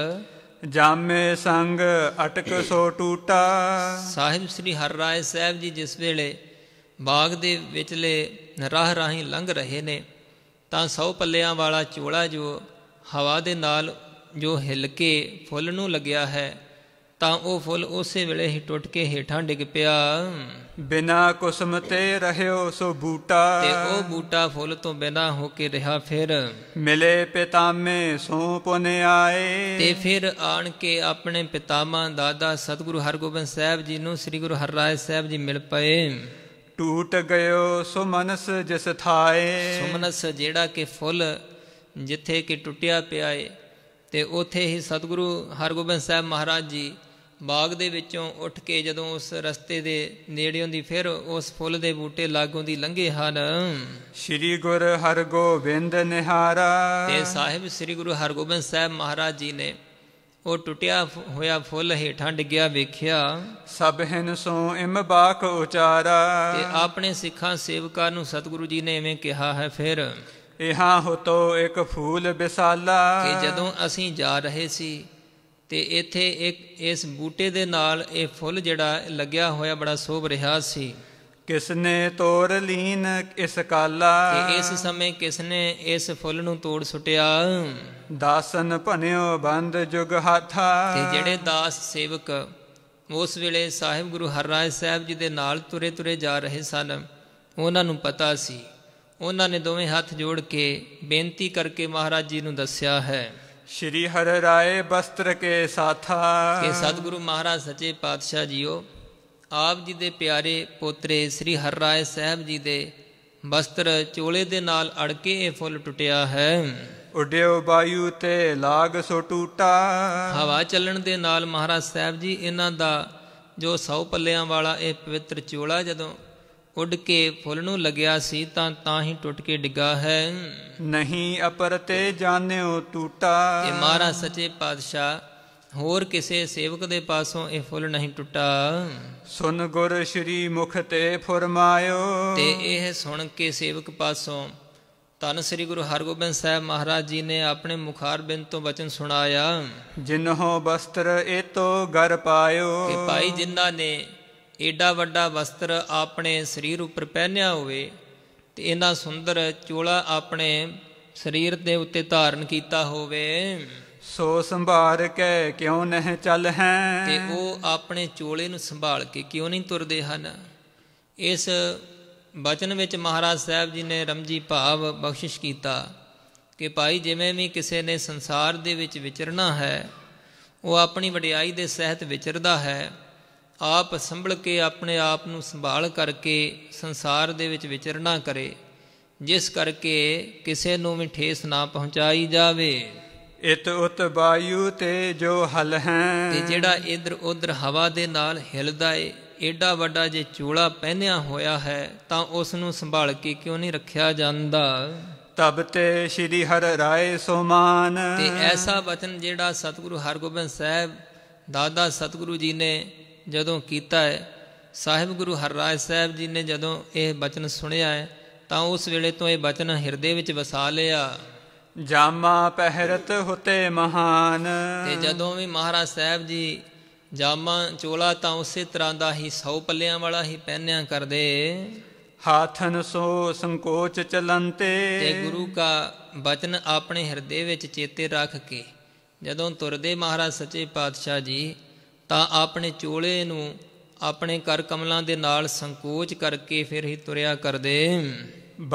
ਜਾਮੇ ਸੰਗ ਅਟਕ ਸੋ ਟੂਟਾ ਸਾਹਿਬ ਸ੍ਰੀ ਹਰ ਰਾਏ ਸਾਹਿਬ ਜੀ ਜਿਸ ਵੇਲੇ ਬਾਗ ਦੇ ਵਿਚਲੇ ਰਾਹ ਰਾਹੀਂ ਲੰਘ ਰਹੇ ਨੇ ਤਾਂ ਸੌ ਪੱਲਿਆਂ ਵਾਲਾ ਚੋਲਾ ਜੋ ਹਵਾ ਦੇ ਨਾਲ ਜੋ ਹਿਲ ਕੇ ਫੁੱਲ ਨੂੰ ਲੱਗਿਆ ਹੈ ਤਾਂ ਉਹ ਫੁੱਲ ਉਸੇ ਵੇਲੇ ਹੀ ਟੁੱਟ ਕੇ ਹੇਠਾਂ ਡਿੱਗ ਪਿਆ ਬਿਨਾ ਕੁਸਮ ਤੇ ਰਹਿਓ ਸੋ ਬੂਟਾ ਤੇ ਉਹ ਬੂਟਾ ਫੁੱਲ ਤੋਂ ਬਿਨਾ ਹੋ ਕੇ ਰਿਹਾ ਫਿਰ ਮਿਲੇ ਪਿਤਾਮੇ ਸੋ ਪੁਨ ਆਏ ਤੇ ਫਿਰ ਆਣ ਕੇ ਆਪਣੇ ਪਿਤਾਮਾ ਦਾਦਾ ਸਤਿਗੁਰੂ ਹਰਗੋਬਿੰਦ ਸਾਹਿਬ ਜੀ ਨੂੰ ਸ੍ਰੀ ਗੁਰੂ ਹਰਰਾਏ ਸਾਹਿਬ ਜੀ ਮਿਲ ਪਏ ਟੂਟ ਗਇਓ ਮਨਸ ਜਿਸ ਥਾਏ ਸੁਮਨਸ ਜਿਹੜਾ ਕਿ ਫੁੱਲ ਜਿੱਥੇ ਕਿ ਟੁੱਟਿਆ ਪਿਆ ਏ ਤੇ ਉਥੇ ਹੀ ਸਤਿਗੁਰੂ ਹਰਗੋਬਿੰਦ ਸਾਹਿਬ ਮਹਾਰਾਜ ਜੀ ਬਾਗ ਦੇ ਵਿੱਚੋਂ ਉੱਠ ਕੇ ਜਦੋਂ ਉਸ ਰਸਤੇ ਦੇ ਨੇੜਿਓਂ ਦੀ ਫਿਰ ਉਸ ਫੁੱਲ ਦੇ ਬੂਟੇ ਲਾਗੋਂ ਦੀ ਲੰਘੇ ਹਨ ਸ੍ਰੀ ਗੁਰ ਹਰਗੋਬਿੰਦ ਨਿਹਾਰਾ ਤੇ ਸਾਹਿਬ ਸ੍ਰੀ ਗੁਰੂ ਹਰਗੋਬਿੰਦ ਸਾਹਿਬ ਮਹਾਰਾਜ ਜੀ ਨੇ ਉਹ ਟੁੱਟਿਆ ਹੋਇਆ ਫੁੱਲ ਹੇਠਾਂ ਡਿੱਗਿਆ ਵੇਖਿਆ ਸਭ ਹਨ ਸੋ ਇਮ ਬਾਕ ਉਚਾਰਾ ਤੇ ਆਪਣੇ ਸਿੱਖਾਂ ਸੇਵਕਾਂ ਨੂੰ ਸਤਿਗੁਰੂ ਜੀ ਨੇ ਐਵੇਂ ਕਿਹਾ ਹੈ ਫਿਰ ਇਹਾਂ ਹੋ ਤੋ ਇੱਕ ਫੂਲ ਬਿਸਾਲਾ ਕਿ ਜਦੋਂ ਅਸੀਂ ਜਾ ਰਹੇ ਸੀ ਤੇ ਇੱਥੇ ਇੱਕ ਇਸ ਬੂਟੇ ਦੇ ਨਾਲ ਇਹ ਫੁੱਲ ਜਿਹੜਾ ਲੱਗਿਆ ਹੋਇਆ ਬੜਾ ਸੋਭ ਰਿਹਾ ਸੀ ਕਿਸਨੇ ਤੋੜ ਲੀਨ ਇਸ ਕਾਲਾ ਤੇ ਇਸ ਸਮੇਂ ਕਿਸਨੇ ਇਸ ਫੁੱਲ ਨੂੰ ਤੋੜ ਸੁਟਿਆ ਦਾਸਨ ਭਨਿਓ ਬੰਦ ਜੁਗ ਹਾਥਾ ਤੇ ਜਿਹੜੇ ਦਾਸ ਸੇਵਕ ਉਸ ਵੇਲੇ ਸਾਹਿਬ ਗੁਰੂ ਹਰਰਾਏ ਸਾਹਿਬ ਜੀ ਦੇ ਨਾਲ ਤੁਰੇ ਤੁਰੇ ਜਾ ਰਹੇ ਸਨ ਉਹਨਾਂ ਨੂੰ ਪਤਾ ਸੀ ਉਹਨਾਂ ਨੇ ਦੋਵੇਂ ਹੱਥ ਜੋੜ ਕੇ ਬੇਨਤੀ ਕਰਕੇ ਮਹਾਰਾਜ ਜੀ ਨੂੰ ਦੱਸਿਆ ਹੈ ਸ਼੍ਰੀ ਹਰ ਰਾਏ ਬਸਤਰ ਕੇ ਸਾਥਾ ਕਿ ਸਤਿਗੁਰੂ ਮਹਾਰਾਜ ਸੱਚੇ ਪਾਤਸ਼ਾਹ ਜੀਓ ਆਪ ਜੀ ਦੇ ਪਿਆਰੇ ਪੋਤਰੇ ਸ੍ਰੀ ਹਰ ਰਾਏ ਸਾਹਿਬ ਜੀ ਦੇ ਬਸਤਰ ਚੋਲੇ ਦੇ ਨਾਲ ਅੜ ਕੇ ਇਹ ਫੁੱਲ ਟੁੱਟਿਆ ਹੈ ਉਡਿਓ ਬਾਯੂ ਤੇ ਲਾਗ ਸੋ ਟੂਟਾ ਹਵਾ ਚੱਲਣ ਦੇ ਨਾਲ ਮਹਾਰਾਜ ਸਾਹਿਬ ਜੀ ਇਹਨਾਂ ਦਾ ਜੋ ਸੌ ਪੱਲਿਆਂ ਵਾਲਾ ਇਹ ਪਵਿੱਤਰ ਚੋਲਾ ਜਦੋਂ ਉੱਡ ਕੇ ਫੁੱਲ ਨੂੰ ਲੱਗਿਆ ਸੀ ਤਾਂ ਤਾਂ ਹੀ ਟੁੱਟ ਕੇ ਡਿੱਗਾ ਹੈ ਨਹੀਂ ਅਪਰਤੇ ਜਾਣਿਓ ਟੂਟਾ ਇਹ ਮਹਾਰਾ ਸੱਚੇ ਪਾਤਸ਼ਾਹ ਹੋਰ ਕਿਸੇ ਸੇਵਕ ਦੇ ਪਾਸੋਂ ਇਹ ਫੁੱਲ ਨਹੀਂ ਟੁੱਟਾ ਸੁਨ ਗੁਰ ਸ਼੍ਰੀ ਮੁਖ ਤੇ ਫਰਮਾਇਓ ਤੇ ਇਹ ਸੁਣ ਕੇ ਸੇਵਕ ਪਾਸੋਂ ਤਨ ਸ੍ਰੀ ਗੁਰੂ ਹਰਗੋਬਿੰਦ ਸਾਹਿਬ ਮਹਾਰਾਜ ਜੀ ਨੇ ਆਪਣੇ ਮੁਖਾਰਬਿੰਦ ਤੋਂ ਵਚਨ ਸੁਣਾਇਆ ਜਿਨਹੋ ਬਸਤਰ ਏਤੋ ਘਰ ਪਾਇਓ ਕਿ ਭਾਈ ਜਿਨ੍ਹਾਂ ਨੇ ਏਡਾ ਵੱਡਾ ਵਸਤਰ ਆਪਣੇ ਸਰੀਰ ਉੱਪਰ ਪਹਿਨਿਆ ਹੋਵੇ ਤੇ ਇਹਨਾਂ ਸੁੰਦਰ ਚੋਲਾ ਆਪਣੇ ਸਰੀਰ ਦੇ ਉੱਤੇ ਧਾਰਨ ਕੀਤਾ ਹੋਵੇ ਸੋ ਸੰਭਾਰ ਕੇ ਕਿਉਂ ਨਹੀਂ ਚੱਲ ਹੈ ਤੇ ਉਹ ਆਪਣੇ ਚੋਲੇ ਨੂੰ ਸੰਭਾਲ ਕੇ ਕਿਉਂ ਨਹੀਂ ਤੁਰਦੇ ਹਨ ਇਸ ਬਚਨ ਵਿੱਚ ਮਹਾਰਾਜ ਸਾਹਿਬ ਜੀ ਨੇ ਰਮਜੀ ਭਾਵ ਬਖਸ਼ਿਸ਼ ਕੀਤਾ ਕਿ ਭਾਈ ਜਿਵੇਂ ਵੀ ਕਿਸੇ ਨੇ ਸੰਸਾਰ ਦੇ ਵਿੱਚ ਵਿਚਰਨਾ ਹੈ ਉਹ ਆਪਣੀ ਵਡਿਆਈ ਦੇ ਸਹਿਤ ਵਿਚਰਦਾ ਹੈ ਆਪ ਸੰਭਲ ਕੇ ਆਪਣੇ ਆਪ ਨੂੰ ਸੰਭਾਲ ਕਰਕੇ ਸੰਸਾਰ ਦੇ ਵਿੱਚ ਵਿਚਰਣਾ ਕਰੇ ਜਿਸ ਕਰਕੇ ਕਿਸੇ ਨੂੰ ਵੀ ਠੇਸ ਨਾ ਪਹੁੰਚਾਈ ਜਾਵੇ ਇਤ ਉਤ ਬਾਯੂ ਤੇ ਜੋ ਹਲ ਹੈ ਤੇ ਜਿਹੜਾ ਇਧਰ ਉਧਰ ਹਵਾ ਦੇ ਨਾਲ ਹਿਲਦਾ ਏ ਏਡਾ ਵੱਡਾ ਜੇ ਚੂਲਾ ਪਹਿਨਿਆ ਹੋਇਆ ਹੈ ਤਾਂ ਉਸ ਨੂੰ ਸੰਭਾਲ ਕੇ ਕਿਉਂ ਨਹੀਂ ਰੱਖਿਆ ਜਾਂਦਾ ਤਬ ਤੇ ਸ੍ਰੀ ਹਰ ਰਾਏ ਸੋਮਾਨ ਤੇ ਐਸਾ ਬਚਨ ਜਿਹੜਾ ਸਤਿਗੁਰੂ ਹਰਗੋਬਿੰਦ ਸਾਹਿਬ ਦਾਦਾ ਸਤਿਗੁਰੂ ਜੀ ਨੇ ਜਦੋਂ ਕੀਤਾ ਹੈ ਸਾਹਿਬ ਗੁਰੂ ਹਰਰਾਜ ਸਾਹਿਬ ਜੀ ਨੇ ਜਦੋਂ ਇਹ ਬਚਨ ਸੁਣਿਆ ਹੈ ਤਾਂ ਉਸ ਵੇਲੇ ਤੋਂ ਇਹ ਬਚਨ ਹਿਰਦੇ ਵਿੱਚ ਵਸਾ ਲਿਆ ਜਾਮਾ ਪਹਿਰਤ ਹੁਤੇ ਮਹਾਨ ਤੇ ਜਦੋਂ ਵੀ ਮਹਾਰਾਜ ਸਾਹਿਬ ਜੀ ਜਾਮਾ ਚੋਲਾ ਤਾਂ ਉਸੇ ਤਰ੍ਹਾਂ ਦਾ ਹੀ ਸੌ ਪੱਲਿਆਂ ਵਾਲਾ ਹੀ ਪਹਿਨਿਆ ਕਰਦੇ ਹਾਥਨ ਸੋ ਸੰਕੋਚ ਚਲੰਤੇ ਤੇ ਗੁਰੂ ਕਾ ਬਚਨ ਆਪਣੇ ਹਿਰਦੇ ਵਿੱਚ ਚੇਤੇ ਰੱਖ ਕੇ ਜਦੋਂ ਤੁਰਦੇ ਮਹਾਰਾਜ ਸੱਚੇ ਪਾਤਸ਼ਾਹ ਜੀ ਤਾਂ ਆਪਣੇ ਚੋਲੇ ਨੂੰ ਆਪਣੇ ਕਰ ਕਮਲਾਂ ਦੇ ਨਾਲ ਸੰਕੋਚ ਕਰਕੇ ਫਿਰ ਹੀ ਤੁਰਿਆ ਕਰਦੇ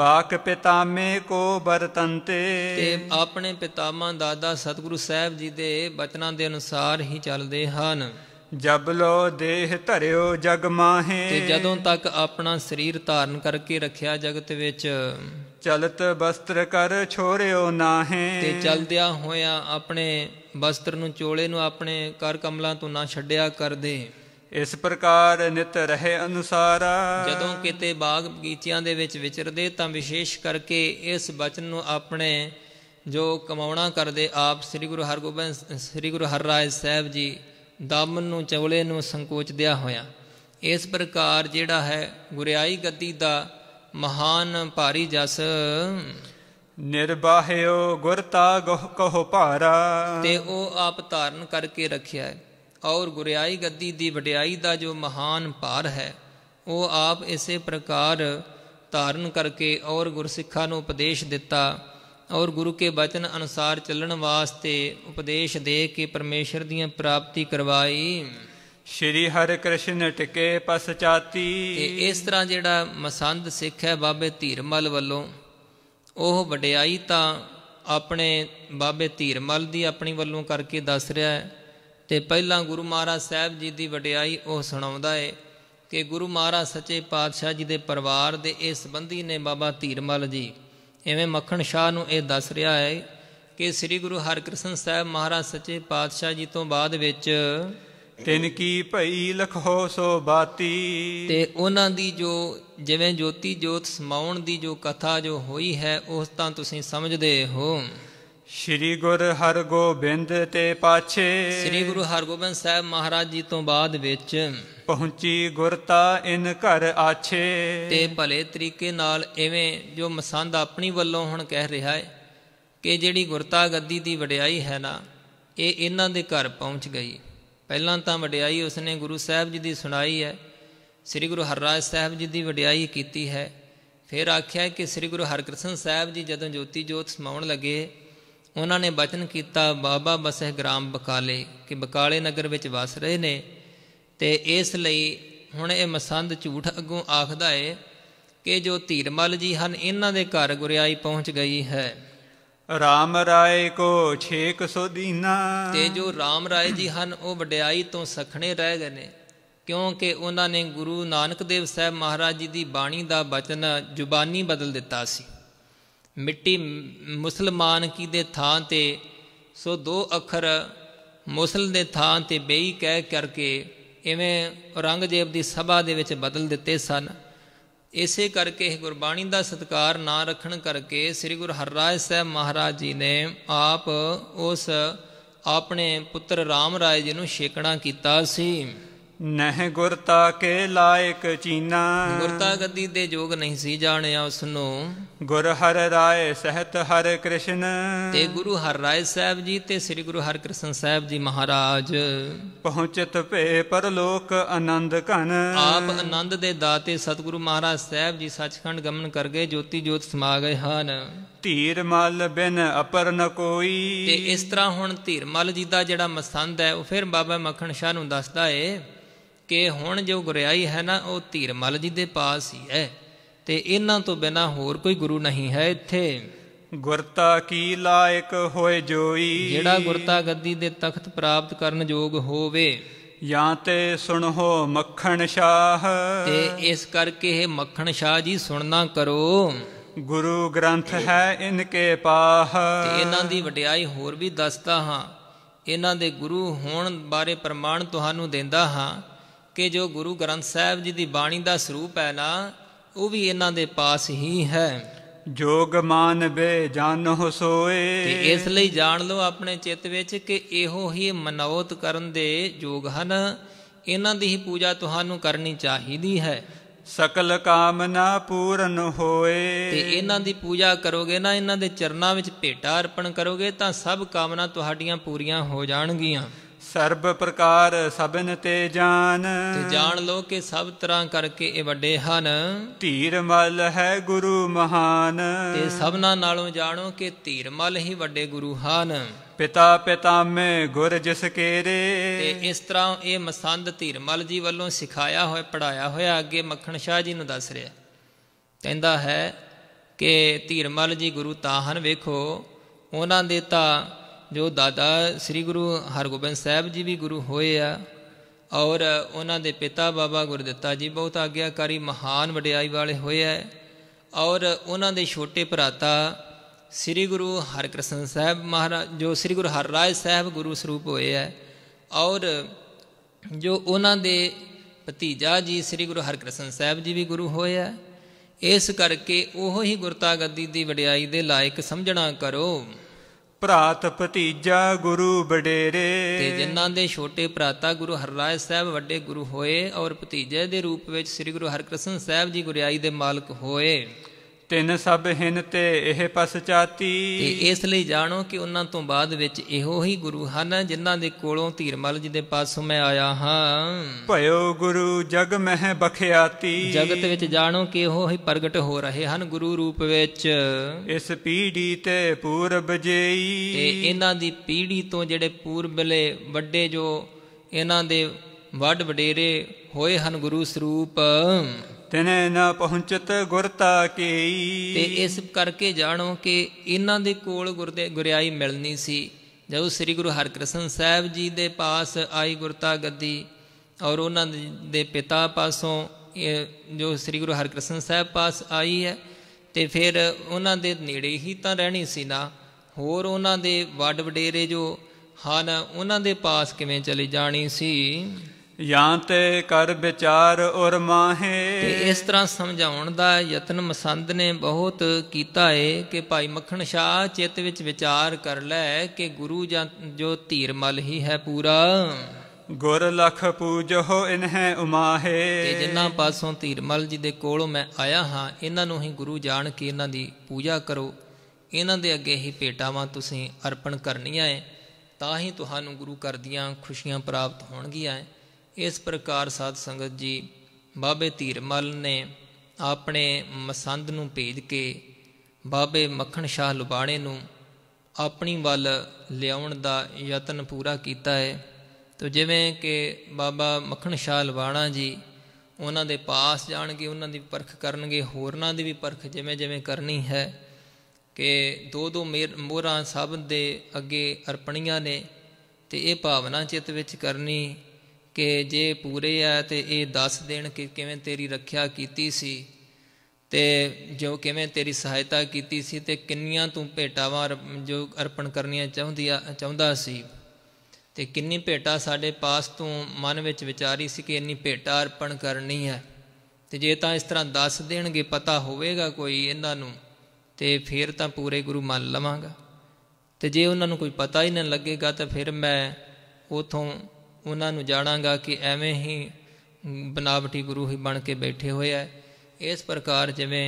ਬਾਕ ਪਿਤਾਮੇ ਕੋ ਬਰਤੰਤੇ ਤੇ ਆਪਣੇ ਪਿਤਾਮਾ ਦਾਦਾ ਸਤਿਗੁਰੂ ਸਾਹਿਬ ਜੀ ਦੇ ਬਚਨਾਂ ਦੇ ਅਨੁਸਾਰ ਹੀ ਚੱਲਦੇ ਹਨ ਜਬ ਲੋ ਦੇਹ ਧਰਿਓ ਜਗ ਮਾਹੇ ਤੇ ਜਦੋਂ ਤੱਕ ਆਪਣਾ ਸਰੀਰ ਧਾਰਨ ਕਰਕੇ ਰੱਖਿਆ ਜਗਤ ਵਿੱਚ ਚਲਤ ਬਸਤਰ ਕਰ ਛੋਰਿਓ ਨਾਹੇ ਤੇ ਚਲਦਿਆ ਹੋਇਆ ਆਪਣੇ ਬਸਤਰ ਨੂੰ ਚੋਲੇ ਨੂੰ ਆਪਣੇ ਕਰ ਕਮਲਾਂ ਤੋਂ ਨਾ ਛੱਡਿਆ ਕਰਦੇ ਇਸ ਪ੍ਰਕਾਰ ਨਿਤ ਰਹੇ ਅਨੁਸਾਰਾ ਜਦੋਂ ਕਿਤੇ ਬਾਗ ਬਗੀਚਿਆਂ ਦੇ ਵਿੱਚ ਵਿਚਰਦੇ ਤਾਂ ਵਿਸ਼ੇਸ਼ ਕਰਕੇ ਇਸ ਬਚਨ ਨੂੰ ਆਪਣੇ ਜੋ ਕਮਾਉਣਾ ਕਰਦੇ ਆਪ ਸ੍ਰੀ ਗੁਰੂ ਹਰਗੋਬਿੰਦ ਸ੍ਰੀ ਗੁਰੂ ਹਰਰਾਏ ਸਾਹਿਬ ਜੀ ਦਮਨ ਨੂੰ ਚਵਲੇ ਨੂੰ ਸੰਕੋਚਦਿਆ ਹੋਇਆ ਇਸ ਪ੍ਰਕਾਰ ਜਿਹੜਾ ਹੈ ਗੁਰਿਆਈ ਗੱਦੀ ਦਾ ਮਹਾਨ ਭਾਰੀ ਜਸ ਨਿਰਬਾਹਿਓ ਗੁਰਤਾ ਗੋਹ ਕਹੋ ਭਾਰਾ ਤੇ ਉਹ ਆਪ ਧਾਰਨ ਕਰਕੇ ਰੱਖਿਆ ਔਰ ਗੁਰਿਆਈ ਗੱਦੀ ਦੀ ਵਡਿਆਈ ਦਾ ਜੋ ਮਹਾਨ ਭਾਰ ਹੈ ਉਹ ਆਪ ਇਸੇ ਪ੍ਰਕਾਰ ਧਾਰਨ ਕਰਕੇ ਔਰ ਗੁਰਸਿੱਖਾਂ ਨੂੰ ਉਪਦੇਸ਼ ਦਿੱਤਾ ਔਰ ਗੁਰੂ ਕੇ ਬਚਨ ਅਨੁਸਾਰ ਚੱਲਣ ਵਾਸਤੇ ਉਪਦੇਸ਼ ਦੇ ਕੇ ਪਰਮੇਸ਼ਰ ਦੀਆਂ ਪ੍ਰਾਪਤੀ ਕਰਵਾਈ ਸ਼੍ਰੀ ਹਰਿ ਕ੍ਰਿਸ਼ਨ ਟਿਕੇ ਪਸਚਾਤੀ ਤੇ ਇਸ ਤਰ੍ਹਾਂ ਜਿਹੜਾ ਮਸੰਦ ਸਿੱਖ ਹੈ ਬਾਬੇ ਧੀਰਮਲ ਵੱਲੋਂ ਉਹ ਵਡਿਆਈ ਤਾਂ ਆਪਣੇ ਬਾਬੇ ਧੀਰਮਲ ਦੀ ਆਪਣੀ ਵੱਲੋਂ ਕਰਕੇ ਦੱਸ ਰਿਹਾ ਹੈ ਤੇ ਪਹਿਲਾਂ ਗੁਰੂ ਮਹਾਰਾਜ ਸਾਹਿਬ ਜੀ ਦੀ ਵਡਿਆਈ ਉਹ ਸੁਣਾਉਂਦਾ ਹੈ ਕਿ ਗੁਰੂ ਮਹਾਰਾਜ ਸੱਚੇ ਪਾਤਸ਼ਾਹ ਜੀ ਦੇ ਪਰਿਵਾਰ ਦੇ ਇਹ ਸੰਬੰਧੀ ਨੇ ਬਾਬਾ ਧੀਰਮਲ ਜੀ ਇਵੇਂ ਮੱਖਣ ਸ਼ਾਹ ਨੂੰ ਇਹ ਦੱਸ ਰਿਹਾ ਹੈ ਕਿ ਸ੍ਰੀ ਗੁਰੂ ਹਰਕ੍ਰਿਸ਼ਨ ਸਾਹਿਬ ਮਹਾਰਾਜ ਸੱਚੇ ਪਾਤਸ਼ਾਹ ਜੀ ਤੋਂ ਬਾਅਦ ਵਿੱਚ ਤਿੰਨ ਕੀ ਭਈ ਲਖੋ ਸੋ ਬਾਤੀ ਤੇ ਉਹਨਾਂ ਦੀ ਜੋ ਜਿਵੇਂ ਜੋਤੀ ਜੋਤ ਸਮਾਉਣ ਦੀ ਜੋ ਕਥਾ ਜੋ ਹੋਈ ਹੈ ਉਸ ਤਾਂ ਤੁਸੀਂ ਸਮਝਦੇ ਹੋ ਸ੍ਰੀ ਗੁਰ ਹਰਗੋਬਿੰਦ ਤੇ ਪਾਛੇ ਸ੍ਰੀ ਗੁਰੂ ਹਰਗੋਬਿੰਦ ਸਾਹਿਬ ਮਹਾਰਾਜ ਜੀ ਤੋਂ ਬਾਅਦ ਵਿੱਚ ਪਹੁੰਚੀ ਗੁਰਤਾ ਇਨ ਘਰ ਆਛੇ ਤੇ ਭਲੇ ਤਰੀਕੇ ਨਾਲ ਐਵੇਂ ਜੋ ਮਸੰਦ ਆਪਣੀ ਵੱਲੋਂ ਹੁਣ ਕਹਿ ਰਿਹਾ ਹੈ ਕਿ ਜਿਹੜੀ ਗੁਰਤਾ ਗੱਦੀ ਦੀ ਵਡਿਆਈ ਹੈ ਨਾ ਇਹ ਇਹਨਾਂ ਦੇ ਘਰ ਪਹੁੰਚ ਗਈ ਪਹਿਲਾਂ ਤਾਂ ਵਡਿਆਈ ਉਸਨੇ ਗੁਰੂ ਸਾਹਿਬ ਜੀ ਦੀ ਸੁਣਾਈ ਹੈ ਸ੍ਰੀ ਗੁਰੂ ਹਰਰਾਜ ਸਾਹਿਬ ਜੀ ਦੀ ਵਡਿਆਈ ਕੀਤੀ ਹੈ ਫਿਰ ਆਖਿਆ ਕਿ ਸ੍ਰੀ ਗੁਰੂ ਹਰਕ੍ਰਿਸ਼ਨ ਸਾਹਿਬ ਜੀ ਜਦੋਂ ਜੋਤੀ ਜੋਤ ਸਮਾਉਣ ਲੱਗੇ ਉਹਨਾਂ ਨੇ ਬਚਨ ਕੀਤਾ ਬਾਬਾ ਬਸਹਿ ਗ੍ਰਾਮ ਬਕਾਲੇ ਕਿ ਬਕਾਲੇ ਨਗਰ ਵਿੱਚ ਵਸ ਰਹੇ ਨੇ ਤੇ ਇਸ ਲਈ ਹੁਣ ਇਹ ਮਸੰਦ ਝੂਠ ਅੱਗੋਂ ਆਖਦਾ ਏ ਕਿ ਜੋ ਧੀਰਮਲ ਜੀ ਹਨ ਇਹਨਾਂ ਦੇ ਘਰ ਗੁਰਿਆਈ ਪਹੁੰਚ ਗਈ ਹੈ ਰਾਮ ਰਾਏ ਕੋ ਛੇਕ ਸੋ ਦੀਨਾ ਤੇ ਜੋ ਰਾਮ ਰਾਏ ਜੀ ਹਨ ਉਹ ਵਡਿਆਈ ਤੋਂ ਸਖਣੇ ਰਹਿ ਗਏ ਨੇ ਕਿਉਂਕਿ ਉਹਨਾਂ ਨੇ ਗੁਰੂ ਨਾਨਕ ਦੇਵ ਸਾਹਿਬ ਮਹਾਰਾਜ ਜੀ ਦੀ ਬਾਣੀ ਦਾ ਬਚਨ ਜ਼ੁਬਾਨੀ ਬਦਲ ਦਿੱਤਾ ਸੀ ਮਿੱਟੀ ਮੁਸਲਮਾਨ ਕੀ ਦੇ ਥਾਂ ਤੇ ਸੋ ਦੋ ਅੱਖਰ ਮੁਸਲ ਦੇ ਥਾਂ ਤੇ ਬੇਈ ਕਹਿ ਕਰਕੇ ਇਵੇਂ ਔਰੰਗਜ਼ੇਬ ਦੀ ਸਭਾ ਦੇ ਵਿੱਚ ਬਦਲ ਦਿੱਤੇ ਸਨ ਇਸੇ ਕਰਕੇ ਇਹ ਗੁਰਬਾਣੀ ਦਾ ਸਤਕਾਰ ਨਾ ਰੱਖਣ ਕਰਕੇ ਸ੍ਰੀ ਗੁਰੂ ਹਰਰਾਜ ਸਾਹਿਬ ਮਹਾਰਾਜ ਜੀ ਨੇ ਆਪ ਉਸ ਆਪਣੇ ਪੁੱਤਰ RAM ਰਾਏ ਜੀ ਨੂੰ ਛੇਕਣਾ ਕੀਤਾ ਸੀ ਨਹਿ ਗੁਰਤਾ ਕੇ ਲਾਇਕ ਚੀਨਾ ਗੁਰਤਾ ਗੱਦੀ ਦੇ ਜੋਗ ਨਹੀਂ ਸੀ ਜਾਣਿਆ ਉਸ ਨੂੰ ਗੁਰ ਹਰ ਰਾਏ ਸਹਿਤ ਹਰ ਕ੍ਰਿਸ਼ਨ ਤੇ ਗੁਰੂ ਹਰ ਰਾਏ ਸਾਹਿਬ ਜੀ ਤੇ ਸ੍ਰੀ ਗੁਰੂ ਹਰ ਕ੍ਰਿਸ਼ਨ ਸਾਹਿਬ ਜੀ ਮਹਾਰਾਜ ਪਹੁੰਚਤ ਭੇ ਪਰਲੋਕ ਆਨੰਦ ਘਨ ਆਪ ਆਨੰਦ ਦੇ ਦਾਤੇ ਸਤਿਗੁਰੂ ਮਹਾਰਾਜ ਸਾਹਿਬ ਜੀ ਸੱਚਖੰਡ ਗਮਨ ਕਰ ਗਏ ਜੋਤੀ ਜੋਤ ਸਮਾ ਗਏ ਹਨ ਧੀਰ ਮਲ ਬਿਨ ਅਪਰ ਨ ਕੋਈ ਤੇ ਇਸ ਤਰ੍ਹਾਂ ਹੁਣ ਧੀਰ ਮਲ ਜੀ ਦਾ ਜਿਹੜਾ ਮਸੰਦ ਹੈ ਉਹ ਫਿਰ ਬਾਬਾ ਮੱਖਣ ਸ਼ਾਹ ਨੂੰ ਦੱਸਦਾ ਏ ਕਿ ਹੁਣ ਜੋ ਗੁਰਿਆਈ ਹੈ ਨਾ ਉਹ ਧੀਰਮਲ ਜੀ ਦੇ ਪਾਸ ਹੀ ਹੈ ਤੇ ਇਹਨਾਂ ਤੋਂ ਬਿਨਾ ਹੋਰ ਕੋਈ ਗੁਰੂ ਨਹੀਂ ਹੈ ਇੱਥੇ ਗੁਰਤਾ ਕੀ ਲਾਇਕ ਹੋਏ ਜੋਈ ਜਿਹੜਾ ਗੁਰਤਾ ਗੱਦੀ ਦੇ ਤਖਤ ਪ੍ਰਾਪਤ ਕਰਨ ਯੋਗ ਹੋਵੇ ਜਾਂ ਤੇ ਸੁਣੋ ਮੱਖਣ ਸ਼ਾਹ ਤੇ ਇਸ ਕਰਕੇ ਇਹ ਮੱਖਣ ਸ਼ਾਹ ਜੀ ਸੁਣਨਾ ਕਰੋ ਗੁਰੂ ਗ੍ਰੰਥ ਹੈ ਇਨਕੇ ਪਾਹ ਤੇ ਇਹਨਾਂ ਦੀ ਵਡਿਆਈ ਹੋਰ ਵੀ ਦੱਸਦਾ ਹਾਂ ਇਹਨਾਂ ਦੇ ਗੁਰੂ ਹੋਣ ਬਾਰੇ ਪ੍ਰਮਾਣ ਤੁਹਾਨੂੰ ਦਿੰਦਾ ਹਾਂ ਕਿ ਜੋ ਗੁਰੂ ਗ੍ਰੰਥ ਸਾਹਿਬ ਜੀ ਦੀ ਬਾਣੀ ਦਾ ਸਰੂਪ ਹੈ ਨਾ ਉਹ ਵੀ ਇਹਨਾਂ ਦੇ ਪਾਸ ਹੀ ਹੈ ਜੋਗ ਮਾਨਵੇ ਹੋ ਸੋਏ ਤੇ ਇਸ ਲਈ ਜਾਣ ਲਓ ਆਪਣੇ ਚਿੱਤ ਵਿੱਚ ਕਿ ਇਹੋ ਹੀ ਮਨੋਤ ਕਰਨ ਦੇ ਜੋਗ ਹਨ ਇਹਨਾਂ ਦੀ ਹੀ ਪੂਜਾ ਤੁਹਾਨੂੰ ਕਰਨੀ ਚਾਹੀਦੀ ਹੈ ਸਕਲ ਕਾਮਨਾ ਪੂਰਨ ਹੋਏ ਤੇ ਇਹਨਾਂ ਦੀ ਪੂਜਾ ਕਰੋਗੇ ਨਾ ਇਹਨਾਂ ਦੇ ਚਰਨਾਂ ਵਿੱਚ ਭੇਟਾ ਅਰਪਣ ਕਰੋਗੇ ਤਾਂ ਸਭ ਕਾਮਨਾ ਤੁਹਾਡੀਆਂ ਪੂਰੀਆਂ ਹੋ ਜਾਣਗੀਆਂ ਸਰਬ ਪ੍ਰਕਾਰ ਸਭਨ ਤੇ ਜਾਨ ਤੇ ਜਾਣ ਲੋ ਕਿ ਸਭ ਤਰ੍ਹਾਂ ਕਰਕੇ ਇਹ ਵੱਡੇ ਹਨ ਧੀਰਮਲ ਹੈ ਗੁਰੂ ਮਹਾਨ ਤੇ ਸਭਨਾ ਨਾਲੋਂ ਜਾਣੋ ਕਿ ਧੀਰਮਲ ਹੀ ਵੱਡੇ ਗੁਰੂ ਹਨ ਪਿਤਾ ਪਿਤਾਮੇ ਗੁਰ ਜਿਸ ਕੇਰੇ ਤੇ ਇਸ ਤਰ੍ਹਾਂ ਇਹ ਮਸੰਦ ਧੀਰਮਲ ਜੀ ਵੱਲੋਂ ਸਿਖਾਇਆ ਹੋਇਆ ਪੜਾਇਆ ਹੋਇਆ ਅੱਗੇ ਮੱਖਣ ਸ਼ਾਹ ਜੀ ਨੂੰ ਦੱਸ ਰਿਹਾ ਕਹਿੰਦਾ ਹੈ ਕਿ ਧੀਰਮਲ ਜੀ ਗੁਰੂ ਤਾਹਨ ਹਨ ਵੇਖੋ ਉਹਨਾਂ ਦੇ ਤਾਂ ਜੋ ਦਾਦਾ ਸ੍ਰੀ ਗੁਰੂ ਹਰਗੋਬਿੰਦ ਸਾਹਿਬ ਜੀ ਵੀ ਗੁਰੂ ਹੋਏ ਆ ਔਰ ਉਹਨਾਂ ਦੇ ਪਿਤਾ ਬਾਬਾ ਗੁਰਦਿੱਤਾ ਜੀ ਬਹੁਤ ਆਗਿਆਕਾਰੀ ਮਹਾਨ ਵਡਿਆਈ ਵਾਲੇ ਹੋਏ ਆ ਔਰ ਉਹਨਾਂ ਦੇ ਛੋਟੇ ਭਰਾਤਾ ਸ੍ਰੀ ਗੁਰੂ ਹਰਕ੍ਰਿਸ਼ਨ ਸਾਹਿਬ ਮਹਾਰਾਜ ਜੋ ਸ੍ਰੀ ਗੁਰੂ ਹਰਰਾਜ ਸਾਹਿਬ ਗੁਰੂ ਸਰੂਪ ਹੋਏ ਆ ਔਰ ਜੋ ਉਹਨਾਂ ਦੇ ਭਤੀਜਾ ਜੀ ਸ੍ਰੀ ਗੁਰੂ ਹਰਕ੍ਰਿਸ਼ਨ ਸਾਹਿਬ ਜੀ ਵੀ ਗੁਰੂ ਹੋਏ ਆ ਇਸ ਕਰਕੇ ਉਹ ਹੀ ਗੁਰਤਾ ਗੱਦੀ ਦੀ ਵਡਿਆਈ ਦੇ ਲਾਇਕ ਸਮਝਣਾ ਕਰੋ ਭਰਾਤ ਭਤੀਜਾ ਗੁਰੂ ਬਡੇਰੇ ਤੇ ਜਿਨ੍ਹਾਂ ਦੇ ਛੋਟੇ ਭਰਾਤਾ ਗੁਰੂ ਹਰਰਾਏ ਸਾਹਿਬ ਵੱਡੇ ਗੁਰੂ ਹੋਏ ਔਰ ਭਤੀਜੇ ਦੇ ਰੂਪ ਵਿੱਚ ਸ੍ਰੀ ਗੁਰੂ ਹਰਕ੍ਰਿਸ਼ਨ ਸਾਹਿਬ ਜੀ ਗੁਰਿਆਈ ਦੇ ਮਾਲਕ ਹੋਏ ਤਿੰਨ ਸਭ ਹਿੰਨ ਤੇ ਇਹ ਪਸਚਾਤੀ ਤੇ ਇਸ ਲਈ ਜਾਣੋ ਕਿ ਉਹਨਾਂ ਤੋਂ ਬਾਅਦ ਵਿੱਚ ਇਹੋ ਹੀ ਗੁਰੂ ਹਨ ਜਿਨ੍ਹਾਂ ਦੇ ਕੋਲੋਂ ਧੀਰਮਲ ਜੀ ਦੇ ਪਾਸੋਂ ਮੈਂ ਆਇਆ ਹਾਂ ਭਇਓ ਗੁਰੂ ਜਗ ਮਹਿ ਬਖਿਆਤੀ ਜਗਤ ਵਿੱਚ ਜਾਣੋ ਕਿ ਇਹੋ ਹੀ ਪ੍ਰਗਟ ਹੋ ਰਹੇ ਹਨ ਗੁਰੂ ਰੂਪ ਵਿੱਚ ਇਸ ਪੀੜੀ ਤੇ ਪੂਰਬ ਜੇਈ ਤੇ ਇਹਨਾਂ ਦੀ ਪੀੜੀ ਤੋਂ ਜਿਹੜੇ ਪੂਰਬਲੇ ਵੱਡੇ ਜੋ ਇਹਨਾਂ ਦੇ ਵੱਡ ਵਡੇਰੇ ਹੋਏ ਹਨ ਗੁਰੂ ਸਰੂਪ ਤਿਨੇ ਨਾ ਪਹੁੰਚਤ ਗੁਰਤਾ ਕੇਈ ਤੇ ਇਸ ਕਰਕੇ ਜਾਣੋ ਕਿ ਇਹਨਾਂ ਦੇ ਕੋਲ ਗੁਰਦੇ ਗੁਰਿਆਈ ਮਿਲਣੀ ਸੀ ਜਦੋਂ ਸ੍ਰੀ ਗੁਰੂ ਹਰਕ੍ਰਿਸ਼ਨ ਸਾਹਿਬ ਜੀ ਦੇ ਪਾਸ ਆਈ ਗੁਰਤਾ ਗੱਦੀ ਔਰ ਉਹਨਾਂ ਦੇ ਪਿਤਾ ਪਾਸੋਂ ਜੋ ਸ੍ਰੀ ਗੁਰੂ ਹਰਕ੍ਰਿਸ਼ਨ ਸਾਹਿਬ ਪਾਸ ਆਈ ਹੈ ਤੇ ਫਿਰ ਉਹਨਾਂ ਦੇ ਨੇੜੇ ਹੀ ਤਾਂ ਰਹਿਣੀ ਸੀ ਨਾ ਹੋਰ ਉਹਨਾਂ ਦੇ ਵੱਡ ਵਡੇਰੇ ਜੋ ਹਨ ਉਹਨਾਂ ਦੇ ਪਾਸ ਕਿਵੇਂ ਚਲੀ ਜਾਣੀ ਸੀ ਜਾਂ ਤੇ ਕਰ ਵਿਚਾਰ ਔਰ ਮਾਹੇ ਤੇ ਇਸ ਤਰ੍ਹਾਂ ਸਮਝਾਉਣ ਦਾ ਯਤਨ ਮਸੰਦ ਨੇ ਬਹੁਤ ਕੀਤਾ ਏ ਕਿ ਭਾਈ ਮੱਖਣ ਸ਼ਾਹ ਚਿੱਤ ਵਿੱਚ ਵਿਚਾਰ ਕਰ ਲੈ ਕਿ ਗੁਰੂ ਜਾਂ ਜੋ ਧੀਰਮਲ ਹੀ ਹੈ ਪੂਰਾ ਗੁਰ ਲਖ ਪੂਜੋ ਇਨਹੈ ਉਮਾਹੇ ਤੇ ਜਿੰਨਾ ਪਾਸੋਂ ਧੀਰਮਲ ਜੀ ਦੇ ਕੋਲੋਂ ਮੈਂ ਆਇਆ ਹਾਂ ਇਹਨਾਂ ਨੂੰ ਹੀ ਗੁਰੂ ਜਾਣ ਕੇ ਇਹਨਾਂ ਦੀ ਪੂਜਾ ਕਰੋ ਇਹਨਾਂ ਦੇ ਅੱਗੇ ਹੀ ਭੇਟਾਵਾਂ ਤੁਸੀਂ ਅਰਪਣ ਕਰਨੀਆਂ ਏ ਤਾਂ ਹੀ ਤੁਹਾਨੂੰ ਗੁਰੂ ਕਰਦੀਆਂ ਖੁਸ਼ੀਆਂ ਪ੍ਰਾਪਤ ਹੋਣਗੀਆਂ ਏ ਇਸ ਪ੍ਰਕਾਰ ਸਾਧ ਸੰਗਤ ਜੀ ਬਾਬੇ ਧੀਰਮਲ ਨੇ ਆਪਣੇ ਮਸੰਦ ਨੂੰ ਭੇਜ ਕੇ ਬਾਬੇ ਮੱਖਣ ਸ਼ਾਹ ਲੁਬਾਣੇ ਨੂੰ ਆਪਣੀ ਵੱਲ ਲਿਆਉਣ ਦਾ ਯਤਨ ਪੂਰਾ ਕੀਤਾ ਹੈ ਤੋ ਜਿਵੇਂ ਕਿ ਬਾਬਾ ਮੱਖਣ ਸ਼ਾਹ ਲਵਾਣਾ ਜੀ ਉਹਨਾਂ ਦੇ ਪਾਸ ਜਾਣਗੇ ਉਹਨਾਂ ਦੀ ਪਰਖ ਕਰਨਗੇ ਹੋਰਨਾਂ ਦੀ ਵੀ ਪਰਖ ਜਿਵੇਂ ਜਿਵੇਂ ਕਰਨੀ ਹੈ ਕਿ ਦੋ ਦੋ ਮੋਹਰਾਂ ਸਭ ਦੇ ਅੱਗੇ ਅਰਪਣੀਆਂ ਨੇ ਤੇ ਇਹ ਭਾਵਨਾ ਚਿੱਤ ਵਿੱਚ ਕਰਨੀ ਕਿ ਜੇ ਪੂਰੇ ਆ ਤੇ ਇਹ ਦੱਸ ਦੇਣ ਕਿ ਕਿਵੇਂ ਤੇਰੀ ਰੱਖਿਆ ਕੀਤੀ ਸੀ ਤੇ ਜੋ ਕਿਵੇਂ ਤੇਰੀ ਸਹਾਇਤਾ ਕੀਤੀ ਸੀ ਤੇ ਕਿੰਨੀਆਂ ਤੂੰ ਭੇਟਾਵਾਂ ਜੋ ਅਰਪਣ ਕਰਨੀਆਂ ਚਾਹੁੰਦੀ ਆ ਚਾਹੁੰਦਾ ਸੀ ਤੇ ਕਿੰਨੀ ਭੇਟਾ ਸਾਡੇ ਪਾਸ ਤੂੰ ਮਨ ਵਿੱਚ ਵਿਚਾਰੀ ਸੀ ਕਿ ਇੰਨੀ ਭੇਟਾ ਅਰਪਣ ਕਰਨੀ ਹੈ ਤੇ ਜੇ ਤਾਂ ਇਸ ਤਰ੍ਹਾਂ ਦੱਸ ਦੇਣਗੇ ਪਤਾ ਹੋਵੇਗਾ ਕੋਈ ਇਹਨਾਂ ਨੂੰ ਤੇ ਫਿਰ ਤਾਂ ਪੂਰੇ ਗੁਰੂ ਮੰਨ ਲਵਾਂਗਾ ਤੇ ਜੇ ਉਹਨਾਂ ਨੂੰ ਕੋਈ ਪਤਾ ਹੀ ਨਾ ਲੱਗੇਗਾ ਤਾਂ ਫਿਰ ਮੈਂ ਉਥੋਂ ਉਹਨਾਂ ਨੂੰ ਜਾਣਾਂਗਾ ਕਿ ਐਵੇਂ ਹੀ ਬਨਾਵਟੀ ਗੁਰੂ ਹੀ ਬਣ ਕੇ ਬੈਠੇ ਹੋਏ ਐ ਇਸ ਪ੍ਰਕਾਰ ਜਿਵੇਂ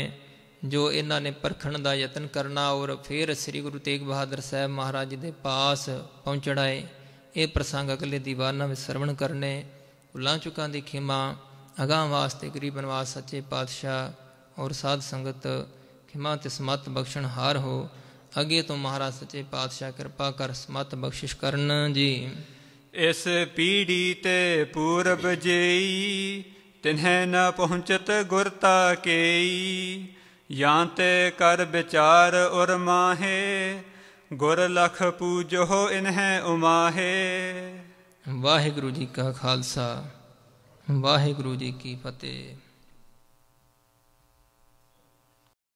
ਜੋ ਇਹਨਾਂ ਨੇ ਪਰਖਣ ਦਾ ਯਤਨ ਕਰਨਾ ਔਰ ਫਿਰ ਸ੍ਰੀ ਗੁਰੂ ਤੇਗ ਬਹਾਦਰ ਸਾਹਿਬ ਮਹਾਰਾਜ ਜੀ ਦੇ ਪਾਸ ਪਹੁੰਚਣਾ ਹੈ ਇਹ ਪ੍ਰਸੰਗ ਅਗਲੇ ਦੀਵਾਨਾਂ ਵਿੱਚ ਸਰਵਣ ਕਰਨੇ ਉਲਾਂ ਚੁਕਾਂ ਦੀ ਖਿਮਾ ਅਗਾਹ ਵਾਸਤੇ ਗਰੀਬ ਬਨਵਾਸ ਸੱਚੇ ਪਾਤਸ਼ਾਹ ਔਰ ਸਾਧ ਸੰਗਤ ਖਿਮਾ ਤੇ ਸਮਤ ਬਖਸ਼ਣ ਹਾਰ ਹੋ ਅਗੇ ਤੋਂ ਮਹਾਰਾਜ ਸੱਚੇ ਪਾਤਸ਼ਾਹ ਕਿਰਪਾ ਕਰ ਸਮਤ ਬਖਸ਼ਿਸ਼ ਕਰਨ ਜੀ ਇਸ ਪੀੜੀ ਤੇ ਪੂਰਬ ਜਈ ਤਿਨਹਿ ਨ ਪਹੁੰਚਤ ਗੁਰਤਾ ਕੇਈ ਯਾਂ ਤੇ ਕਰ ਵਿਚਾਰ ਉਰ ਮਾਹੇ ਗੁਰ ਲਖ ਪੂਜੋ ਇਨਹਿ ਉਮਾਹੇ ਵਾਹਿਗੁਰੂ ਜੀ ਕਾ ਖਾਲਸਾ ਵਾਹਿਗੁਰੂ ਜੀ ਕੀ ਫਤਿਹ